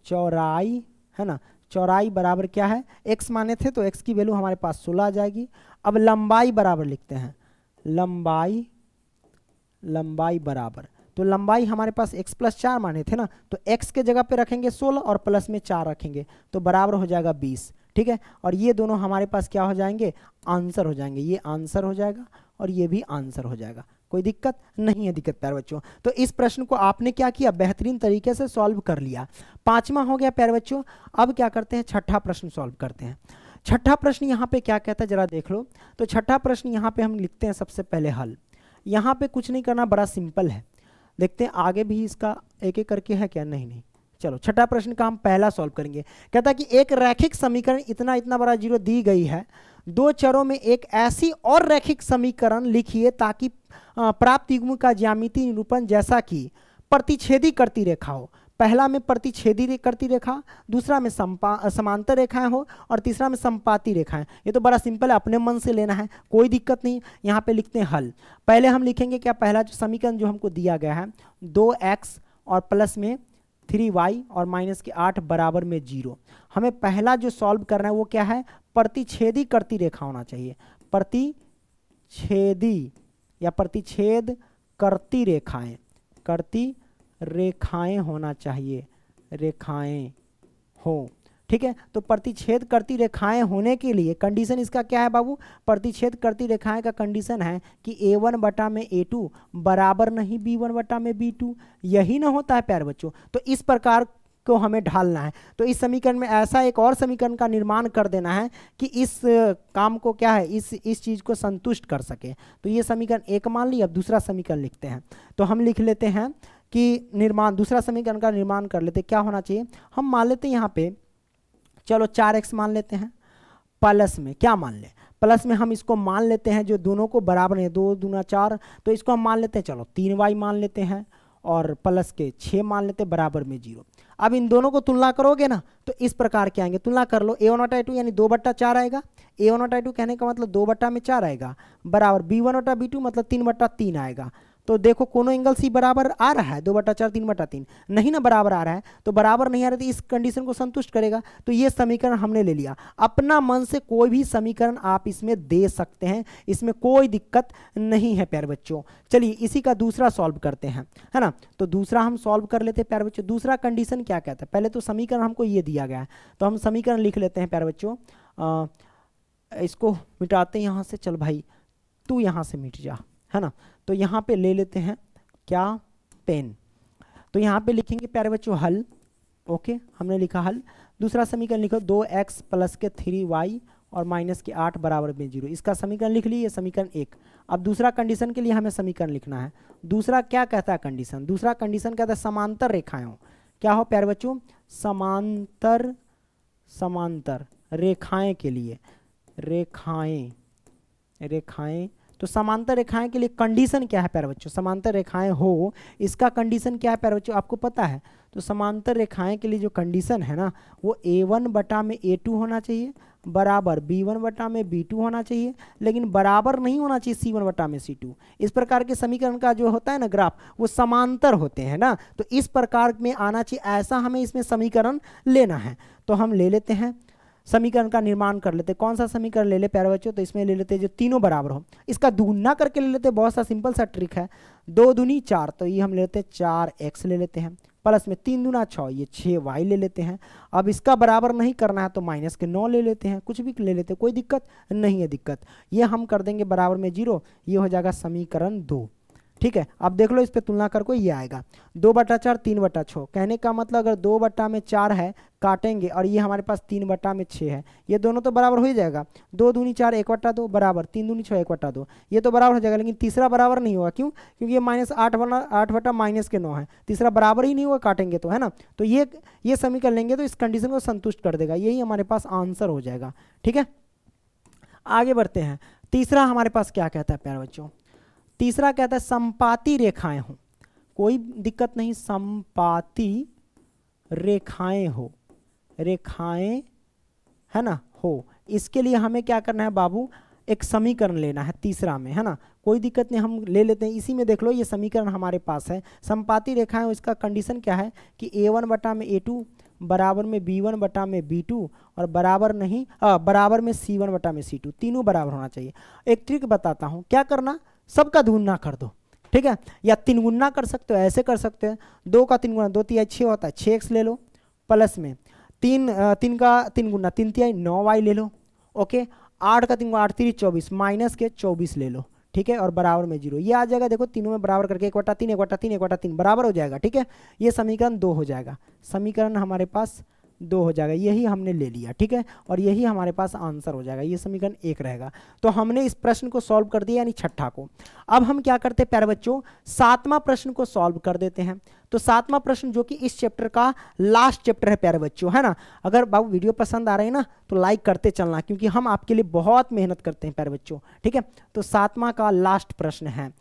चौड़ाई है ना चौड़ाई बराबर क्या है x माने थे तो x की वैल्यू हमारे पास 16 आ जाएगी अब लंबाई बराबर लिखते हैं लंबाई लंबाई बराबर तो लंबाई हमारे पास x प्लस चार माने थे ना तो x के जगह पे रखेंगे 16 और प्लस में चार रखेंगे तो बराबर हो जाएगा 20 ठीक है और ये दोनों हमारे पास क्या हो जाएंगे आंसर हो जाएंगे ये आंसर हो जाएगा और ये भी आंसर हो जाएगा कोई दिक्कत नहीं है दिक्कत प्यार बच्चों तो इस प्रश्न को आपने क्या किया बेहतरीन तरीके से सॉल्व कर लिया पांचवा हो गया प्यार बच्चों अब क्या करते हैं छठा प्रश्न सॉल्व करते हैं छठा प्रश्न यहाँ पे क्या कहता है जरा देख लो तो छठा प्रश्न यहाँ पे हम लिखते हैं सबसे पहले हल यहाँ पे कुछ नहीं करना बड़ा सिंपल है देखते हैं आगे भी इसका एक एक करके है क्या नहीं नहीं चलो छठा प्रश्न का हम पहला सॉल्व करेंगे कहता कि एक रैखिक समीकरण इतना इतना बड़ा जीरो दी गई है दो चरों में एक ऐसी और रैखिक समीकरण लिखिए ताकि प्राप्त युग्म का ज्यामिति निरूपण जैसा कि प्रतिच्छेदी करती रेखा हो पहला में प्रतिच्छेदी रे, करती रेखा दूसरा में समांतर रेखाएं हो और तीसरा में संपाती रेखाएं ये तो बड़ा सिंपल है अपने मन से लेना है कोई दिक्कत नहीं यहाँ पे लिखते हैं हल पहले हम लिखेंगे क्या पहला जो समीकरण जो हमको दिया गया है दो एक्स और प्लस में थ्री वाई और माइनस के आठ बराबर में जीरो हमें पहला जो सॉल्व करना है वो क्या है प्रतिच्छेदी करती रेखा होना चाहिए प्रतिच्छेदी या प्रतिच्छेद करती रेखाएं करती रेखाएं होना चाहिए रेखाएं हो ठीक है तो प्रतिच्छेद करती रेखाएं होने के लिए कंडीशन इसका क्या है बाबू प्रतिच्छेद करती रेखाएं का कंडीशन है कि ए वन बटा में ए टू बराबर नहीं बी वन बटा में बी टू यही ना होता है प्यार बच्चों तो इस प्रकार को हमें ढालना है तो इस समीकरण में ऐसा एक और समीकरण का निर्माण कर देना है कि इस काम को क्या है इस इस चीज़ को संतुष्ट कर सके तो ये समीकरण एक मान ली अब दूसरा समीकरण लिखते हैं तो हम लिख लेते हैं कि निर्माण दूसरा समीकरण का निर्माण कर लेते क्या होना चाहिए हम मान लेते हैं यहाँ पे चलो चार एक्स मान लेते हैं प्लस में क्या मान लें प्लस में हम इसको मान लेते हैं जो दोनों को बराबर है दो दूना चार तो इसको हम मान लेते हैं चलो तीन वाई मान लेते हैं और प्लस के छः मान लेते हैं बराबर में जीरो अब इन दोनों को तुलना करोगे ना तो इस प्रकार के आएंगे तुलना कर लो ए वन ओटा टू यानी दो बट्टा चार आएगा ए वन ओटा टू कहने का मतलब दो बट्टा में चार आएगा बराबर बी वन ओटा बी टू मतलब तीन बट्टा तीन आएगा तो देखो कोनो एंगल सी बराबर आ रहा है दो बटा चार तीन बटा तीन नहीं ना बराबर आ रहा है तो बराबर नहीं आ रहा तो इस कंडीशन को संतुष्ट करेगा तो ये समीकरण हमने ले लिया अपना मन से कोई भी समीकरण आप इसमें दे सकते हैं इसमें कोई दिक्कत नहीं है प्यार बच्चों चलिए इसी का दूसरा सॉल्व करते हैं है ना तो दूसरा हम सॉल्व कर लेते हैं प्यार बच्चों दूसरा कंडीशन क्या कहता है पहले तो समीकरण हमको ये दिया गया है तो हम समीकरण लिख लेते हैं प्यार बच्चों इसको मिटाते हैं यहाँ से चल भाई तू यहाँ से मिट जा है ना तो यहाँ पे ले लेते हैं क्या पेन तो यहाँ पे लिखेंगे प्यारे बच्चों हल ओके हमने लिखा हल दूसरा समीकरण लिखो दो एक्स प्लस के थ्री वाई और माइनस के आठ बराबर में जीरो इसका समीकरण लिख लिए समीकरण एक अब दूसरा कंडीशन के लिए हमें समीकरण लिखना है दूसरा क्या कहता है कंडीशन दूसरा कंडीशन कहता है समांतर रेखाएं क्या हो प्यारे बच्चों समांतर समांतर रेखाएं के लिए रेखाएं रेखाएं तो समांतर रेखाएं के लिए कंडीशन क्या है प्यारे बच्चों समांतर रेखाएं हो इसका कंडीशन क्या है प्यारे बच्चों आपको पता है तो समांतर रेखाएं के लिए जो कंडीशन है ना वो ए वन बटा में ए टू होना चाहिए बराबर बी वन बटा में बी टू होना चाहिए लेकिन बराबर नहीं होना चाहिए सी वन बटा में सी टू इस प्रकार के समीकरण का जो होता है ना ग्राफ वो समांतर होते हैं ना तो इस प्रकार में आना चाहिए ऐसा हमें इसमें समीकरण लेना है तो हम ले लेते हैं समीकरण का निर्माण कर लेते कौन सा समीकरण ले ले प्यारे बच्चों तो इसमें ले लेते जो तीनों बराबर हो इसका दूना करके ले लेते बहुत सा सिंपल सा ट्रिक है दो दुनी चार तो ये हम ले लेते चार एक्स ले लेते हैं प्लस में तीन दुना छः ये छः वाई ले लेते हैं अब इसका बराबर नहीं करना है तो माइनस के नौ ले लेते हैं कुछ भी ले लेते कोई दिक्कत नहीं है दिक्कत ये हम कर देंगे बराबर में जीरो ये हो जाएगा समीकरण दो ठीक है अब देख लो इस पर तुलना करके ये आएगा दो बटा चार तीन बटा छः कहने का मतलब अगर दो बट्टा में चार है काटेंगे और ये हमारे पास तीन बट्टा में छः है ये दोनों तो बराबर हो ही जाएगा दो दूनी चार एक बट्टा दो बराबर तीन दूनी छः एक बट्टा दो ये तो बराबर हो जाएगा लेकिन तीसरा बराबर नहीं होगा क्यों क्योंकि ये माइनस आठ बना आठ बट्टा माइनस के नौ है तीसरा बराबर ही नहीं होगा काटेंगे तो है ना तो ये ये समीकरण लेंगे तो इस कंडीशन को संतुष्ट कर देगा यही हमारे पास आंसर हो जाएगा ठीक है आगे बढ़ते हैं तीसरा हमारे पास क्या कहता है प्यार बच्चों तीसरा कहता है संपाति रेखाएं हो कोई दिक्कत नहीं संपाति रेखाएं हो रेखाएं है ना हो इसके लिए हमें क्या करना है बाबू एक समीकरण लेना है तीसरा में है ना कोई दिक्कत नहीं हम ले लेते हैं इसी में देख लो ये समीकरण हमारे पास है संपाती रेखाएं इसका कंडीशन क्या है कि ए वन बटा में ए टू बराबर में बी वन बटा में बी टू और बराबर नहीं आ, बराबर में सी वन बटा में सी टू तीनों बराबर होना चाहिए एक ट्रिक बताता हूँ क्या करना सबका दुगुना कर दो ठीक है या तीन गुना कर सकते हो ऐसे कर सकते हैं दो का तीन गुना दो तिहाई छः होता है छः एक्स ले लो प्लस में तीन तीन का तीन गुना तीन तिहाई नौ वाई ले लो ओके आठ का तीन गुना आठ तीन चौबीस माइनस के चौबीस ले लो ठीक है और बराबर में जीरो ये आ जाएगा देखो तीनों में बराबर करके एक वटा तीन एक वटा तीन एक वटा तीन बराबर हो जाएगा ठीक है ये समीकरण दो हो जाएगा समीकरण हमारे पास दो हो जाएगा यही हमने ले लिया ठीक है और यही हमारे पास आंसर हो जाएगा ये समीकरण एक रहेगा तो हमने इस प्रश्न को सॉल्व कर दिया यानी छठा को अब हम क्या करते हैं प्यारे बच्चों सातवां प्रश्न को सॉल्व कर देते हैं तो सातवां प्रश्न जो कि इस चैप्टर का लास्ट चैप्टर है प्यारे बच्चों है ना अगर बाबू वीडियो पसंद आ रहे हैं ना तो लाइक करते चलना क्योंकि हम आपके लिए बहुत मेहनत करते हैं प्यारे बच्चों ठीक है तो सातवां का लास्ट प्रश्न है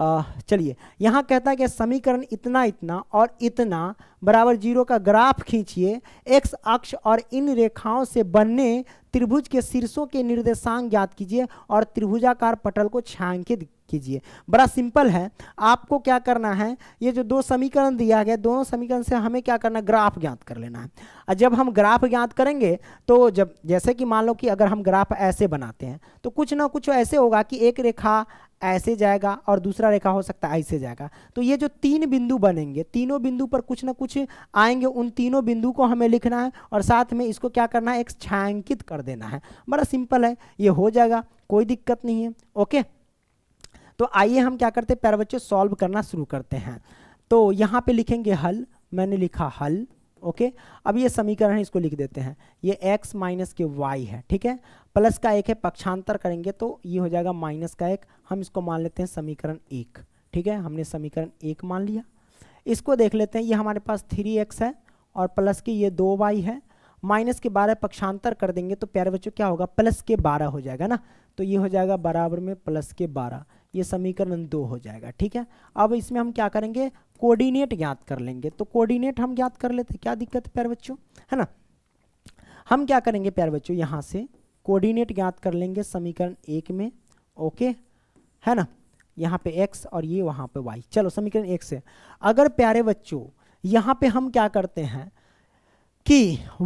चलिए यहाँ कहता है कि समीकरण इतना इतना और इतना बराबर जीरो का ग्राफ खींचिए एक्स अक्ष और इन रेखाओं से बनने त्रिभुज के शीर्षों के निर्देशांक ज्ञात कीजिए और त्रिभुजाकार पटल को छायांकित कीजिए बड़ा सिंपल है आपको क्या करना है ये जो दो समीकरण दिया गया दोनों समीकरण से हमें क्या करना ग्राफ ज्ञात कर लेना है और जब हम ग्राफ ज्ञात करेंगे तो जब जैसे कि मान लो कि अगर हम ग्राफ ऐसे बनाते हैं तो कुछ ना कुछ ऐसे होगा कि एक रेखा ऐसे जाएगा और दूसरा रेखा हो सकता है ऐसे जाएगा तो ये जो तीन बिंदु बनेंगे तीनों बिंदु पर कुछ ना कुछ आएंगे उन तीनों बिंदु को हमें लिखना है और साथ में इसको क्या करना है एक छायांकित कर देना है बड़ा सिंपल है ये हो जाएगा कोई दिक्कत नहीं है ओके तो आइए हम क्या करते हैं प्यारे बच्चे सॉल्व करना शुरू करते हैं तो यहाँ पे लिखेंगे हल मैंने लिखा हल ओके अब ये समीकरण है इसको लिख देते हैं ये x माइनस के y है ठीक है प्लस का एक है पक्षांतर करेंगे तो ये हो जाएगा माइनस का एक हम इसको मान लेते हैं समीकरण एक ठीक है हमने समीकरण एक मान लिया इसको देख लेते हैं ये हमारे पास थ्री एक्स है और प्लस की ये दो वाई है माइनस के बारह पक्षांतर कर देंगे तो प्यारे बच्चों क्या होगा प्लस के बारह हो जाएगा ना तो ये हो जाएगा बराबर में प्लस के बारह ये समीकरण दो हो जाएगा ठीक है अब इसमें हम क्या करेंगे कोऑर्डिनेट ज्ञात कर लेंगे तो कोऑर्डिनेट हम ज्ञात कर लेते क्या दिक्कत है प्यारे बच्चों है ना हम क्या करेंगे प्यारे बच्चों यहाँ से कोऑर्डिनेट ज्ञात कर लेंगे समीकरण एक में ओके है ना यहाँ पे एक्स और ये वहाँ पे वाई चलो समीकरण एक से अगर प्यारे बच्चों यहाँ पे हम क्या करते हैं कि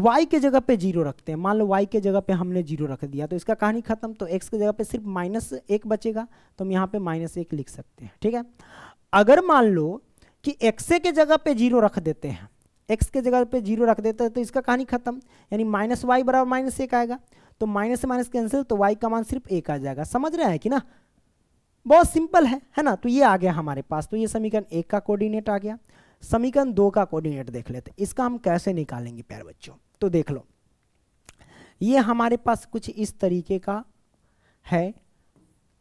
वाई के जगह पे जीरो रखते हैं मान लो वाई के जगह पे हमने जीरो रख दिया तो इसका कहानी खत्म तो एक्स के जगह पे सिर्फ माइनस एक बचेगा तो हम यहाँ पे माइनस एक लिख सकते हैं ठीक है अगर मान लो कि एक्स के जगह पे जीरो रख देते हैं एक्स के जगह पे जीरो रख देते हैं तो इसका कहानी खत्म यानी माइनस वाई बराबर माइनस एक आएगा तो माइनस से माइनस कैंसिल तो वाई का मान सिर्फ एक आ जाएगा समझ रहे हैं कि ना बहुत सिंपल है है ना तो ये आ गया हमारे पास तो ये समीकरण एक का कोऑर्डिनेट आ गया समीकरण दो का कोऑर्डिनेट देख लेते इसका हम कैसे निकालेंगे प्यार बच्चों तो देख लो ये हमारे पास कुछ इस तरीके का है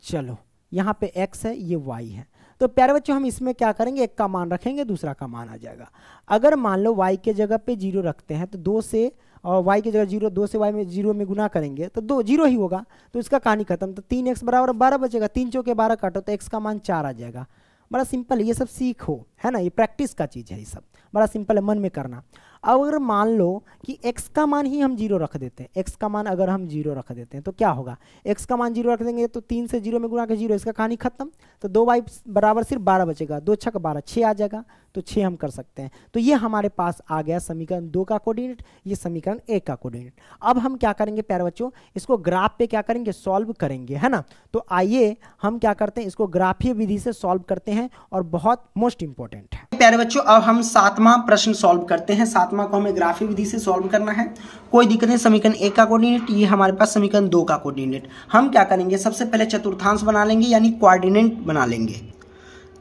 चलो यहाँ पे x है ये y है तो प्यारे बच्चों हम इसमें क्या करेंगे एक का मान रखेंगे दूसरा का मान आ जाएगा अगर मान लो y के जगह पे जीरो रखते हैं तो दो से और वाई की जगह जीरो दो से वाई में जीरो में गुना करेंगे तो दो जीरो ही होगा तो इसका कहानी खत्म तो तीन एक्स बराबर बारह बचेगा तीन चौके बारह काटो तो एक्स का मान चार आ जाएगा बड़ा सिंपल ये सब सीखो है ना ये प्रैक्टिस का चीज़ है ये सब बड़ा सिंपल है मन में करना अब अगर मान लो कि x का मान ही हम जीरो रख देते हैं x का मान अगर हम जीरो रख देते हैं तो क्या होगा x का मान जीरो रख देंगे तो तीन से जीरो में गुना के जीरो इसका कहानी खत्म तो दो वाई बराबर सिर्फ बारह बचेगा दो छक बारह छः आ जाएगा तो छः हम कर सकते हैं तो ये हमारे पास आ गया समीकरण दो का कोऑर्डिनेट ये समीकरण एक का कोऑर्डिनेट अब हम क्या करेंगे प्यारे बच्चों इसको ग्राफ पे क्या करेंगे सॉल्व करेंगे है ना तो आइए हम क्या करते हैं इसको ग्राफीय विधि से सॉल्व करते हैं और बहुत मोस्ट इंपॉर्टेंट है प्यारे बच्चों अब हम सातवां प्रश्न सॉल्व करते हैं सातवां को हमें ग्राफीय विधि से सॉल्व करना है कोई दिक्कत नहीं समीकरण एक का कोऑर्डिनेट ये हमारे पास समीकरण दो का कोऑर्डिनेट हम क्या करेंगे सबसे पहले चतुर्थांश बना लेंगे यानी कोऑर्डिनेट बना लेंगे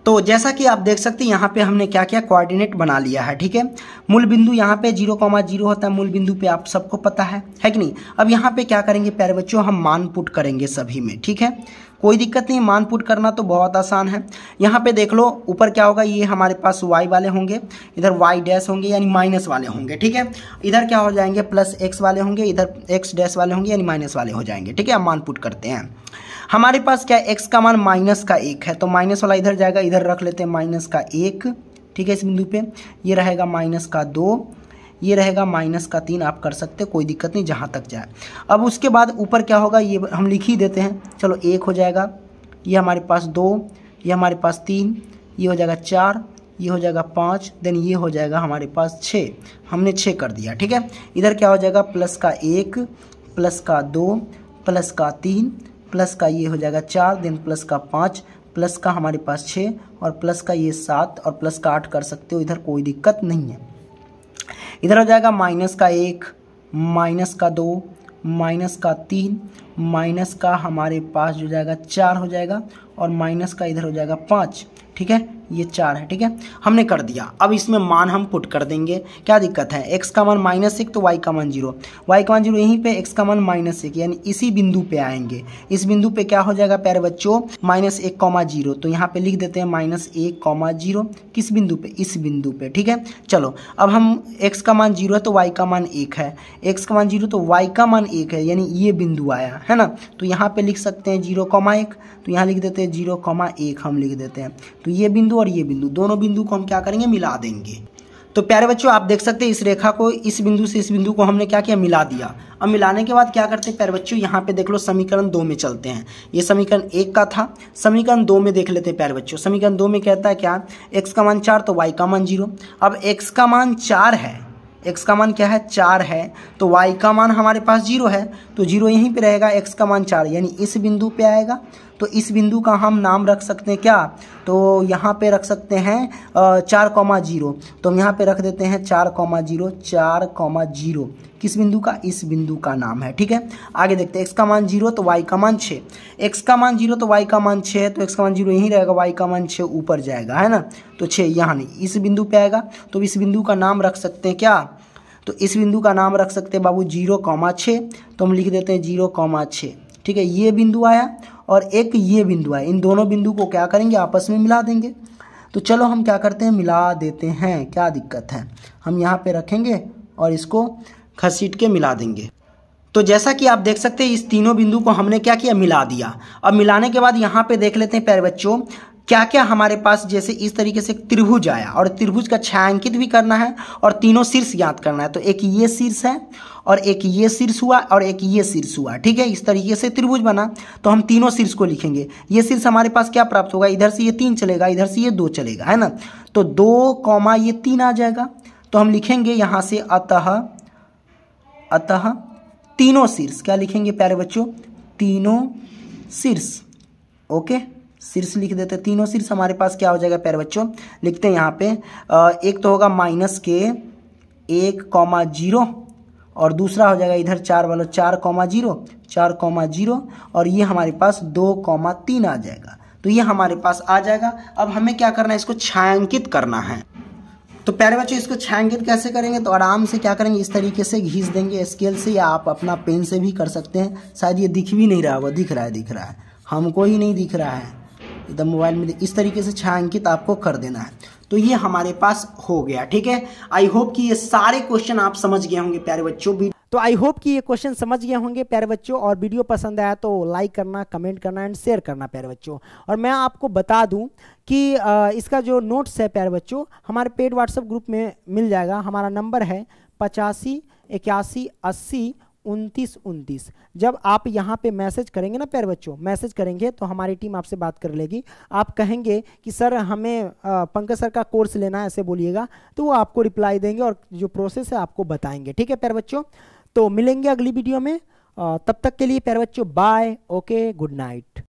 तो जैसा कि आप देख सकते हैं यहाँ पे हमने क्या क्या कोऑर्डिनेट बना लिया है ठीक है मूल बिंदु यहाँ पे जीरो कॉमा जीरो होता है मूल बिंदु पे आप सबको पता है है कि नहीं अब यहाँ पे क्या करेंगे प्यारे बच्चों हम मान पुट करेंगे सभी में ठीक है कोई दिक्कत नहीं मान पुट करना तो बहुत आसान है यहाँ पे देख लो ऊपर क्या होगा ये हमारे पास वाई वाले होंगे इधर वाई डैश होंगे यानी माइनस वाले होंगे ठीक है इधर क्या हो जाएंगे प्लस एक्स वाले होंगे इधर एक्स डैश वाले होंगे यानी माइनस वाले हो जाएंगे ठीक है हम मान पुट करते हैं हमारे पास क्या है एक्स का मान माइनस का एक है तो माइनस वाला इधर जाएगा इधर रख लेते हैं माइनस का एक ठीक है इस बिंदु पे ये रहेगा माइनस का दो ये रहेगा माइनस का तीन आप कर सकते कोई दिक्कत नहीं जहाँ तक जाए अब उसके बाद ऊपर क्या होगा ये हम लिख ही देते हैं चलो एक हो जाएगा ये हमारे पास दो ये हमारे पास तीन ये हो जाएगा चार ये हो जाएगा पाँच देन ये हो जाएगा हमारे पास छः हमने छः कर दिया ठीक है इधर क्या हो जाएगा प्लस का एक प्लस का दो प्लस का तीन प्लस का ये हो जाएगा चार देन प्लस का पाँच प्लस का हमारे पास छः और प्लस का ये सात और प्लस का आठ कर सकते हो इधर कोई दिक्कत नहीं है इधर हो जाएगा माइनस का एक माइनस का दो माइनस का तीन माइनस का हमारे पास जो जाएगा चार हो जाएगा और माइनस का इधर हो जाएगा पाँच ठीक है ये चार है ठीक है हमने कर दिया अब इसमें मान हम पुट कर देंगे क्या दिक्कत है एक्स का मान माइनस एक तो वाई का मान जीरो वाई का मान जीरो यहीं पे एक्स का मान माइनस एक यानी इसी बिंदु पे आएंगे इस बिंदु पे क्या हो जाएगा प्यारे बच्चों माइनस एक कॉमा जीरो तो यहाँ पे लिख देते हैं माइनस एक कॉमा जीरो किस बिंदु पे इस बिंदु पे ठीक है चलो अब हम एक्स का मान जीरो है तो वाई का मान एक है एक्स का मान जीरो तो वाई का मान एक है यानी ये बिंदु आया है ना तो यहाँ पे लिख सकते हैं जीरो कॉमा एक तो यहाँ लिख देते हैं जीरो कॉमा एक हम लिख देते हैं तो तो ये बिंदु और ये बिंदु दोनों बिंदु को हम क्या करेंगे मिला देंगे तो प्यारे बच्चों आप देख सकते हैं इस रेखा को इस बिंदु से इस बिंदु को हमने क्या किया मिला दिया अब मिलाने के बाद क्या करते हैं प्यारे बच्चों यहाँ पे देख लो समीकरण दो में चलते हैं ये समीकरण एक का था समीकरण दो में देख लेते हैं प्यारे बच्चों समीकरण दो में कहता है क्या एक्स का मान चार तो वाई का मान जीरो अब एक्स का मान चार है एक्स का मान क्या है चार है तो वाई का मान हमारे पास जीरो है तो जीरो यहीं पर रहेगा एक्स का मान चार यानी इस बिंदु पर आएगा तो इस बिंदु का हम नाम रख सकते हैं क्या तो यहाँ पे रख सकते हैं चार कौमा जीरो तो हम यहाँ पे रख देते हैं चार कौमा जीरो चार कौमा जीरो किस बिंदु का इस बिंदु का नाम है ठीक है आगे देखते हैं एक्स का मान जीरो तो वाई का मान छः एक्स का मान जीरो तो वाई का मान छः है तो एक्स का मान जीरो यहीं रहेगा वाई का मान छः ऊपर जाएगा है ना तो छः यहाँ नहीं इस बिंदु पे आएगा तो इस बिंदु का नाम रख सकते हैं क्या तो इस बिंदु का नाम रख सकते हैं बाबू जीरो कौमा छः तो हम लिख देते हैं जीरो कॉमा छः ठीक है ये बिंदु आया और एक ये बिंदु है इन दोनों बिंदु को क्या करेंगे आपस में मिला देंगे तो चलो हम क्या करते हैं मिला देते हैं क्या दिक्कत है हम यहाँ पे रखेंगे और इसको खसीट के मिला देंगे तो जैसा कि आप देख सकते हैं इस तीनों बिंदु को हमने क्या किया मिला दिया अब मिलाने के बाद यहाँ पे देख लेते हैं प्यारे बच्चों क्या क्या हमारे पास जैसे इस तरीके से त्रिभुज आया और त्रिभुज का छायांकित भी करना है और तीनों शीर्ष ज्ञात करना है तो एक ये शीर्ष है और एक ये शीर्ष हुआ और एक ये शीर्ष हुआ ठीक है इस तरीके से त्रिभुज बना तो हम तीनों शीर्ष को लिखेंगे ये शीर्ष हमारे पास क्या प्राप्त होगा इधर से ये तीन चलेगा इधर से ये दो चलेगा है ना तो दो कौमा ये तीन आ जाएगा तो हम लिखेंगे यहाँ से अतः अतः तीनों शीर्ष क्या लिखेंगे प्यारे बच्चों तीनों शीर्ष ओके शीर्ष लिख देते हैं तीनों शीर्ष हमारे पास क्या हो जाएगा प्यारे बच्चों लिखते हैं यहाँ पे एक तो होगा माइनस के एक कॉमा जीरो और दूसरा हो जाएगा इधर चार वालों चार कॉमा जीरो चार कॉमा जीरो और ये हमारे पास दो कॉमा तीन आ जाएगा तो ये हमारे पास आ जाएगा अब हमें क्या करना है इसको छायांकित करना है तो प्यारे बच्चों इसको छायांकित कैसे करेंगे तो आराम से क्या करेंगे इस तरीके से घीस देंगे स्केल से या आप अपना पेन से भी कर सकते हैं शायद ये दिख भी नहीं रहा होगा दिख रहा है दिख रहा है हमको ही नहीं दिख रहा है एकदम मोबाइल में इस तरीके से छायांकित आपको कर देना है तो ये हमारे पास हो गया ठीक है आई होप कि ये सारे क्वेश्चन आप समझ गए होंगे प्यारे बच्चों भी तो आई होप कि ये क्वेश्चन समझ गए होंगे प्यारे बच्चों और वीडियो पसंद आया तो लाइक करना कमेंट करना एंड शेयर करना प्यारे बच्चों और मैं आपको बता दूं कि इसका जो नोट्स है प्यारे बच्चों हमारे पेड व्हाट्सएप ग्रुप में मिल जाएगा हमारा नंबर है पचासी इक्यासी अस्सी उनतीस उनतीस जब आप यहाँ पे मैसेज करेंगे ना प्यार बच्चों मैसेज करेंगे तो हमारी टीम आपसे बात कर लेगी आप कहेंगे कि सर हमें पंकज सर का कोर्स लेना है ऐसे बोलिएगा तो वो आपको रिप्लाई देंगे और जो प्रोसेस है आपको बताएंगे ठीक है प्यार बच्चों तो मिलेंगे अगली वीडियो में तब तक के लिए प्यार बच्चों बाय ओके गुड नाइट